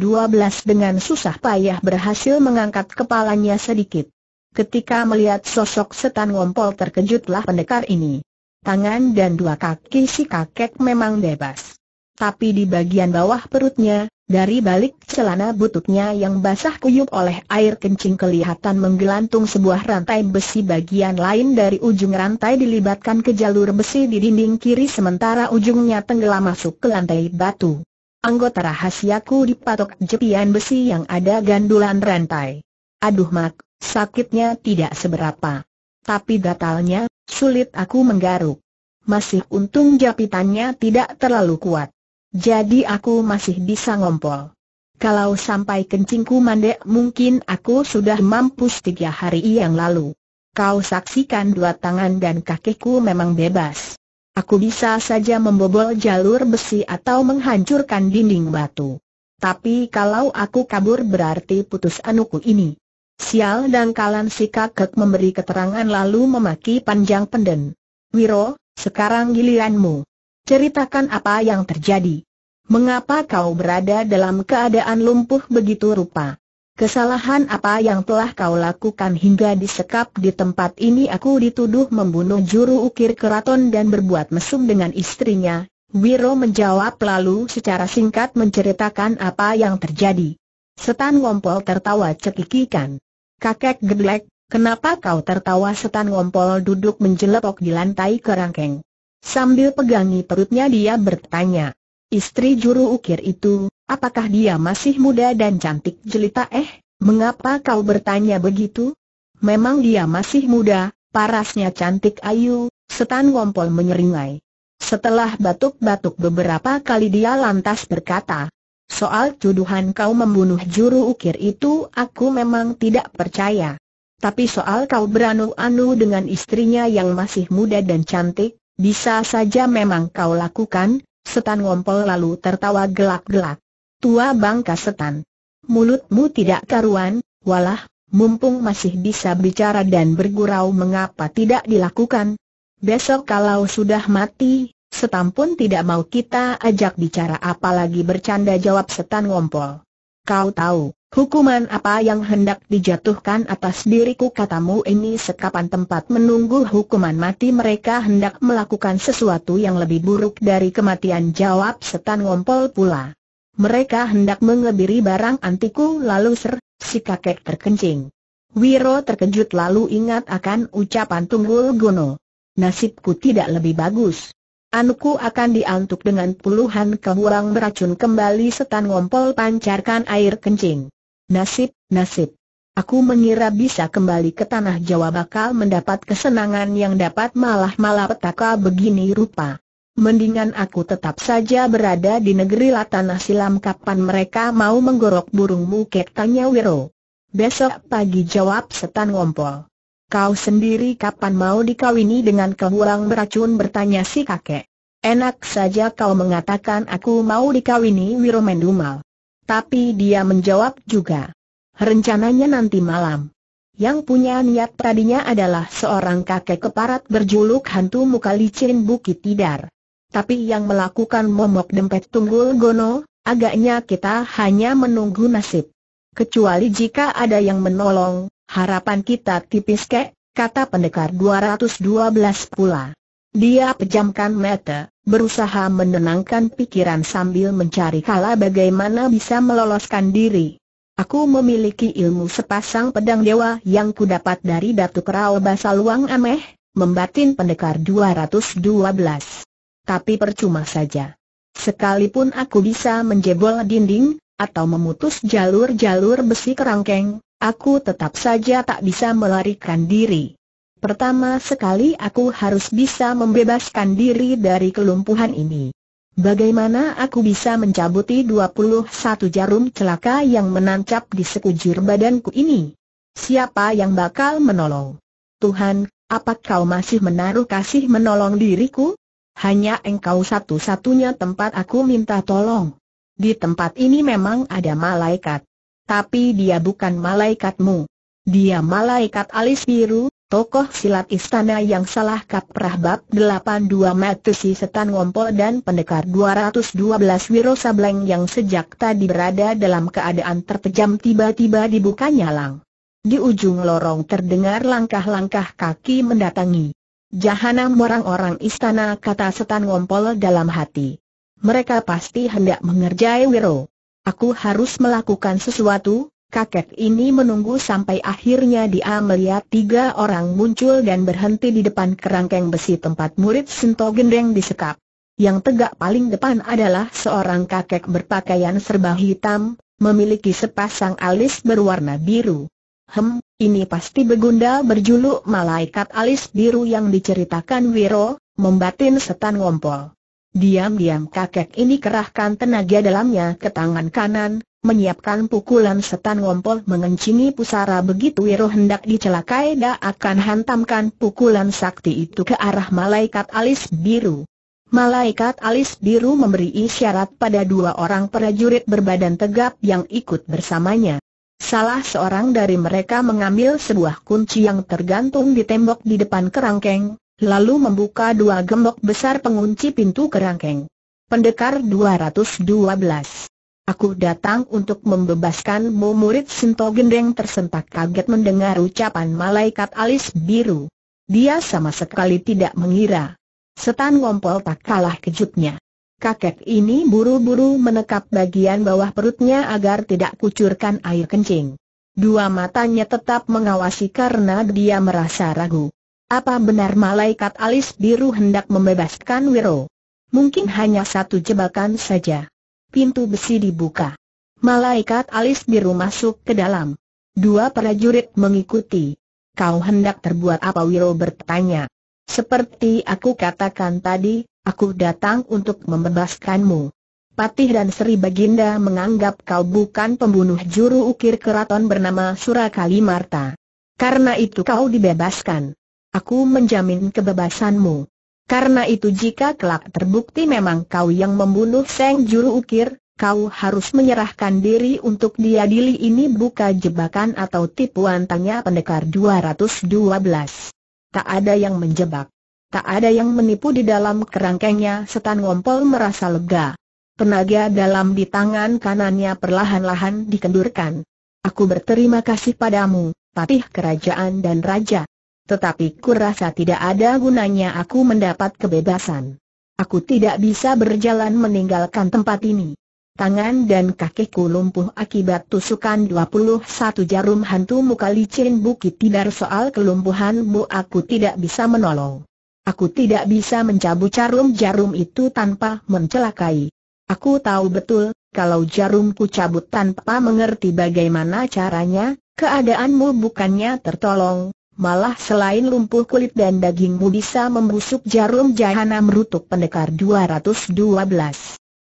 dengan susah payah berhasil mengangkat kepalanya sedikit. Ketika melihat sosok setan ngompol terkejutlah pendekar ini. Tangan dan dua kaki si kakek memang bebas tapi di bagian bawah perutnya, dari balik celana bututnya yang basah kuyup oleh air kencing kelihatan menggelantung sebuah rantai besi bagian lain dari ujung rantai dilibatkan ke jalur besi di dinding kiri sementara ujungnya tenggelam masuk ke lantai batu. Anggota rahasiaku dipatok jepian besi yang ada gandulan rantai. Aduh mak, sakitnya tidak seberapa. Tapi gatalnya, sulit aku menggaruk. Masih untung japitannya tidak terlalu kuat. Jadi aku masih bisa ngompol. Kalau sampai kencingku mandek mungkin aku sudah mampus tiga hari yang lalu. Kau saksikan dua tangan dan kakiku memang bebas. Aku bisa saja membobol jalur besi atau menghancurkan dinding batu. Tapi kalau aku kabur berarti putus anuku ini. Sial dan kalan si kakek memberi keterangan lalu memaki panjang penden. Wiro, sekarang giliranmu. Ceritakan apa yang terjadi mengapa kau berada dalam keadaan lumpuh begitu rupa? Kesalahan apa yang telah kau lakukan hingga disekap di tempat ini aku dituduh membunuh juru ukir keraton dan berbuat mesum dengan istrinya. Wiro menjawab lalu secara singkat menceritakan apa yang terjadi. Setan Ngompol tertawa cekikikan. Kakek Gedlek, kenapa kau tertawa Setan Ngompol duduk menjelepok di lantai kerangkeng. Sambil pegangi perutnya dia bertanya. Istri juru ukir itu, apakah dia masih muda dan cantik jelita eh? Mengapa kau bertanya begitu? Memang dia masih muda, parasnya cantik ayu, setan ngompol menyeringai. Setelah batuk-batuk beberapa kali dia lantas berkata, Soal tuduhan kau membunuh juru ukir itu aku memang tidak percaya. Tapi soal kau beranu-anu dengan istrinya yang masih muda dan cantik, bisa saja memang kau lakukan, Setan ngompol lalu tertawa gelak-gelak. Tua bangka setan. Mulutmu tidak karuan, walah, mumpung masih bisa bicara dan bergurau mengapa tidak dilakukan. Besok kalau sudah mati, setan pun tidak mau kita ajak bicara apalagi bercanda jawab setan ngompol. Kau tahu, Hukuman apa yang hendak dijatuhkan atas diriku katamu ini sekapan tempat menunggu hukuman mati mereka hendak melakukan sesuatu yang lebih buruk dari kematian jawab setan ngompol pula. Mereka hendak mengebiri barang antiku lalu ser, si kakek terkencing. Wiro terkejut lalu ingat akan ucapan Tunggul Gono. Nasibku tidak lebih bagus. Anuku akan diantuk dengan puluhan kebuang beracun kembali setan ngompol pancarkan air kencing. Nasib, nasib. Aku mengira bisa kembali ke tanah Jawa bakal mendapat kesenangan yang dapat malah malah petaka begini rupa. Mendingan aku tetap saja berada di negeri Latana Silam kapan mereka mau menggorok burung muket tanya Wiro. Besok pagi jawab setan ngompol. Kau sendiri kapan mau dikawini dengan kehuang beracun bertanya si kakek. Enak saja kau mengatakan aku mau dikawini Wiro Mendumal. Tapi dia menjawab juga. Rencananya nanti malam. Yang punya niat tadinya adalah seorang kakek keparat berjuluk hantu muka licin Bukit Tidar. Tapi yang melakukan momok dempet tunggul gono, agaknya kita hanya menunggu nasib. Kecuali jika ada yang menolong, harapan kita tipis kek, kata pendekar 212 pula. Dia pejamkan mata, berusaha menenangkan pikiran sambil mencari kala bagaimana bisa meloloskan diri. Aku memiliki ilmu sepasang pedang dewa yang kudapat dari Datuk Rao Basaluang Ameh, membatin pendekar 212. Tapi percuma saja. Sekalipun aku bisa menjebol dinding, atau memutus jalur-jalur besi kerangkeng, aku tetap saja tak bisa melarikan diri. Pertama sekali aku harus bisa membebaskan diri dari kelumpuhan ini. Bagaimana aku bisa mencabuti 21 jarum celaka yang menancap di sekujur badanku ini? Siapa yang bakal menolong? Tuhan, apakah kau masih menaruh kasih menolong diriku? Hanya engkau satu-satunya tempat aku minta tolong. Di tempat ini memang ada malaikat. Tapi dia bukan malaikatmu. Dia malaikat alis biru, Tokoh silat istana yang salah kaprah bab 82 si Setan Ngompol dan pendekar 212 Wiro Sableng yang sejak tadi berada dalam keadaan terpejam tiba-tiba dibuka lang. Di ujung lorong terdengar langkah-langkah kaki mendatangi. Jahanam orang-orang istana kata setan ngompol dalam hati. Mereka pasti hendak mengerjai Wiro. Aku harus melakukan sesuatu, Kakek ini menunggu sampai akhirnya dia melihat tiga orang muncul dan berhenti di depan kerangkeng besi tempat murid Sento Gendeng disekap. Yang tegak paling depan adalah seorang kakek berpakaian serba hitam, memiliki sepasang alis berwarna biru. Hem, ini pasti begunda berjuluk malaikat alis biru yang diceritakan Wiro, membatin setan ngompol. Diam-diam kakek ini kerahkan tenaga dalamnya ke tangan kanan, menyiapkan pukulan setan ngompol mengencingi pusara begitu Wiro hendak dicelakai dia akan hantamkan pukulan sakti itu ke arah malaikat alis biru. Malaikat alis biru memberi isyarat pada dua orang prajurit berbadan tegap yang ikut bersamanya. Salah seorang dari mereka mengambil sebuah kunci yang tergantung di tembok di depan kerangkeng, lalu membuka dua gembok besar pengunci pintu kerangkeng. Pendekar 212 Aku datang untuk membebaskanmu murid Sinto Gendeng tersentak kaget mendengar ucapan malaikat alis biru. Dia sama sekali tidak mengira. Setan ngompol tak kalah kejutnya. Kakek ini buru-buru menekap bagian bawah perutnya agar tidak kucurkan air kencing. Dua matanya tetap mengawasi karena dia merasa ragu. Apa benar malaikat alis biru hendak membebaskan Wiro? Mungkin hanya satu jebakan saja pintu besi dibuka. Malaikat alis biru masuk ke dalam. Dua prajurit mengikuti. Kau hendak terbuat apa Wiro bertanya. Seperti aku katakan tadi, aku datang untuk membebaskanmu. Patih dan Sri Baginda menganggap kau bukan pembunuh juru ukir keraton bernama Surakali Marta. Karena itu kau dibebaskan. Aku menjamin kebebasanmu. Karena itu jika kelak terbukti memang kau yang membunuh Seng Juru Ukir, kau harus menyerahkan diri untuk diadili ini buka jebakan atau tipuan tanya pendekar 212. Tak ada yang menjebak. Tak ada yang menipu di dalam kerangkengnya setan ngompol merasa lega. Tenaga dalam di tangan kanannya perlahan-lahan dikendurkan. Aku berterima kasih padamu, patih kerajaan dan raja. Tetapi kurasa tidak ada gunanya aku mendapat kebebasan. Aku tidak bisa berjalan meninggalkan tempat ini. Tangan dan kakiku lumpuh akibat tusukan 21 jarum hantu muka licin bukit Tidak soal kelumpuhanmu aku tidak bisa menolong. Aku tidak bisa mencabut jarum-jarum itu tanpa mencelakai. Aku tahu betul, kalau jarumku cabut tanpa mengerti bagaimana caranya, keadaanmu bukannya tertolong, Malah selain lumpuh kulit dan dagingmu bisa membusuk jarum jahanam rutuk pendekar 212.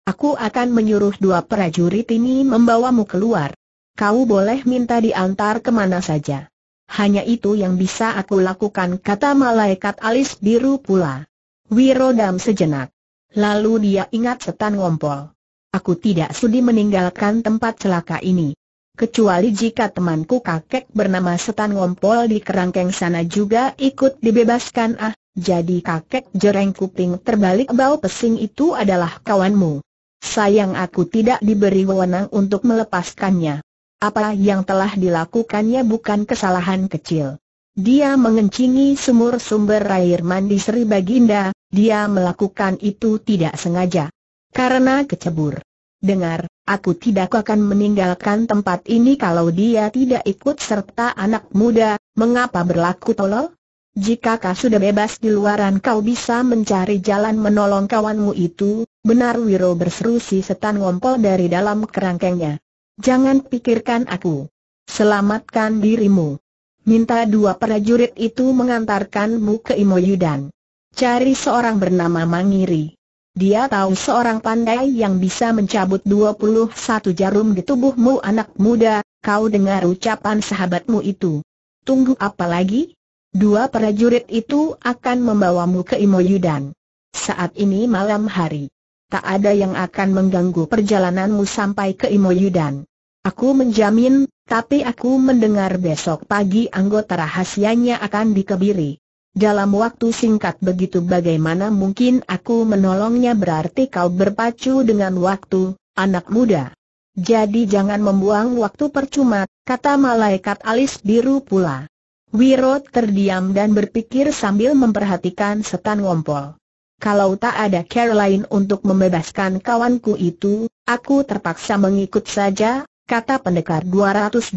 Aku akan menyuruh dua prajurit ini membawamu keluar. Kau boleh minta diantar kemana saja. Hanya itu yang bisa aku lakukan kata malaikat alis biru pula. Wirodam sejenak. Lalu dia ingat setan ngompol. Aku tidak sudi meninggalkan tempat celaka ini kecuali jika temanku kakek bernama Setan Ngompol di kerangkeng sana juga ikut dibebaskan ah, jadi kakek jereng kuping terbalik bau pesing itu adalah kawanmu. Sayang aku tidak diberi wewenang untuk melepaskannya. Apa yang telah dilakukannya bukan kesalahan kecil. Dia mengencingi sumur sumber air mandi Sri Baginda, dia melakukan itu tidak sengaja. Karena kecebur. Dengar, Aku tidak akan meninggalkan tempat ini kalau dia tidak ikut serta anak muda, mengapa berlaku tolol? Jika kau sudah bebas di luaran kau bisa mencari jalan menolong kawanmu itu, benar Wiro berseru si setan ngompol dari dalam kerangkengnya. Jangan pikirkan aku. Selamatkan dirimu. Minta dua prajurit itu mengantarkanmu ke Imoyudan. Cari seorang bernama Mangiri. Dia tahu seorang pandai yang bisa mencabut 21 jarum di tubuhmu anak muda, kau dengar ucapan sahabatmu itu. Tunggu apa lagi? Dua prajurit itu akan membawamu ke Imoyudan. Saat ini malam hari. Tak ada yang akan mengganggu perjalananmu sampai ke Imoyudan. Aku menjamin, tapi aku mendengar besok pagi anggota rahasianya akan dikebiri. Dalam waktu singkat begitu bagaimana mungkin aku menolongnya berarti kau berpacu dengan waktu, anak muda. Jadi jangan membuang waktu percuma, kata malaikat alis biru pula. Wiro terdiam dan berpikir sambil memperhatikan setan wompol. Kalau tak ada care lain untuk membebaskan kawanku itu, aku terpaksa mengikut saja, kata pendekar 212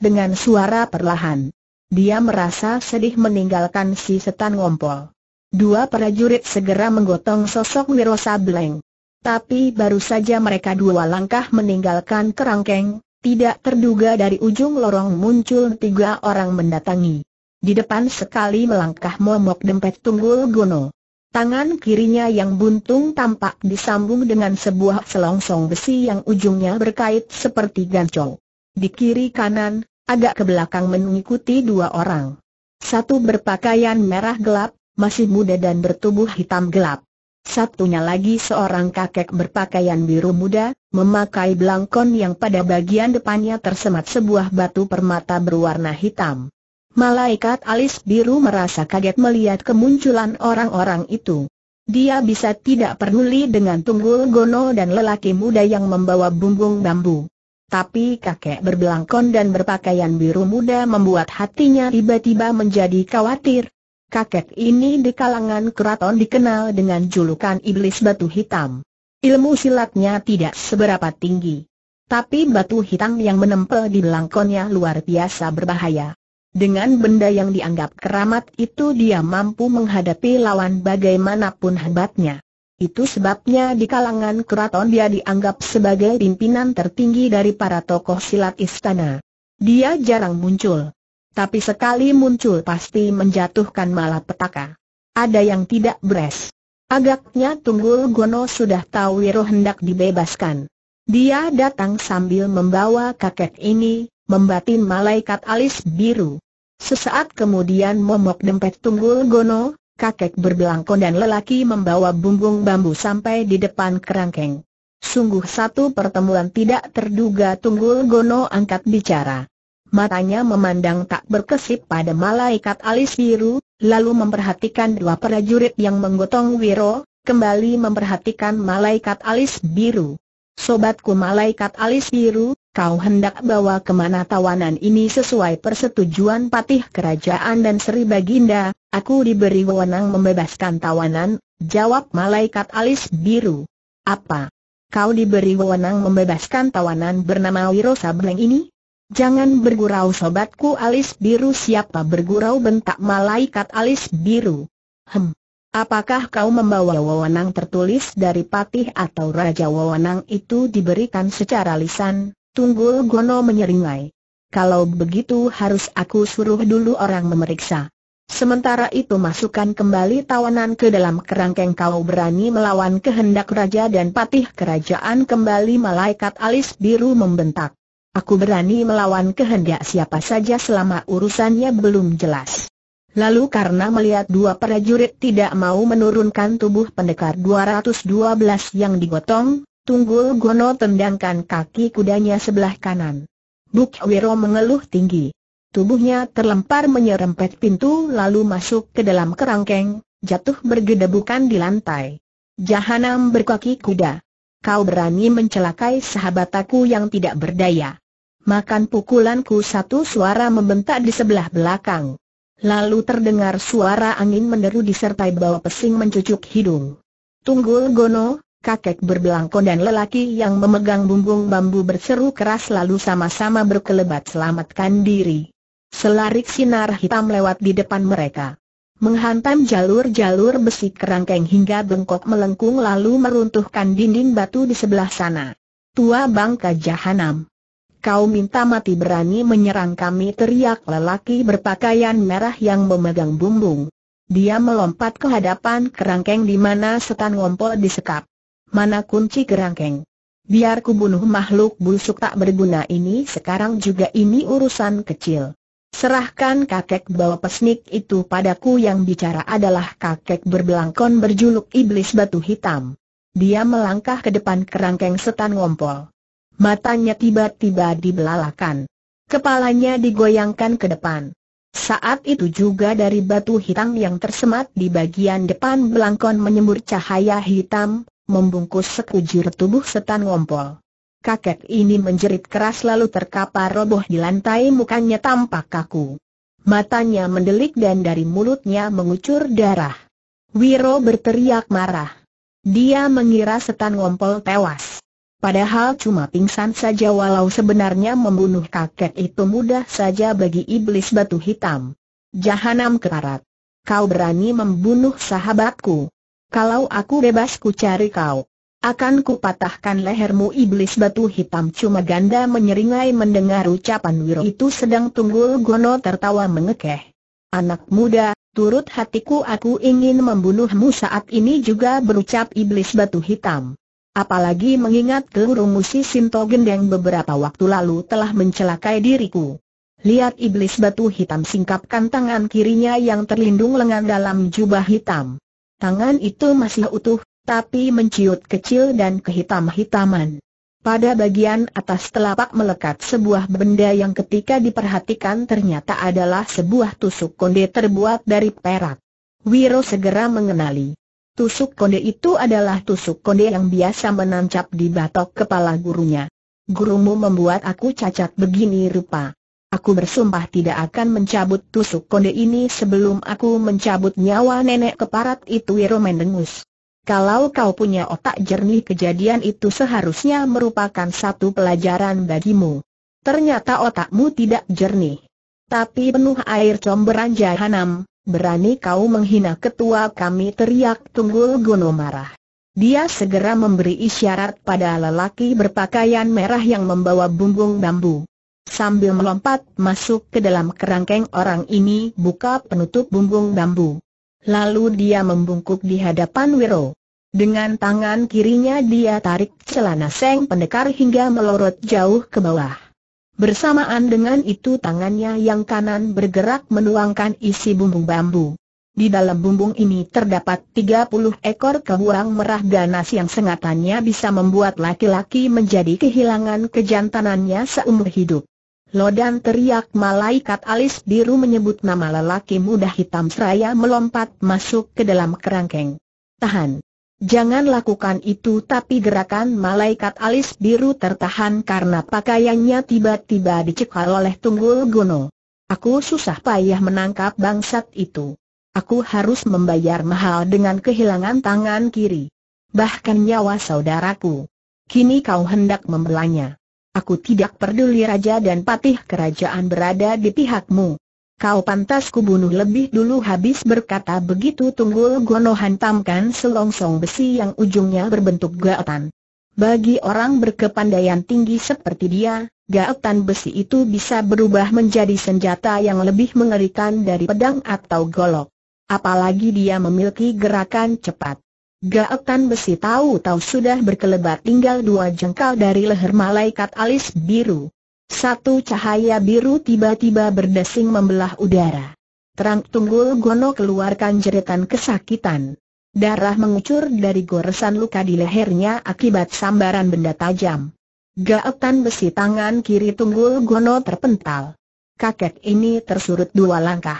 dengan suara perlahan. Dia merasa sedih meninggalkan si setan ngompol. Dua prajurit segera menggotong sosok Wiro Sableng. Tapi baru saja mereka dua langkah meninggalkan kerangkeng, tidak terduga dari ujung lorong muncul tiga orang mendatangi. Di depan sekali melangkah momok dempet tunggul gono. Tangan kirinya yang buntung tampak disambung dengan sebuah selongsong besi yang ujungnya berkait seperti gancol. Di kiri kanan, agak ke belakang mengikuti dua orang. Satu berpakaian merah gelap, masih muda dan bertubuh hitam gelap. Satunya lagi seorang kakek berpakaian biru muda, memakai belangkon yang pada bagian depannya tersemat sebuah batu permata berwarna hitam. Malaikat alis biru merasa kaget melihat kemunculan orang-orang itu. Dia bisa tidak peduli dengan tunggul gono dan lelaki muda yang membawa bumbung bambu. Tapi kakek berbelangkon dan berpakaian biru muda membuat hatinya tiba-tiba menjadi khawatir. Kakek ini di kalangan keraton dikenal dengan julukan Iblis Batu Hitam. Ilmu silatnya tidak seberapa tinggi. Tapi batu hitam yang menempel di belangkonnya luar biasa berbahaya. Dengan benda yang dianggap keramat itu dia mampu menghadapi lawan bagaimanapun hebatnya. Itu sebabnya di kalangan keraton dia dianggap sebagai pimpinan tertinggi dari para tokoh silat istana. Dia jarang muncul. Tapi sekali muncul pasti menjatuhkan malapetaka. Ada yang tidak beres. Agaknya Tunggul Gono sudah tahu Wiro hendak dibebaskan. Dia datang sambil membawa kakek ini, membatin malaikat alis biru. Sesaat kemudian momok dempet Tunggul Gono, kakek berbelangkon dan lelaki membawa bumbung bambu sampai di depan kerangkeng. Sungguh satu pertemuan tidak terduga Tunggul Gono angkat bicara. Matanya memandang tak berkesip pada malaikat alis biru, lalu memperhatikan dua prajurit yang menggotong Wiro, kembali memperhatikan malaikat alis biru. Sobatku malaikat alis biru, Kau hendak bawa kemana tawanan ini sesuai persetujuan patih kerajaan dan Sri Baginda, aku diberi wewenang membebaskan tawanan, jawab malaikat alis biru. Apa? Kau diberi wewenang membebaskan tawanan bernama Wiro Sableng ini? Jangan bergurau sobatku alis biru siapa bergurau bentak malaikat alis biru. Hem. Apakah kau membawa wewenang tertulis dari patih atau raja wewenang itu diberikan secara lisan? Tunggul Gono menyeringai. Kalau begitu harus aku suruh dulu orang memeriksa. Sementara itu masukkan kembali tawanan ke dalam kerangkeng kau berani melawan kehendak raja dan patih kerajaan kembali malaikat alis biru membentak. Aku berani melawan kehendak siapa saja selama urusannya belum jelas. Lalu karena melihat dua prajurit tidak mau menurunkan tubuh pendekar 212 yang digotong, Tunggul Gono tendangkan kaki kudanya sebelah kanan. Buk Wiro mengeluh tinggi. Tubuhnya terlempar menyerempet pintu lalu masuk ke dalam kerangkeng, jatuh bergedebukan di lantai. Jahanam berkaki kuda. Kau berani mencelakai sahabat aku yang tidak berdaya. Makan pukulanku satu suara membentak di sebelah belakang. Lalu terdengar suara angin meneru disertai bau pesing mencucuk hidung. Tunggul Gono, kakek berbelangkon dan lelaki yang memegang bumbung bambu berseru keras lalu sama-sama berkelebat selamatkan diri. Selarik sinar hitam lewat di depan mereka. Menghantam jalur-jalur besi kerangkeng hingga bengkok melengkung lalu meruntuhkan dinding batu di sebelah sana. Tua bangka jahanam. Kau minta mati berani menyerang kami teriak lelaki berpakaian merah yang memegang bumbung. Dia melompat ke hadapan kerangkeng di mana setan ngompol disekap. Mana kunci kerangkeng? Biar bunuh makhluk busuk tak berguna ini sekarang juga ini urusan kecil. Serahkan kakek bawa pesnik itu padaku yang bicara adalah kakek berbelangkon berjuluk iblis batu hitam. Dia melangkah ke depan kerangkeng setan ngompol. Matanya tiba-tiba dibelalakan. Kepalanya digoyangkan ke depan. Saat itu juga dari batu hitam yang tersemat di bagian depan belangkon menyembur cahaya hitam, membungkus sekujur tubuh setan ngompol. Kakek ini menjerit keras lalu terkapar roboh di lantai mukanya tampak kaku. Matanya mendelik dan dari mulutnya mengucur darah. Wiro berteriak marah. Dia mengira setan ngompol tewas. Padahal cuma pingsan saja walau sebenarnya membunuh kakek itu mudah saja bagi iblis batu hitam. Jahanam kerarat. Kau berani membunuh sahabatku. Kalau aku bebas ku cari kau. Akan ku patahkan lehermu iblis batu hitam cuma ganda menyeringai mendengar ucapan Wiro itu sedang Tunggul Gono tertawa mengekeh. Anak muda, turut hatiku aku ingin membunuhmu saat ini juga berucap iblis batu hitam. Apalagi mengingat keluru musi Sinto Gendeng beberapa waktu lalu telah mencelakai diriku. Lihat iblis batu hitam singkapkan tangan kirinya yang terlindung lengan dalam jubah hitam. Tangan itu masih utuh, tapi menciut kecil dan kehitam-hitaman. Pada bagian atas telapak melekat sebuah benda yang ketika diperhatikan ternyata adalah sebuah tusuk konde terbuat dari perak. Wiro segera mengenali. Tusuk konde itu adalah tusuk konde yang biasa menancap di batok kepala gurunya. Gurumu membuat aku cacat begini rupa aku bersumpah tidak akan mencabut tusuk konde ini sebelum aku mencabut nyawa nenek keparat itu Wiro mendengus. Kalau kau punya otak jernih kejadian itu seharusnya merupakan satu pelajaran bagimu. Ternyata otakmu tidak jernih. Tapi penuh air comberan jahanam, berani kau menghina ketua kami teriak Tunggul Guno marah. Dia segera memberi isyarat pada lelaki berpakaian merah yang membawa bumbung bambu. Sambil melompat masuk ke dalam kerangkeng orang ini buka penutup bumbung bambu. Lalu dia membungkuk di hadapan Wiro. Dengan tangan kirinya dia tarik celana seng pendekar hingga melorot jauh ke bawah. Bersamaan dengan itu tangannya yang kanan bergerak menuangkan isi bumbung bambu. Di dalam bumbung ini terdapat 30 ekor kehuang merah ganas yang sengatannya bisa membuat laki-laki menjadi kehilangan kejantanannya seumur hidup. Lodan teriak malaikat alis biru menyebut nama lelaki muda hitam seraya melompat masuk ke dalam kerangkeng. Tahan. Jangan lakukan itu tapi gerakan malaikat alis biru tertahan karena pakaiannya tiba-tiba dicekal oleh tunggul gono. Aku susah payah menangkap bangsat itu. Aku harus membayar mahal dengan kehilangan tangan kiri. Bahkan nyawa saudaraku. Kini kau hendak membelanya. Aku tidak peduli raja dan patih kerajaan berada di pihakmu. Kau pantas kubunuh lebih dulu habis berkata begitu Tunggul Gono hantamkan selongsong besi yang ujungnya berbentuk gaetan. Bagi orang berkepandaian tinggi seperti dia, gaetan besi itu bisa berubah menjadi senjata yang lebih mengerikan dari pedang atau golok. Apalagi dia memiliki gerakan cepat. Gaetan besi tahu-tahu sudah berkelebat tinggal dua jengkal dari leher malaikat alis biru. Satu cahaya biru tiba-tiba berdesing membelah udara. Terang tunggul gono keluarkan jeritan kesakitan. Darah mengucur dari goresan luka di lehernya akibat sambaran benda tajam. Gaetan besi tangan kiri tunggul gono terpental. Kakek ini tersurut dua langkah.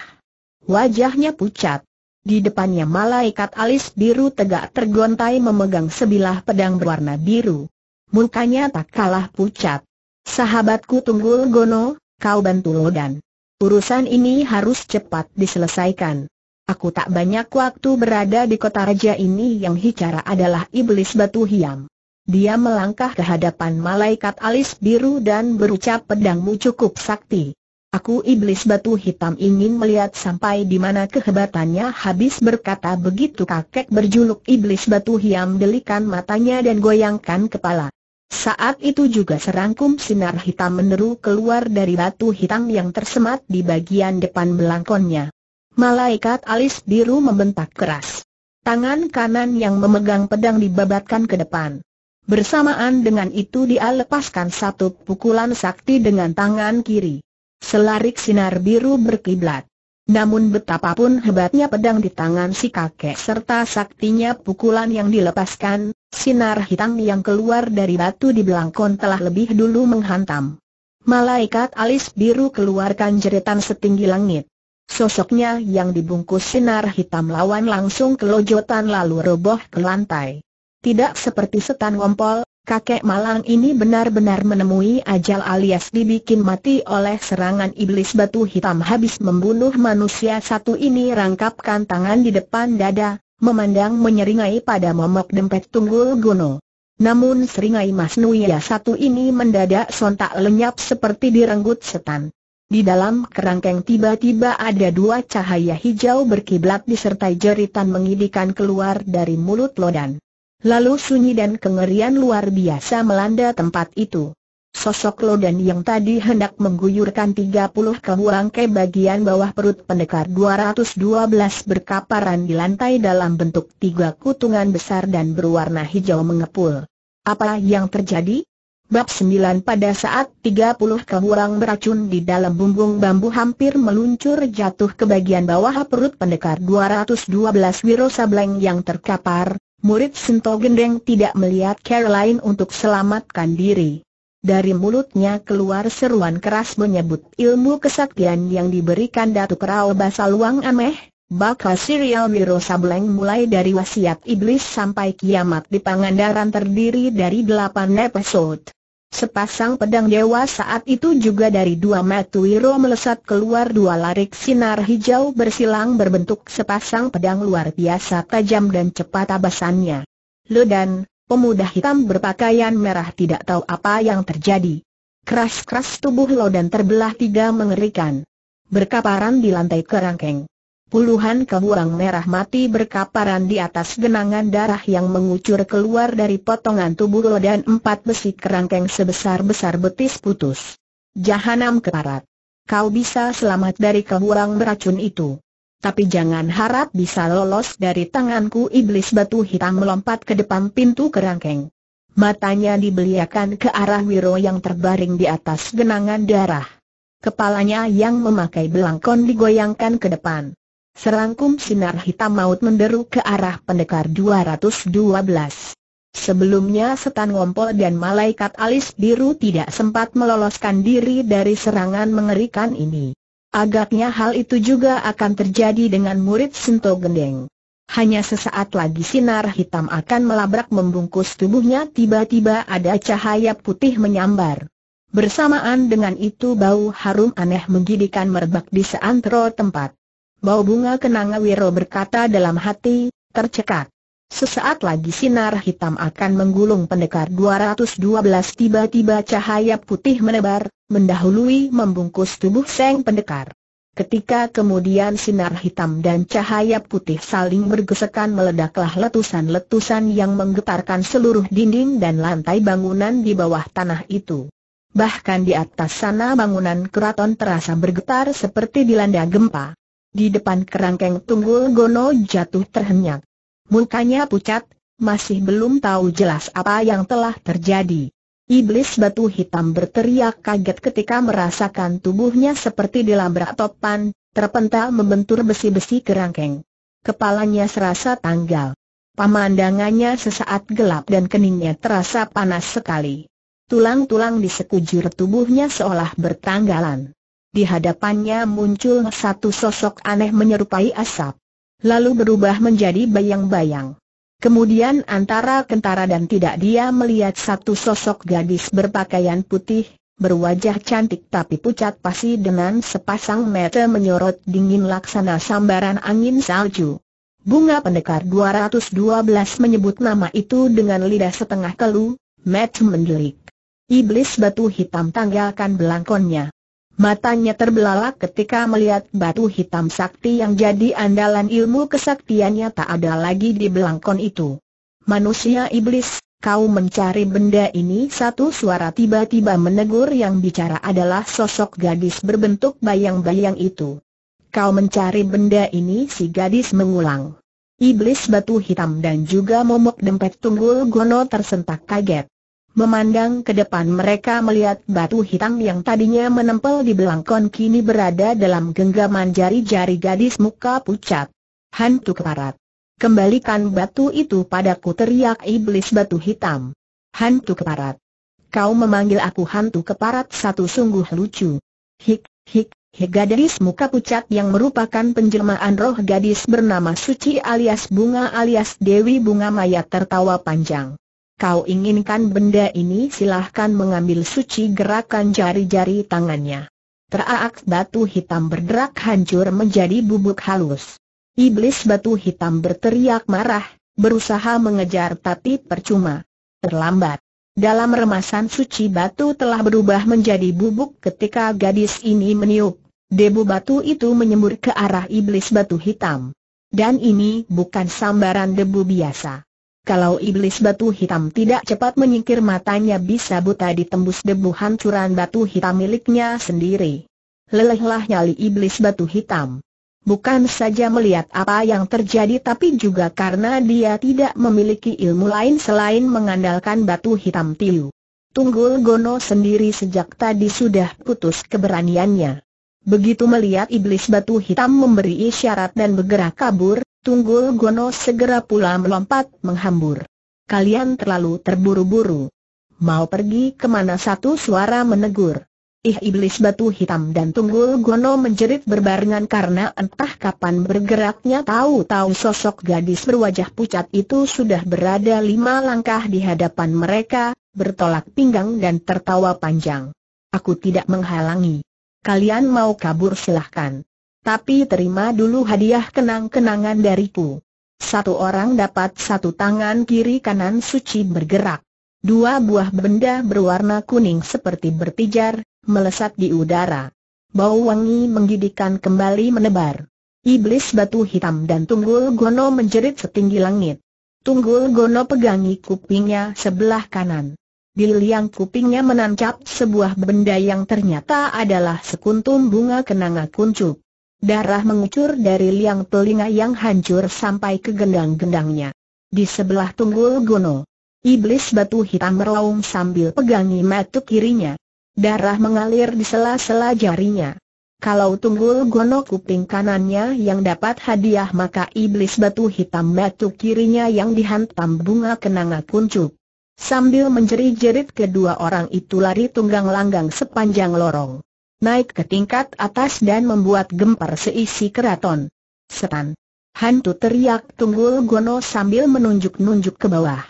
Wajahnya pucat, di depannya malaikat alis biru tegak tergontai memegang sebilah pedang berwarna biru. Mukanya tak kalah pucat. Sahabatku Tunggul Gono, kau bantu Lodan. Urusan ini harus cepat diselesaikan. Aku tak banyak waktu berada di kota raja ini yang hicara adalah iblis batu hiam. Dia melangkah ke hadapan malaikat alis biru dan berucap pedangmu cukup sakti. Aku iblis batu hitam ingin melihat sampai di mana kehebatannya habis berkata begitu kakek berjuluk iblis batu hiam delikan matanya dan goyangkan kepala. Saat itu juga serangkum sinar hitam meneru keluar dari batu hitam yang tersemat di bagian depan belangkonnya. Malaikat alis biru membentak keras. Tangan kanan yang memegang pedang dibabatkan ke depan. Bersamaan dengan itu dia lepaskan satu pukulan sakti dengan tangan kiri. Selarik sinar biru berkiblat. Namun betapapun hebatnya pedang di tangan si kakek serta saktinya pukulan yang dilepaskan, sinar hitam yang keluar dari batu di belangkon telah lebih dulu menghantam. Malaikat alis biru keluarkan jeritan setinggi langit. Sosoknya yang dibungkus sinar hitam lawan langsung kelojotan lalu roboh ke lantai. Tidak seperti setan wompol, kakek malang ini benar-benar menemui ajal alias dibikin mati oleh serangan iblis batu hitam habis membunuh manusia satu ini rangkapkan tangan di depan dada, memandang menyeringai pada momok dempet tunggul guno. Namun seringai Mas Nuya satu ini mendadak sontak lenyap seperti direnggut setan. Di dalam kerangkeng tiba-tiba ada dua cahaya hijau berkiblat disertai jeritan mengidikan keluar dari mulut Lodan. Lalu sunyi dan kengerian luar biasa melanda tempat itu. Sosok Lodan yang tadi hendak mengguyurkan 30 kehuang ke bagian bawah perut pendekar 212 berkaparan di lantai dalam bentuk tiga kutungan besar dan berwarna hijau mengepul. Apa yang terjadi? Bab 9 pada saat 30 kehuang beracun di dalam bumbung bambu hampir meluncur jatuh ke bagian bawah perut pendekar 212 Wiro Sableng yang terkapar, murid Sento Gendeng tidak melihat Caroline untuk selamatkan diri. Dari mulutnya keluar seruan keras menyebut ilmu kesaktian yang diberikan Datuk Rao Basaluang Ameh, Bakal serial Wiro Sableng mulai dari wasiat iblis sampai kiamat di Pangandaran terdiri dari 8 episode. Sepasang pedang dewa saat itu juga dari dua wiro melesat keluar dua larik sinar hijau bersilang berbentuk sepasang pedang luar biasa tajam dan cepat abasannya. Ledan, pemuda hitam berpakaian merah tidak tahu apa yang terjadi. Keras-keras tubuh Lodan terbelah tiga mengerikan. Berkaparan di lantai kerangkeng. Puluhan kebuang merah mati berkaparan di atas genangan darah yang mengucur keluar dari potongan tubuh Lo dan empat besi kerangkeng sebesar-besar betis putus. Jahanam keparat. Kau bisa selamat dari kebuang beracun itu. Tapi jangan harap bisa lolos dari tanganku iblis batu hitam melompat ke depan pintu kerangkeng. Matanya dibeliakan ke arah Wiro yang terbaring di atas genangan darah. Kepalanya yang memakai belangkon digoyangkan ke depan. Serangkum sinar hitam maut menderu ke arah pendekar 212. Sebelumnya setan ngompol dan malaikat alis biru tidak sempat meloloskan diri dari serangan mengerikan ini. Agaknya hal itu juga akan terjadi dengan murid Sento Gendeng. Hanya sesaat lagi sinar hitam akan melabrak membungkus tubuhnya tiba-tiba ada cahaya putih menyambar. Bersamaan dengan itu bau harum aneh menggidikan merebak di seantero tempat. Bau bunga kenanga Wiro berkata dalam hati, tercekat. Sesaat lagi sinar hitam akan menggulung pendekar 212 tiba-tiba cahaya putih menebar, mendahului membungkus tubuh seng pendekar. Ketika kemudian sinar hitam dan cahaya putih saling bergesekan meledaklah letusan-letusan yang menggetarkan seluruh dinding dan lantai bangunan di bawah tanah itu. Bahkan di atas sana bangunan keraton terasa bergetar seperti dilanda gempa. Di depan kerangkeng Tunggul Gono jatuh terhenyak. Mukanya pucat, masih belum tahu jelas apa yang telah terjadi. Iblis batu hitam berteriak kaget ketika merasakan tubuhnya seperti dilabrak topan, terpental membentur besi-besi kerangkeng. Kepalanya serasa tanggal. Pemandangannya sesaat gelap dan keningnya terasa panas sekali. Tulang-tulang di sekujur tubuhnya seolah bertanggalan. Di hadapannya muncul satu sosok aneh menyerupai asap. Lalu berubah menjadi bayang-bayang. Kemudian antara kentara dan tidak dia melihat satu sosok gadis berpakaian putih, berwajah cantik tapi pucat pasi dengan sepasang mata menyorot dingin laksana sambaran angin salju. Bunga pendekar 212 menyebut nama itu dengan lidah setengah kelu, Matt mendelik. Iblis batu hitam tanggalkan belangkonnya. Matanya terbelalak ketika melihat batu hitam sakti yang jadi andalan ilmu kesaktiannya tak ada lagi di belangkon itu. Manusia iblis, kau mencari benda ini satu suara tiba-tiba menegur yang bicara adalah sosok gadis berbentuk bayang-bayang itu. Kau mencari benda ini si gadis mengulang. Iblis batu hitam dan juga momok dempet tunggul gono tersentak kaget. Memandang ke depan mereka melihat batu hitam yang tadinya menempel di belangkon kini berada dalam genggaman jari-jari gadis muka pucat. Hantu keparat. Kembalikan batu itu padaku teriak iblis batu hitam. Hantu keparat. Kau memanggil aku hantu keparat satu sungguh lucu. Hik, hik, hik gadis muka pucat yang merupakan penjelmaan roh gadis bernama Suci alias Bunga alias Dewi Bunga Maya tertawa panjang. Kau inginkan benda ini silahkan mengambil suci gerakan jari-jari tangannya. Teraak batu hitam berderak hancur menjadi bubuk halus. Iblis batu hitam berteriak marah, berusaha mengejar tapi percuma. Terlambat. Dalam remasan suci batu telah berubah menjadi bubuk ketika gadis ini meniup. Debu batu itu menyembur ke arah iblis batu hitam. Dan ini bukan sambaran debu biasa. Kalau iblis batu hitam tidak cepat menyingkir matanya bisa buta ditembus debu hancuran batu hitam miliknya sendiri. Lelehlah nyali iblis batu hitam. Bukan saja melihat apa yang terjadi tapi juga karena dia tidak memiliki ilmu lain selain mengandalkan batu hitam tiu. Tunggul Gono sendiri sejak tadi sudah putus keberaniannya. Begitu melihat iblis batu hitam memberi isyarat dan bergerak kabur, Tunggul Gono segera pula melompat menghambur. Kalian terlalu terburu-buru. Mau pergi kemana satu suara menegur. Ih iblis batu hitam dan Tunggul Gono menjerit berbarengan karena entah kapan bergeraknya tahu-tahu sosok gadis berwajah pucat itu sudah berada lima langkah di hadapan mereka, bertolak pinggang dan tertawa panjang. Aku tidak menghalangi. Kalian mau kabur silahkan. Tapi terima dulu hadiah kenang-kenangan dariku. Satu orang dapat satu tangan kiri kanan suci bergerak. Dua buah benda berwarna kuning seperti bertijar, melesat di udara. Bau wangi menggidikan kembali menebar. Iblis batu hitam dan tunggul gono menjerit setinggi langit. Tunggul gono pegangi kupingnya sebelah kanan. Di liang kupingnya menancap sebuah benda yang ternyata adalah sekuntum bunga kenanga kuncup. Darah mengucur dari liang telinga yang hancur sampai ke gendang-gendangnya. Di sebelah tunggul gono, iblis batu hitam meraung sambil pegangi mata kirinya. Darah mengalir di sela-sela jarinya. Kalau tunggul gono kuping kanannya yang dapat hadiah maka iblis batu hitam batu kirinya yang dihantam bunga kenanga kuncup. Sambil menjerit-jerit kedua orang itu lari tunggang langgang sepanjang lorong naik ke tingkat atas dan membuat gempar seisi keraton. Setan. Hantu teriak Tunggul Gono sambil menunjuk-nunjuk ke bawah.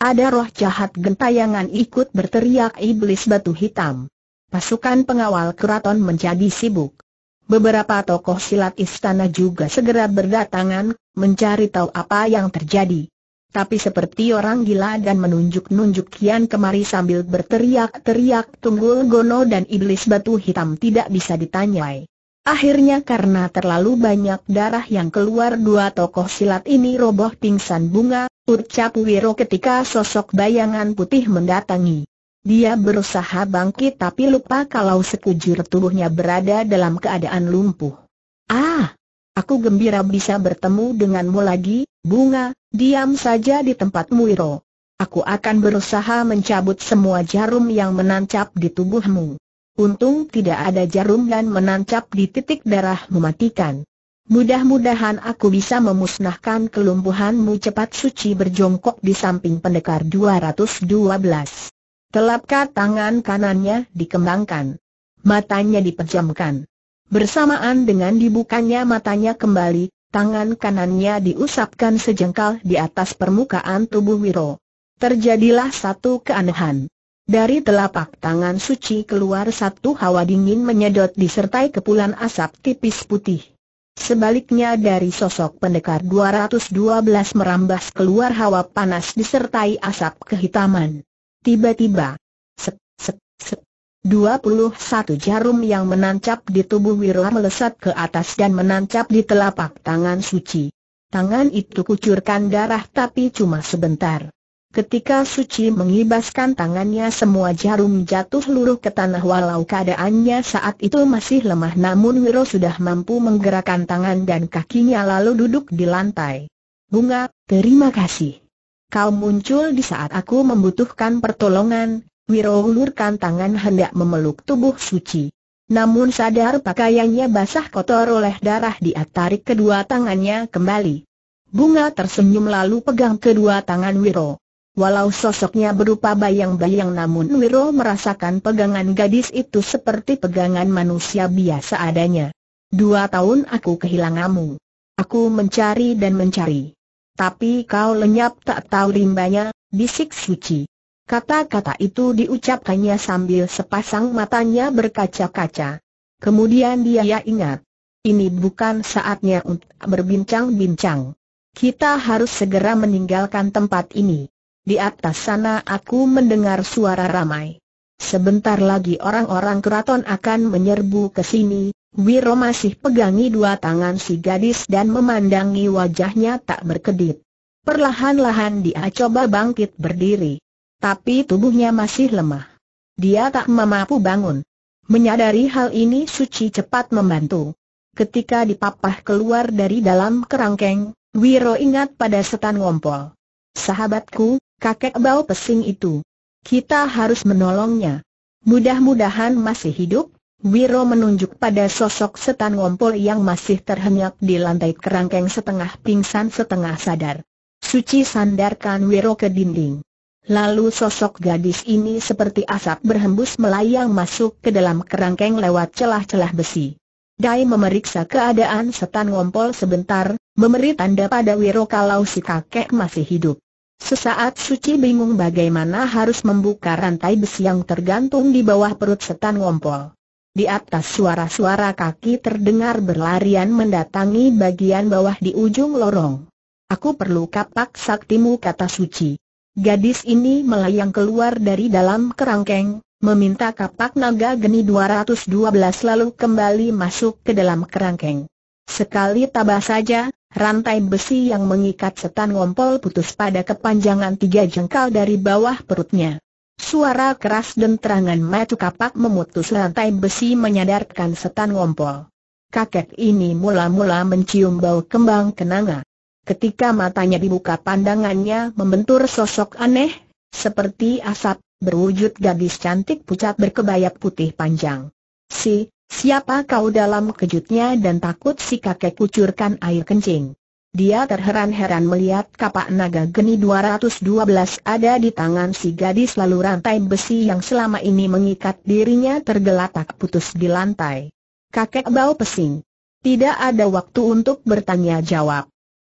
Ada roh jahat gentayangan ikut berteriak iblis batu hitam. Pasukan pengawal keraton menjadi sibuk. Beberapa tokoh silat istana juga segera berdatangan, mencari tahu apa yang terjadi tapi seperti orang gila dan menunjuk-nunjuk kian kemari sambil berteriak-teriak tunggul gono dan iblis batu hitam tidak bisa ditanyai. Akhirnya karena terlalu banyak darah yang keluar dua tokoh silat ini roboh pingsan bunga, ucap Wiro ketika sosok bayangan putih mendatangi. Dia berusaha bangkit tapi lupa kalau sekujur tubuhnya berada dalam keadaan lumpuh. Ah! Aku gembira bisa bertemu denganmu lagi, Bunga, diam saja di tempat Muiro. Aku akan berusaha mencabut semua jarum yang menancap di tubuhmu. Untung tidak ada jarum dan menancap di titik darah mematikan. Mudah-mudahan aku bisa memusnahkan kelumpuhanmu cepat suci berjongkok di samping pendekar 212. Telapka tangan kanannya dikembangkan. Matanya dipejamkan. Bersamaan dengan dibukanya matanya kembali, tangan kanannya diusapkan sejengkal di atas permukaan tubuh Wiro. Terjadilah satu keanehan. Dari telapak tangan suci keluar satu hawa dingin menyedot disertai kepulan asap tipis putih. Sebaliknya dari sosok pendekar 212 merambas keluar hawa panas disertai asap kehitaman. Tiba-tiba, 21 jarum yang menancap di tubuh Wiro melesat ke atas dan menancap di telapak tangan suci. Tangan itu kucurkan darah tapi cuma sebentar. Ketika Suci mengibaskan tangannya semua jarum jatuh luruh ke tanah walau keadaannya saat itu masih lemah namun Wiro sudah mampu menggerakkan tangan dan kakinya lalu duduk di lantai. Bunga, terima kasih. Kau muncul di saat aku membutuhkan pertolongan, Wiro ulurkan tangan hendak memeluk tubuh suci. Namun sadar pakaiannya basah kotor oleh darah dia tarik kedua tangannya kembali. Bunga tersenyum lalu pegang kedua tangan Wiro. Walau sosoknya berupa bayang-bayang namun Wiro merasakan pegangan gadis itu seperti pegangan manusia biasa adanya. Dua tahun aku kehilanganmu. Aku mencari dan mencari. Tapi kau lenyap tak tahu rimbanya, bisik suci. Kata-kata itu diucapkannya sambil sepasang matanya berkaca-kaca. Kemudian dia ingat, ini bukan saatnya untuk berbincang-bincang. Kita harus segera meninggalkan tempat ini. Di atas sana aku mendengar suara ramai. Sebentar lagi orang-orang keraton akan menyerbu ke sini. Wiro masih pegangi dua tangan si gadis dan memandangi wajahnya tak berkedip. Perlahan-lahan dia coba bangkit berdiri tapi tubuhnya masih lemah. Dia tak mampu bangun. Menyadari hal ini Suci cepat membantu. Ketika dipapah keluar dari dalam kerangkeng, Wiro ingat pada setan ngompol. Sahabatku, kakek bau pesing itu. Kita harus menolongnya. Mudah-mudahan masih hidup. Wiro menunjuk pada sosok setan ngompol yang masih terhenyak di lantai kerangkeng setengah pingsan setengah sadar. Suci sandarkan Wiro ke dinding. Lalu sosok gadis ini seperti asap berhembus melayang masuk ke dalam kerangkeng lewat celah-celah besi. Dai memeriksa keadaan setan ngompol sebentar, memberi tanda pada Wiro kalau si kakek masih hidup. Sesaat Suci bingung bagaimana harus membuka rantai besi yang tergantung di bawah perut setan ngompol. Di atas suara-suara kaki terdengar berlarian mendatangi bagian bawah di ujung lorong. Aku perlu kapak saktimu kata Suci. Gadis ini melayang keluar dari dalam kerangkeng, meminta kapak naga geni 212 lalu kembali masuk ke dalam kerangkeng. Sekali tabah saja, rantai besi yang mengikat setan ngompol putus pada kepanjangan tiga jengkal dari bawah perutnya. Suara keras dan terangan matu kapak memutus rantai besi menyadarkan setan ngompol. Kakek ini mula-mula mencium bau kembang kenanga. Ketika matanya dibuka pandangannya membentur sosok aneh, seperti asap, berwujud gadis cantik pucat berkebaya putih panjang. Si, siapa kau dalam kejutnya dan takut si kakek kucurkan air kencing. Dia terheran-heran melihat kapak naga geni 212 ada di tangan si gadis lalu rantai besi yang selama ini mengikat dirinya tergeletak putus di lantai. Kakek bau pesing. Tidak ada waktu untuk bertanya jawab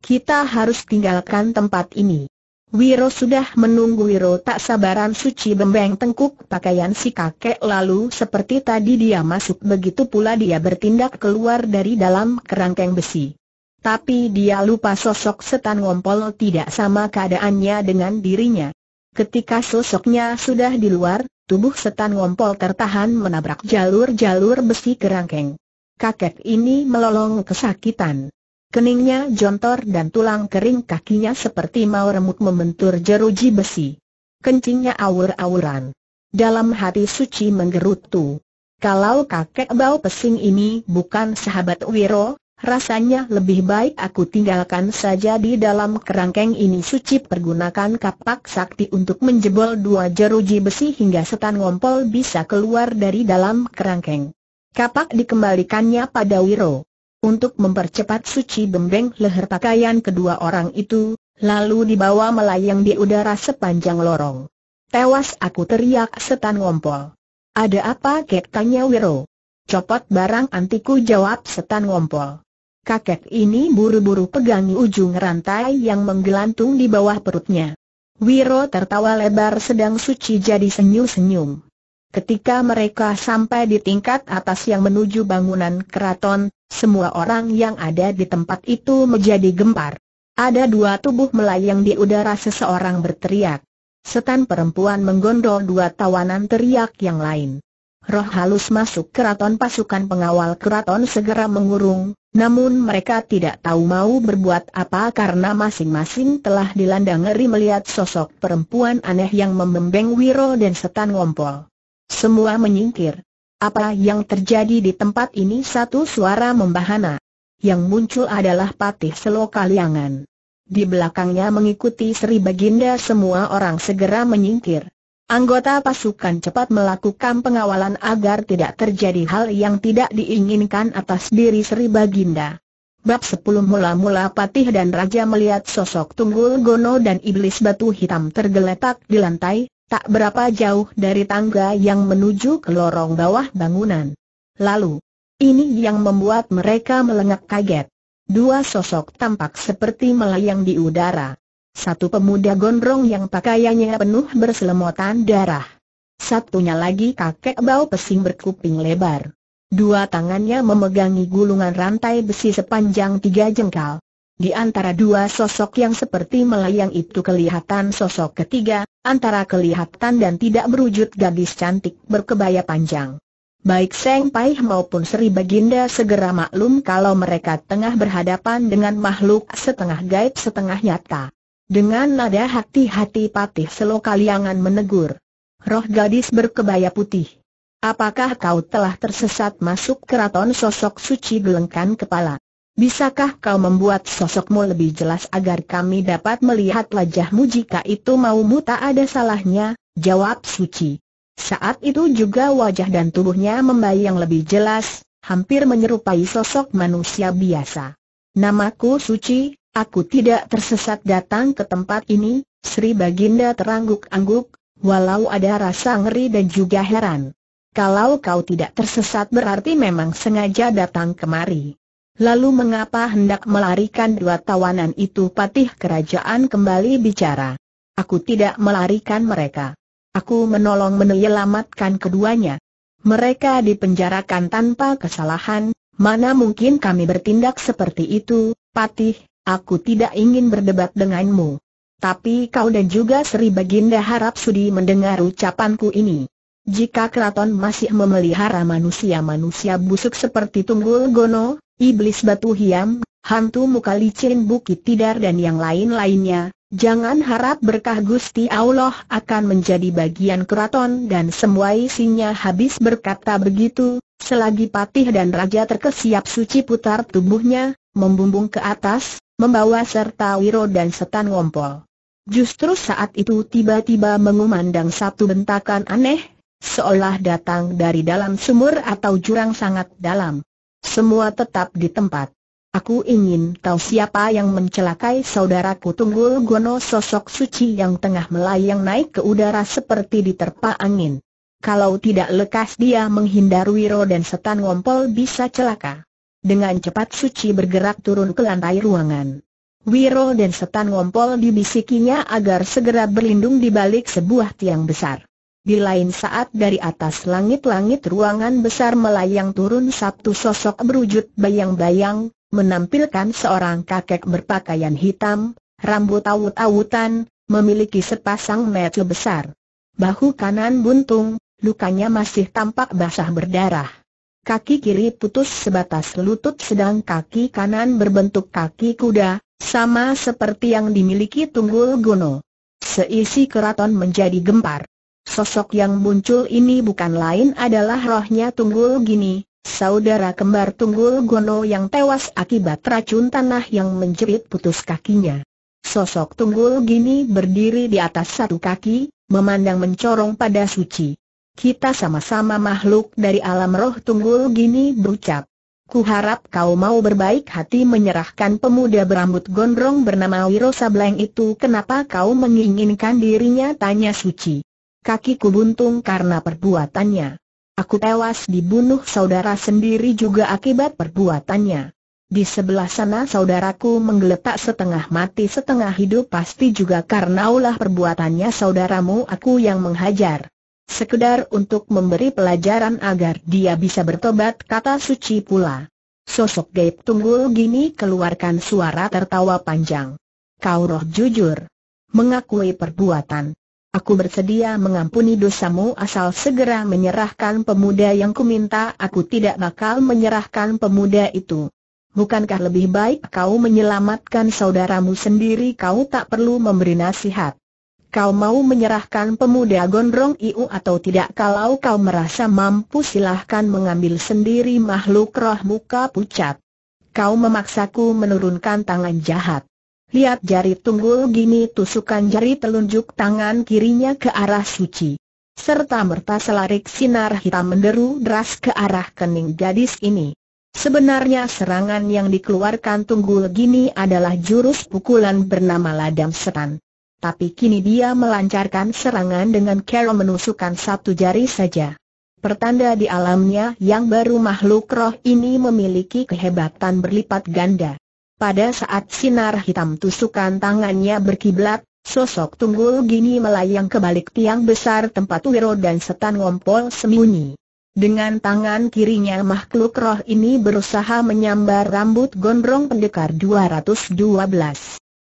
kita harus tinggalkan tempat ini. Wiro sudah menunggu Wiro tak sabaran suci bembeng tengkuk pakaian si kakek lalu seperti tadi dia masuk begitu pula dia bertindak keluar dari dalam kerangkeng besi. Tapi dia lupa sosok setan ngompol tidak sama keadaannya dengan dirinya. Ketika sosoknya sudah di luar, tubuh setan ngompol tertahan menabrak jalur-jalur besi kerangkeng. Kakek ini melolong kesakitan. Keningnya jontor dan tulang kering kakinya seperti mau remuk membentur jeruji besi. Kencingnya awur-awuran. Dalam hati suci menggerutu. Kalau kakek bau pesing ini bukan sahabat Wiro, Rasanya lebih baik aku tinggalkan saja di dalam kerangkeng ini Suci pergunakan kapak sakti untuk menjebol dua jeruji besi hingga setan ngompol bisa keluar dari dalam kerangkeng Kapak dikembalikannya pada Wiro untuk mempercepat suci bembeng leher pakaian kedua orang itu, lalu dibawa melayang di udara sepanjang lorong. Tewas aku teriak setan ngompol. Ada apa kek tanya Wiro? Copot barang antiku jawab setan ngompol. Kakek ini buru-buru pegangi ujung rantai yang menggelantung di bawah perutnya. Wiro tertawa lebar sedang suci jadi senyum-senyum. Ketika mereka sampai di tingkat atas yang menuju bangunan keraton, semua orang yang ada di tempat itu menjadi gempar. Ada dua tubuh melayang di udara seseorang berteriak. Setan perempuan menggondol dua tawanan teriak yang lain. Roh halus masuk keraton pasukan pengawal keraton segera mengurung, namun mereka tidak tahu mau berbuat apa karena masing-masing telah dilanda ngeri melihat sosok perempuan aneh yang membembeng Wiro dan setan ngompol. Semua menyingkir. Apa yang terjadi di tempat ini satu suara membahana. Yang muncul adalah Patih Selokaliangan. Di belakangnya mengikuti Sri Baginda semua orang segera menyingkir. Anggota pasukan cepat melakukan pengawalan agar tidak terjadi hal yang tidak diinginkan atas diri Sri Baginda. Bab 10 Mula-mula Patih dan Raja melihat sosok Tunggul Gono dan Iblis Batu Hitam tergeletak di lantai, tak berapa jauh dari tangga yang menuju ke lorong bawah bangunan. Lalu, ini yang membuat mereka melengak kaget. Dua sosok tampak seperti melayang di udara. Satu pemuda gondrong yang pakaiannya penuh berselemotan darah. Satunya lagi kakek bau pesing berkuping lebar. Dua tangannya memegangi gulungan rantai besi sepanjang tiga jengkal. Di antara dua sosok yang seperti melayang itu kelihatan sosok ketiga, antara kelihatan dan tidak berwujud gadis cantik berkebaya panjang. Baik Seng Pai maupun Sri Baginda segera maklum kalau mereka tengah berhadapan dengan makhluk setengah gaib setengah nyata. Dengan nada hati-hati patih selokaliangan menegur. Roh gadis berkebaya putih. Apakah kau telah tersesat masuk keraton sosok suci gelengkan kepala? Bisakah kau membuat sosokmu lebih jelas agar kami dapat melihat wajahmu jika itu maumu tak ada salahnya, jawab Suci. Saat itu juga wajah dan tubuhnya membayang lebih jelas, hampir menyerupai sosok manusia biasa. Namaku Suci, aku tidak tersesat datang ke tempat ini, Sri Baginda terangguk-angguk, walau ada rasa ngeri dan juga heran. Kalau kau tidak tersesat berarti memang sengaja datang kemari. Lalu mengapa hendak melarikan dua tawanan itu patih kerajaan kembali bicara. Aku tidak melarikan mereka. Aku menolong menyelamatkan keduanya. Mereka dipenjarakan tanpa kesalahan, mana mungkin kami bertindak seperti itu, patih, aku tidak ingin berdebat denganmu. Tapi kau dan juga Sri Baginda harap sudi mendengar ucapanku ini. Jika keraton masih memelihara manusia-manusia busuk seperti Tunggul Gono, iblis batu hiam, hantu muka licin bukit tidar dan yang lain-lainnya, jangan harap berkah Gusti Allah akan menjadi bagian keraton dan semua isinya habis berkata begitu, selagi patih dan raja terkesiap suci putar tubuhnya, membumbung ke atas, membawa serta wiro dan setan ngompol. Justru saat itu tiba-tiba mengumandang satu bentakan aneh, seolah datang dari dalam sumur atau jurang sangat dalam. Semua tetap di tempat. Aku ingin tahu siapa yang mencelakai saudaraku Tunggul Gono sosok suci yang tengah melayang naik ke udara seperti diterpa angin. Kalau tidak lekas dia menghindar Wiro dan setan ngompol bisa celaka. Dengan cepat suci bergerak turun ke lantai ruangan. Wiro dan setan ngompol dibisikinya agar segera berlindung di balik sebuah tiang besar. Di lain saat dari atas langit-langit ruangan besar melayang turun satu sosok berwujud bayang-bayang, menampilkan seorang kakek berpakaian hitam, rambut awut-awutan, memiliki sepasang mata besar. Bahu kanan buntung, lukanya masih tampak basah berdarah. Kaki kiri putus sebatas lutut sedang kaki kanan berbentuk kaki kuda, sama seperti yang dimiliki Tunggul Gono. Seisi keraton menjadi gempar. Sosok yang muncul ini bukan lain adalah rohnya Tunggul Gini, saudara kembar Tunggul Gono yang tewas akibat racun tanah yang menjerit putus kakinya. Sosok Tunggul Gini berdiri di atas satu kaki, memandang mencorong pada Suci. Kita sama-sama makhluk dari alam roh Tunggul Gini berucap. Kuharap kau mau berbaik hati menyerahkan pemuda berambut gondrong bernama Wiro Sableng itu kenapa kau menginginkan dirinya tanya Suci kakiku buntung karena perbuatannya. Aku tewas dibunuh saudara sendiri juga akibat perbuatannya. Di sebelah sana saudaraku menggeletak setengah mati setengah hidup pasti juga karena ulah perbuatannya saudaramu aku yang menghajar. Sekedar untuk memberi pelajaran agar dia bisa bertobat kata suci pula. Sosok gaib tunggul gini keluarkan suara tertawa panjang. Kau roh jujur. Mengakui perbuatan. Aku bersedia mengampuni dosamu asal segera menyerahkan pemuda yang kuminta Aku tidak bakal menyerahkan pemuda itu Bukankah lebih baik kau menyelamatkan saudaramu sendiri kau tak perlu memberi nasihat Kau mau menyerahkan pemuda gondrong iu atau tidak kalau kau merasa mampu silahkan mengambil sendiri makhluk roh muka pucat Kau memaksaku menurunkan tangan jahat Lihat jari tunggul gini tusukan jari telunjuk tangan kirinya ke arah suci. Serta merta selarik sinar hitam menderu deras ke arah kening gadis ini. Sebenarnya serangan yang dikeluarkan Tunggul Gini adalah jurus pukulan bernama Ladam Setan. Tapi kini dia melancarkan serangan dengan cara menusukkan satu jari saja. Pertanda di alamnya yang baru makhluk roh ini memiliki kehebatan berlipat ganda. Pada saat sinar hitam tusukan tangannya berkiblat, sosok tunggul gini melayang ke balik tiang besar tempat Wiro dan setan ngompol sembunyi. Dengan tangan kirinya makhluk roh ini berusaha menyambar rambut gondrong pendekar 212.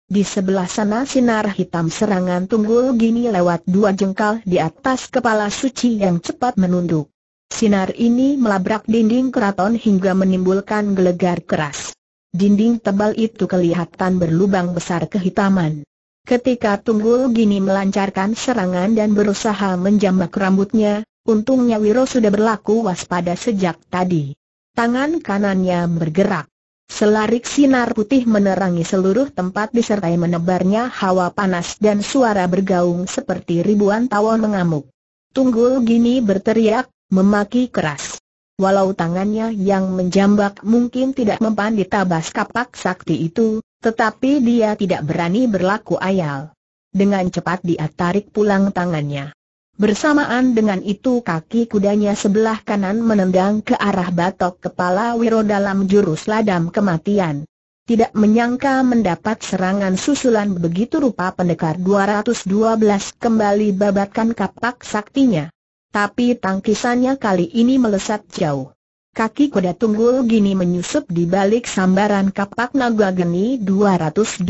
Di sebelah sana sinar hitam serangan tunggul gini lewat dua jengkal di atas kepala suci yang cepat menunduk. Sinar ini melabrak dinding keraton hingga menimbulkan gelegar keras. Dinding tebal itu kelihatan berlubang besar kehitaman. Ketika Tunggul Gini melancarkan serangan dan berusaha menjambak rambutnya, untungnya Wiro sudah berlaku waspada sejak tadi. Tangan kanannya bergerak. Selarik sinar putih menerangi seluruh tempat disertai menebarnya hawa panas dan suara bergaung seperti ribuan tawon mengamuk. Tunggul Gini berteriak, memaki keras. Walau tangannya yang menjambak mungkin tidak mempan ditabas kapak sakti itu, tetapi dia tidak berani berlaku ayal. Dengan cepat dia tarik pulang tangannya. Bersamaan dengan itu kaki kudanya sebelah kanan menendang ke arah batok kepala Wiro dalam jurus ladam kematian. Tidak menyangka mendapat serangan susulan begitu rupa pendekar 212 kembali babatkan kapak saktinya tapi tangkisannya kali ini melesat jauh. Kaki kuda tunggul gini menyusup di balik sambaran kapak naga geni 212.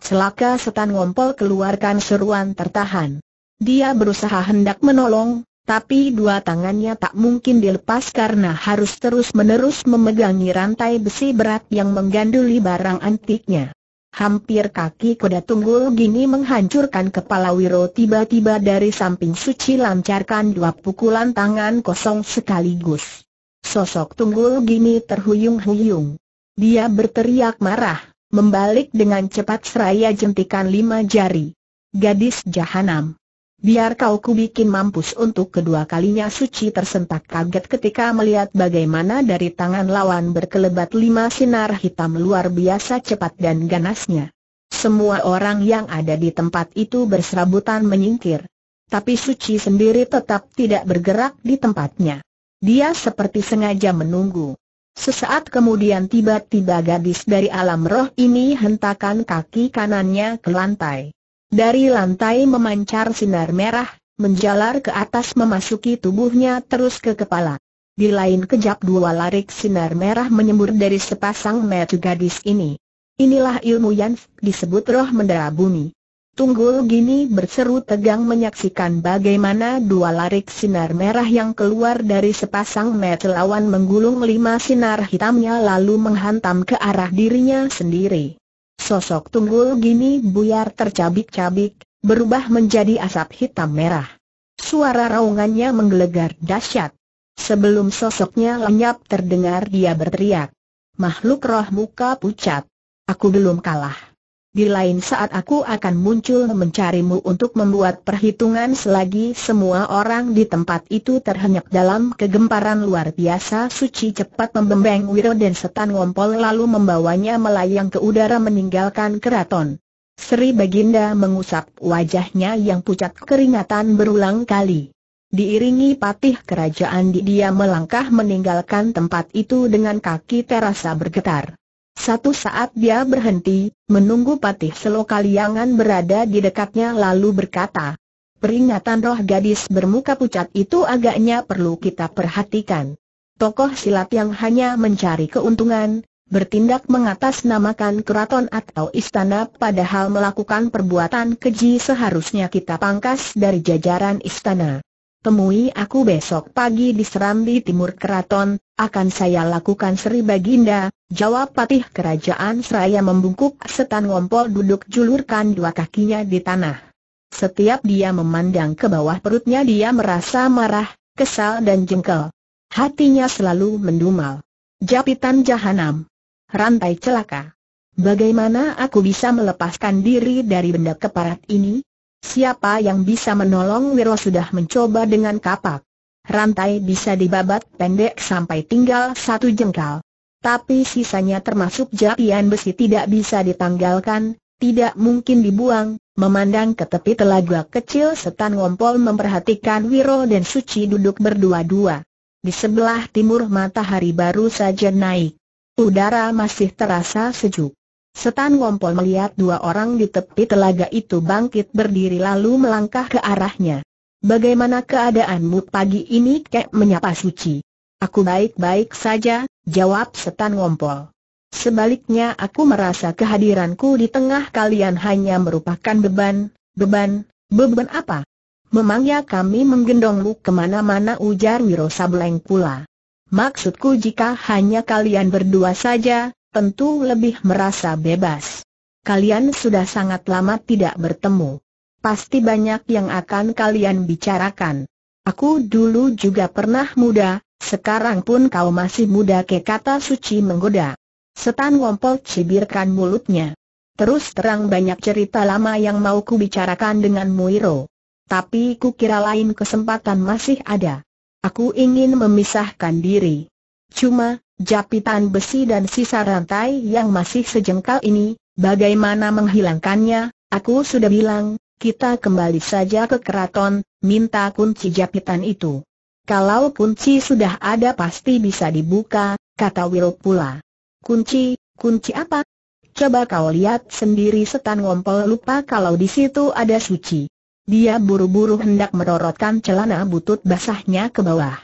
Celaka setan ngompol keluarkan seruan tertahan. Dia berusaha hendak menolong, tapi dua tangannya tak mungkin dilepas karena harus terus-menerus memegangi rantai besi berat yang mengganduli barang antiknya. Hampir kaki kuda tunggul gini menghancurkan kepala Wiro tiba-tiba dari samping suci lancarkan dua pukulan tangan kosong sekaligus. Sosok tunggul gini terhuyung-huyung. Dia berteriak marah, membalik dengan cepat seraya jentikan lima jari. Gadis jahanam. Biar kau kubikin mampus untuk kedua kalinya Suci tersentak kaget ketika melihat bagaimana dari tangan lawan berkelebat lima sinar hitam luar biasa cepat dan ganasnya. Semua orang yang ada di tempat itu berserabutan menyingkir. Tapi Suci sendiri tetap tidak bergerak di tempatnya. Dia seperti sengaja menunggu. Sesaat kemudian tiba-tiba gadis dari alam roh ini hentakan kaki kanannya ke lantai. Dari lantai memancar sinar merah, menjalar ke atas memasuki tubuhnya terus ke kepala. Di lain kejap dua larik sinar merah menyembur dari sepasang mata gadis ini. Inilah ilmu yang disebut roh mendera bumi. Tunggul Gini berseru tegang menyaksikan bagaimana dua larik sinar merah yang keluar dari sepasang mata lawan menggulung lima sinar hitamnya lalu menghantam ke arah dirinya sendiri. Sosok tunggul gini buyar tercabik-cabik, berubah menjadi asap hitam merah. Suara raungannya menggelegar dahsyat. Sebelum sosoknya lenyap terdengar dia berteriak. Makhluk roh muka pucat. Aku belum kalah. Di lain saat aku akan muncul mencarimu untuk membuat perhitungan selagi semua orang di tempat itu terhenyak dalam kegemparan luar biasa Suci cepat membembeng Wiro dan setan ngompol lalu membawanya melayang ke udara meninggalkan keraton Sri Baginda mengusap wajahnya yang pucat keringatan berulang kali Diiringi patih kerajaan dia melangkah meninggalkan tempat itu dengan kaki terasa bergetar satu saat dia berhenti, menunggu patih selokaliangan berada di dekatnya lalu berkata, Peringatan roh gadis bermuka pucat itu agaknya perlu kita perhatikan. Tokoh silat yang hanya mencari keuntungan, bertindak mengatasnamakan keraton atau istana padahal melakukan perbuatan keji seharusnya kita pangkas dari jajaran istana. Temui aku besok pagi di Serambi Timur Keraton, akan saya lakukan Sri Baginda, jawab patih kerajaan seraya membungkuk setan ngompol duduk julurkan dua kakinya di tanah. Setiap dia memandang ke bawah perutnya dia merasa marah, kesal dan jengkel. Hatinya selalu mendumal. Japitan jahanam. Rantai celaka. Bagaimana aku bisa melepaskan diri dari benda keparat ini? Siapa yang bisa menolong Wiro sudah mencoba dengan kapak rantai bisa dibabat pendek sampai tinggal satu jengkal. Tapi sisanya termasuk japian besi tidak bisa ditanggalkan, tidak mungkin dibuang, memandang ke tepi telaga kecil setan ngompol memperhatikan Wiro dan Suci duduk berdua-dua. Di sebelah timur matahari baru saja naik. Udara masih terasa sejuk. Setan Ngompol melihat dua orang di tepi telaga itu bangkit berdiri lalu melangkah ke arahnya. Bagaimana keadaanmu pagi ini kek menyapa suci? Aku baik-baik saja, jawab setan ngompol. Sebaliknya aku merasa kehadiranku di tengah kalian hanya merupakan beban, beban, beban apa? Memangnya kami menggendongmu kemana-mana ujar Wiro Sableng pula. Maksudku jika hanya kalian berdua saja, tentu lebih merasa bebas. Kalian sudah sangat lama tidak bertemu. Pasti banyak yang akan kalian bicarakan. Aku dulu juga pernah muda, sekarang pun kau masih muda ke kata suci menggoda. Setan Wompol cibirkan mulutnya. Terus terang banyak cerita lama yang mau ku bicarakan dengan Muiro. Tapi ku kira lain kesempatan masih ada. Aku ingin memisahkan diri. Cuma, japitan besi dan sisa rantai yang masih sejengkal ini, bagaimana menghilangkannya, aku sudah bilang, kita kembali saja ke keraton, minta kunci japitan itu. Kalau kunci sudah ada pasti bisa dibuka, kata Will pula. Kunci, kunci apa? Coba kau lihat sendiri setan ngompol lupa kalau di situ ada suci. Dia buru-buru hendak merorotkan celana butut basahnya ke bawah.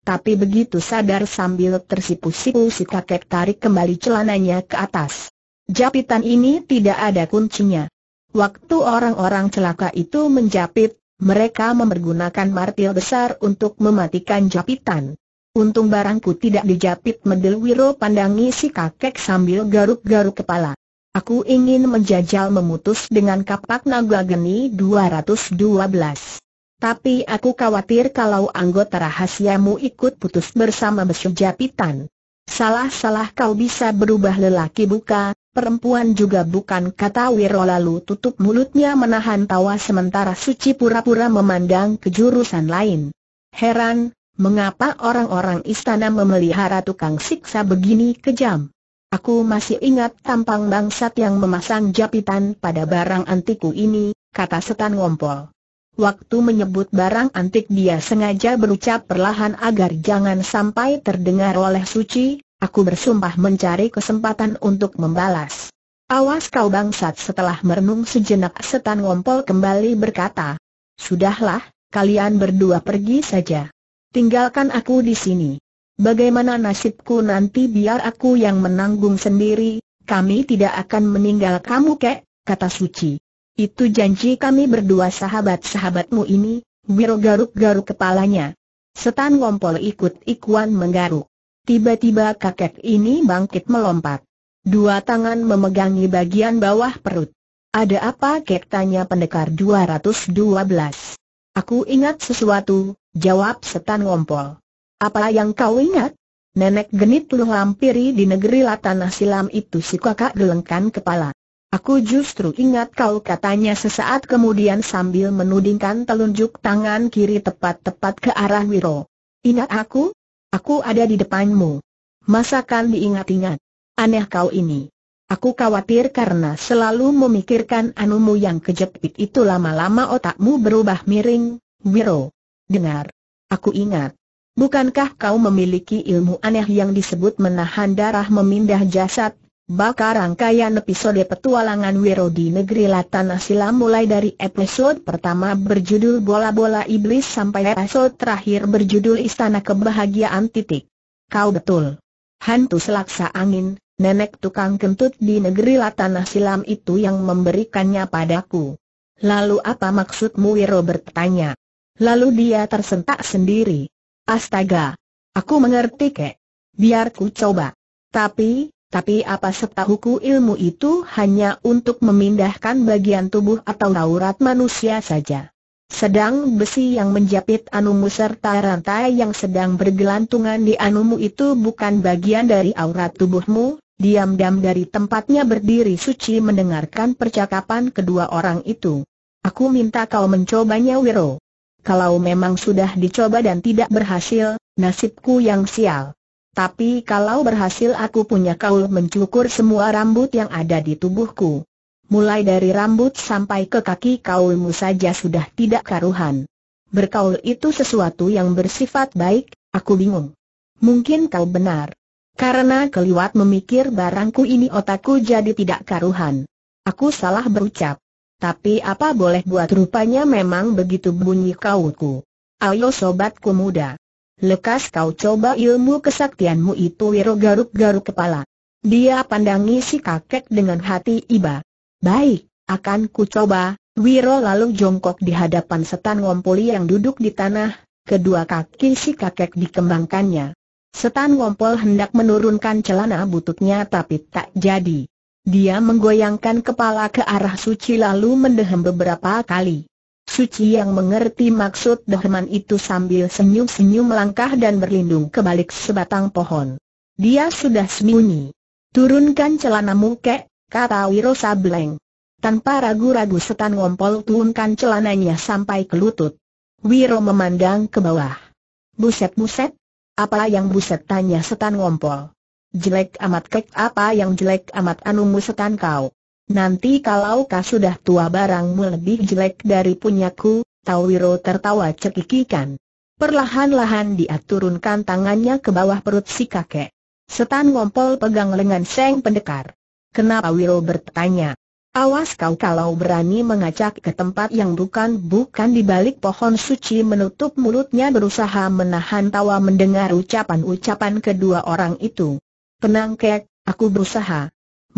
Tapi begitu sadar sambil tersipu-sipu si kakek tarik kembali celananya ke atas. Japitan ini tidak ada kuncinya. Waktu orang-orang celaka itu menjapit, mereka mempergunakan martil besar untuk mematikan japitan. Untung barangku tidak dijapit Medelwiro pandangi si kakek sambil garuk-garuk kepala. Aku ingin menjajal memutus dengan kapak naga geni 212. Tapi aku khawatir kalau anggota rahasiamu ikut putus bersama besu japitan. Salah-salah kau bisa berubah lelaki buka, Perempuan juga bukan kata Wiro lalu tutup mulutnya menahan tawa sementara Suci pura-pura memandang ke jurusan lain. Heran, mengapa orang-orang istana memelihara tukang siksa begini kejam? Aku masih ingat tampang bangsat yang memasang japitan pada barang antiku ini, kata setan ngompol. Waktu menyebut barang antik dia sengaja berucap perlahan agar jangan sampai terdengar oleh Suci, Aku bersumpah mencari kesempatan untuk membalas. Awas kau bangsat setelah merenung sejenak setan ngompol kembali berkata. Sudahlah, kalian berdua pergi saja. Tinggalkan aku di sini. Bagaimana nasibku nanti biar aku yang menanggung sendiri, kami tidak akan meninggal kamu kek, kata Suci. Itu janji kami berdua sahabat-sahabatmu ini, Wiro garuk-garuk kepalanya. Setan ngompol ikut ikuan menggaruk. Tiba-tiba kakek ini bangkit melompat. Dua tangan memegangi bagian bawah perut. Ada apa kek tanya pendekar 212? Aku ingat sesuatu, jawab setan ngompol. Apa yang kau ingat? Nenek genit lu hampiri di negeri latanah silam itu si kakak gelengkan kepala. Aku justru ingat kau katanya sesaat kemudian sambil menudingkan telunjuk tangan kiri tepat-tepat ke arah Wiro. Ingat aku? Aku ada di depanmu. Masakan diingat-ingat. Aneh kau ini. Aku khawatir karena selalu memikirkan anumu yang kejepit itu lama-lama otakmu berubah miring, Wiro. Dengar. Aku ingat. Bukankah kau memiliki ilmu aneh yang disebut menahan darah memindah jasad, Bakar rangkaian episode petualangan Wiro di negeri Latan Asila mulai dari episode pertama berjudul Bola-Bola Iblis sampai episode terakhir berjudul Istana Kebahagiaan titik. Kau betul. Hantu selaksa angin, nenek tukang kentut di negeri Latan Asilam itu yang memberikannya padaku. Lalu apa maksudmu Wiro bertanya. Lalu dia tersentak sendiri. Astaga! Aku mengerti kek. Biar ku coba. Tapi, tapi apa setahuku ilmu itu hanya untuk memindahkan bagian tubuh atau aurat manusia saja. Sedang besi yang menjepit anumu serta rantai yang sedang bergelantungan di anumu itu bukan bagian dari aurat tubuhmu, diam-diam dari tempatnya berdiri suci mendengarkan percakapan kedua orang itu. Aku minta kau mencobanya Wiro. Kalau memang sudah dicoba dan tidak berhasil, nasibku yang sial. Tapi kalau berhasil aku punya kaul mencukur semua rambut yang ada di tubuhku. Mulai dari rambut sampai ke kaki kaulmu saja sudah tidak karuhan. Berkaul itu sesuatu yang bersifat baik, aku bingung. Mungkin kau benar. Karena keliwat memikir barangku ini otakku jadi tidak karuhan. Aku salah berucap. Tapi apa boleh buat rupanya memang begitu bunyi kauku. Ayo sobatku muda. Lekas kau coba ilmu kesaktianmu itu Wiro garuk-garuk kepala. Dia pandangi si kakek dengan hati iba. Baik, akan ku coba. Wiro lalu jongkok di hadapan setan ngompoli yang duduk di tanah, kedua kaki si kakek dikembangkannya. Setan ngompol hendak menurunkan celana bututnya tapi tak jadi. Dia menggoyangkan kepala ke arah suci lalu mendehem beberapa kali. Suci yang mengerti maksud Dahman itu sambil senyum-senyum melangkah dan berlindung ke balik sebatang pohon. Dia sudah sembunyi. Turunkan celanamu kek, kata Wiro Sableng. Tanpa ragu-ragu setan ngompol turunkan celananya sampai ke lutut. Wiro memandang ke bawah. Buset-buset? Apa yang buset tanya setan ngompol? Jelek amat kek apa yang jelek amat anumu setan kau? nanti kalau kau sudah tua barangmu lebih jelek dari punyaku, Tawiro tertawa cekikikan. Perlahan-lahan dia turunkan tangannya ke bawah perut si kakek. Setan ngompol pegang lengan Seng Pendekar. Kenapa Wiro bertanya? Awas kau kalau berani mengacak ke tempat yang bukan-bukan di balik pohon suci menutup mulutnya berusaha menahan tawa mendengar ucapan-ucapan kedua orang itu. Tenang kek, aku berusaha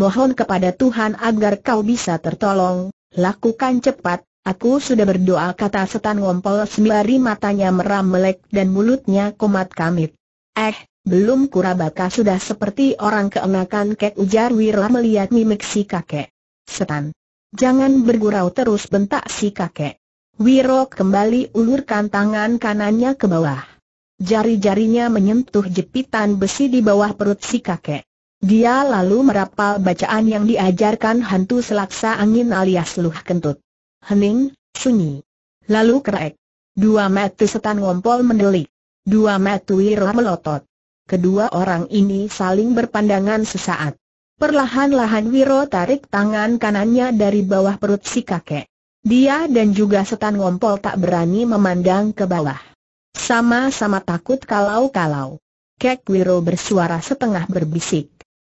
mohon kepada Tuhan agar kau bisa tertolong, lakukan cepat, aku sudah berdoa kata setan ngompol sembari matanya meram melek dan mulutnya kumat kamit. Eh, belum kurabaka sudah seperti orang keenakan kek ujar Wira melihat mimik si kakek. Setan. Jangan bergurau terus bentak si kakek. Wiro kembali ulurkan tangan kanannya ke bawah. Jari-jarinya menyentuh jepitan besi di bawah perut si kakek. Dia lalu merapal bacaan yang diajarkan hantu selaksa angin alias luh kentut. Hening, sunyi. Lalu kerek. Dua metu setan ngompol mendelik. Dua metu wira melotot. Kedua orang ini saling berpandangan sesaat. Perlahan-lahan Wiro tarik tangan kanannya dari bawah perut si kakek. Dia dan juga setan ngompol tak berani memandang ke bawah. Sama-sama takut kalau-kalau. Kek Wiro bersuara setengah berbisik.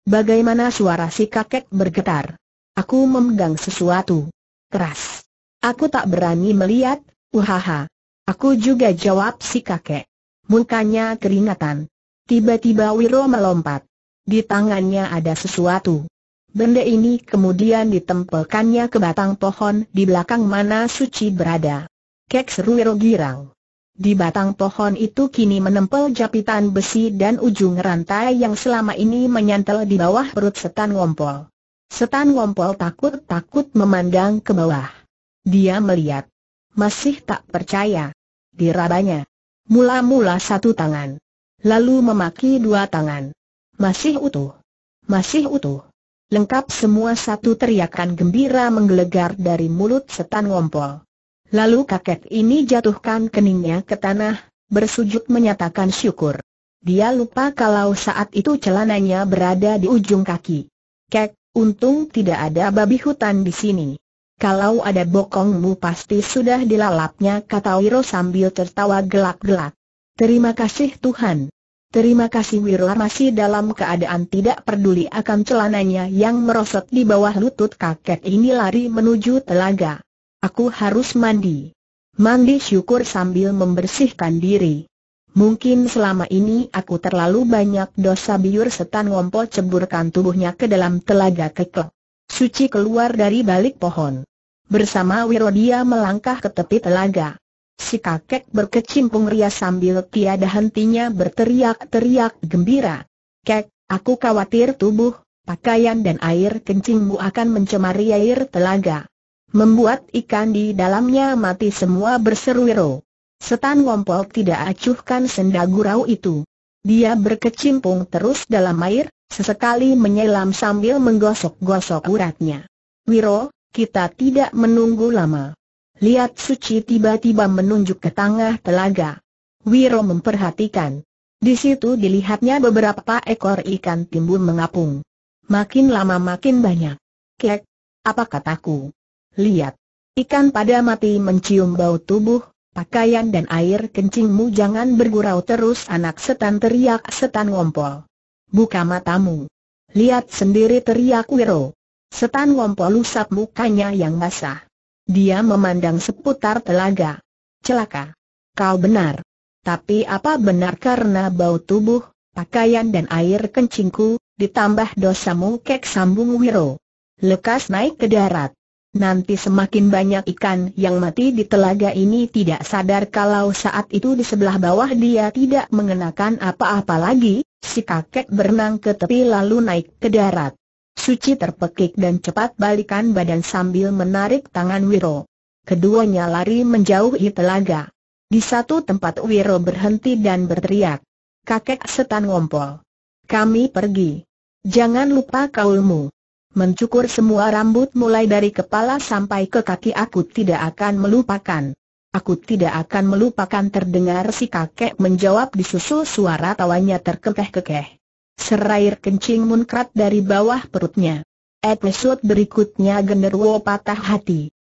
Bagaimana suara si kakek bergetar? Aku memegang sesuatu. Keras. Aku tak berani melihat, uhaha. Aku juga jawab si kakek. Mukanya keringatan. Tiba-tiba Wiro melompat. Di tangannya ada sesuatu. Benda ini kemudian ditempelkannya ke batang pohon di belakang mana Suci berada. Kek seru Wiro girang. Di batang pohon itu kini menempel japitan besi dan ujung rantai yang selama ini menyantel di bawah perut setan ngompol. Setan ngompol takut-takut memandang ke bawah. Dia melihat. Masih tak percaya. Dirabanya. Mula-mula satu tangan. Lalu memaki dua tangan. Masih utuh. Masih utuh. Lengkap semua satu teriakan gembira menggelegar dari mulut setan ngompol. Lalu kakek ini jatuhkan keningnya ke tanah, bersujud menyatakan syukur. Dia lupa kalau saat itu celananya berada di ujung kaki. Kek, untung tidak ada babi hutan di sini. Kalau ada bokongmu pasti sudah dilalapnya kata Wiro sambil tertawa gelak-gelak. Terima kasih Tuhan. Terima kasih Wiro masih dalam keadaan tidak peduli akan celananya yang merosot di bawah lutut kakek ini lari menuju telaga. Aku harus mandi. Mandi syukur sambil membersihkan diri. Mungkin selama ini aku terlalu banyak dosa biur setan ngompo ceburkan tubuhnya ke dalam telaga kekel. Suci keluar dari balik pohon. Bersama Wirodia melangkah ke tepi telaga. Si kakek berkecimpung ria sambil tiada hentinya berteriak-teriak gembira. Kek, aku khawatir tubuh, pakaian dan air kencingmu akan mencemari air telaga membuat ikan di dalamnya mati semua berseru Wiro. Setan Ngompol tidak acuhkan senda gurau itu. Dia berkecimpung terus dalam air, sesekali menyelam sambil menggosok-gosok uratnya. Wiro, kita tidak menunggu lama. Lihat Suci tiba-tiba menunjuk ke tengah telaga. Wiro memperhatikan. Di situ dilihatnya beberapa ekor ikan timbul mengapung. Makin lama makin banyak. Kek, apa kataku? Lihat. Ikan pada mati mencium bau tubuh, pakaian dan air kencingmu jangan bergurau terus anak setan teriak setan ngompol. Buka matamu. Lihat sendiri teriak Wiro. Setan ngompol usap mukanya yang basah. Dia memandang seputar telaga. Celaka. Kau benar. Tapi apa benar karena bau tubuh, pakaian dan air kencingku, ditambah dosamu kek sambung Wiro. Lekas naik ke darat. Nanti semakin banyak ikan yang mati di telaga ini tidak sadar kalau saat itu di sebelah bawah dia tidak mengenakan apa-apa lagi, si kakek berenang ke tepi lalu naik ke darat. Suci terpekik dan cepat balikan badan sambil menarik tangan Wiro. Keduanya lari menjauhi telaga. Di satu tempat Wiro berhenti dan berteriak. Kakek setan ngompol. Kami pergi. Jangan lupa kaulmu mencukur semua rambut mulai dari kepala sampai ke kaki aku tidak akan melupakan. Aku tidak akan melupakan terdengar si kakek menjawab disusul suara tawanya terkekeh-kekeh. Serair kencing munkrat dari bawah perutnya. Episode berikutnya genderuwo patah hati.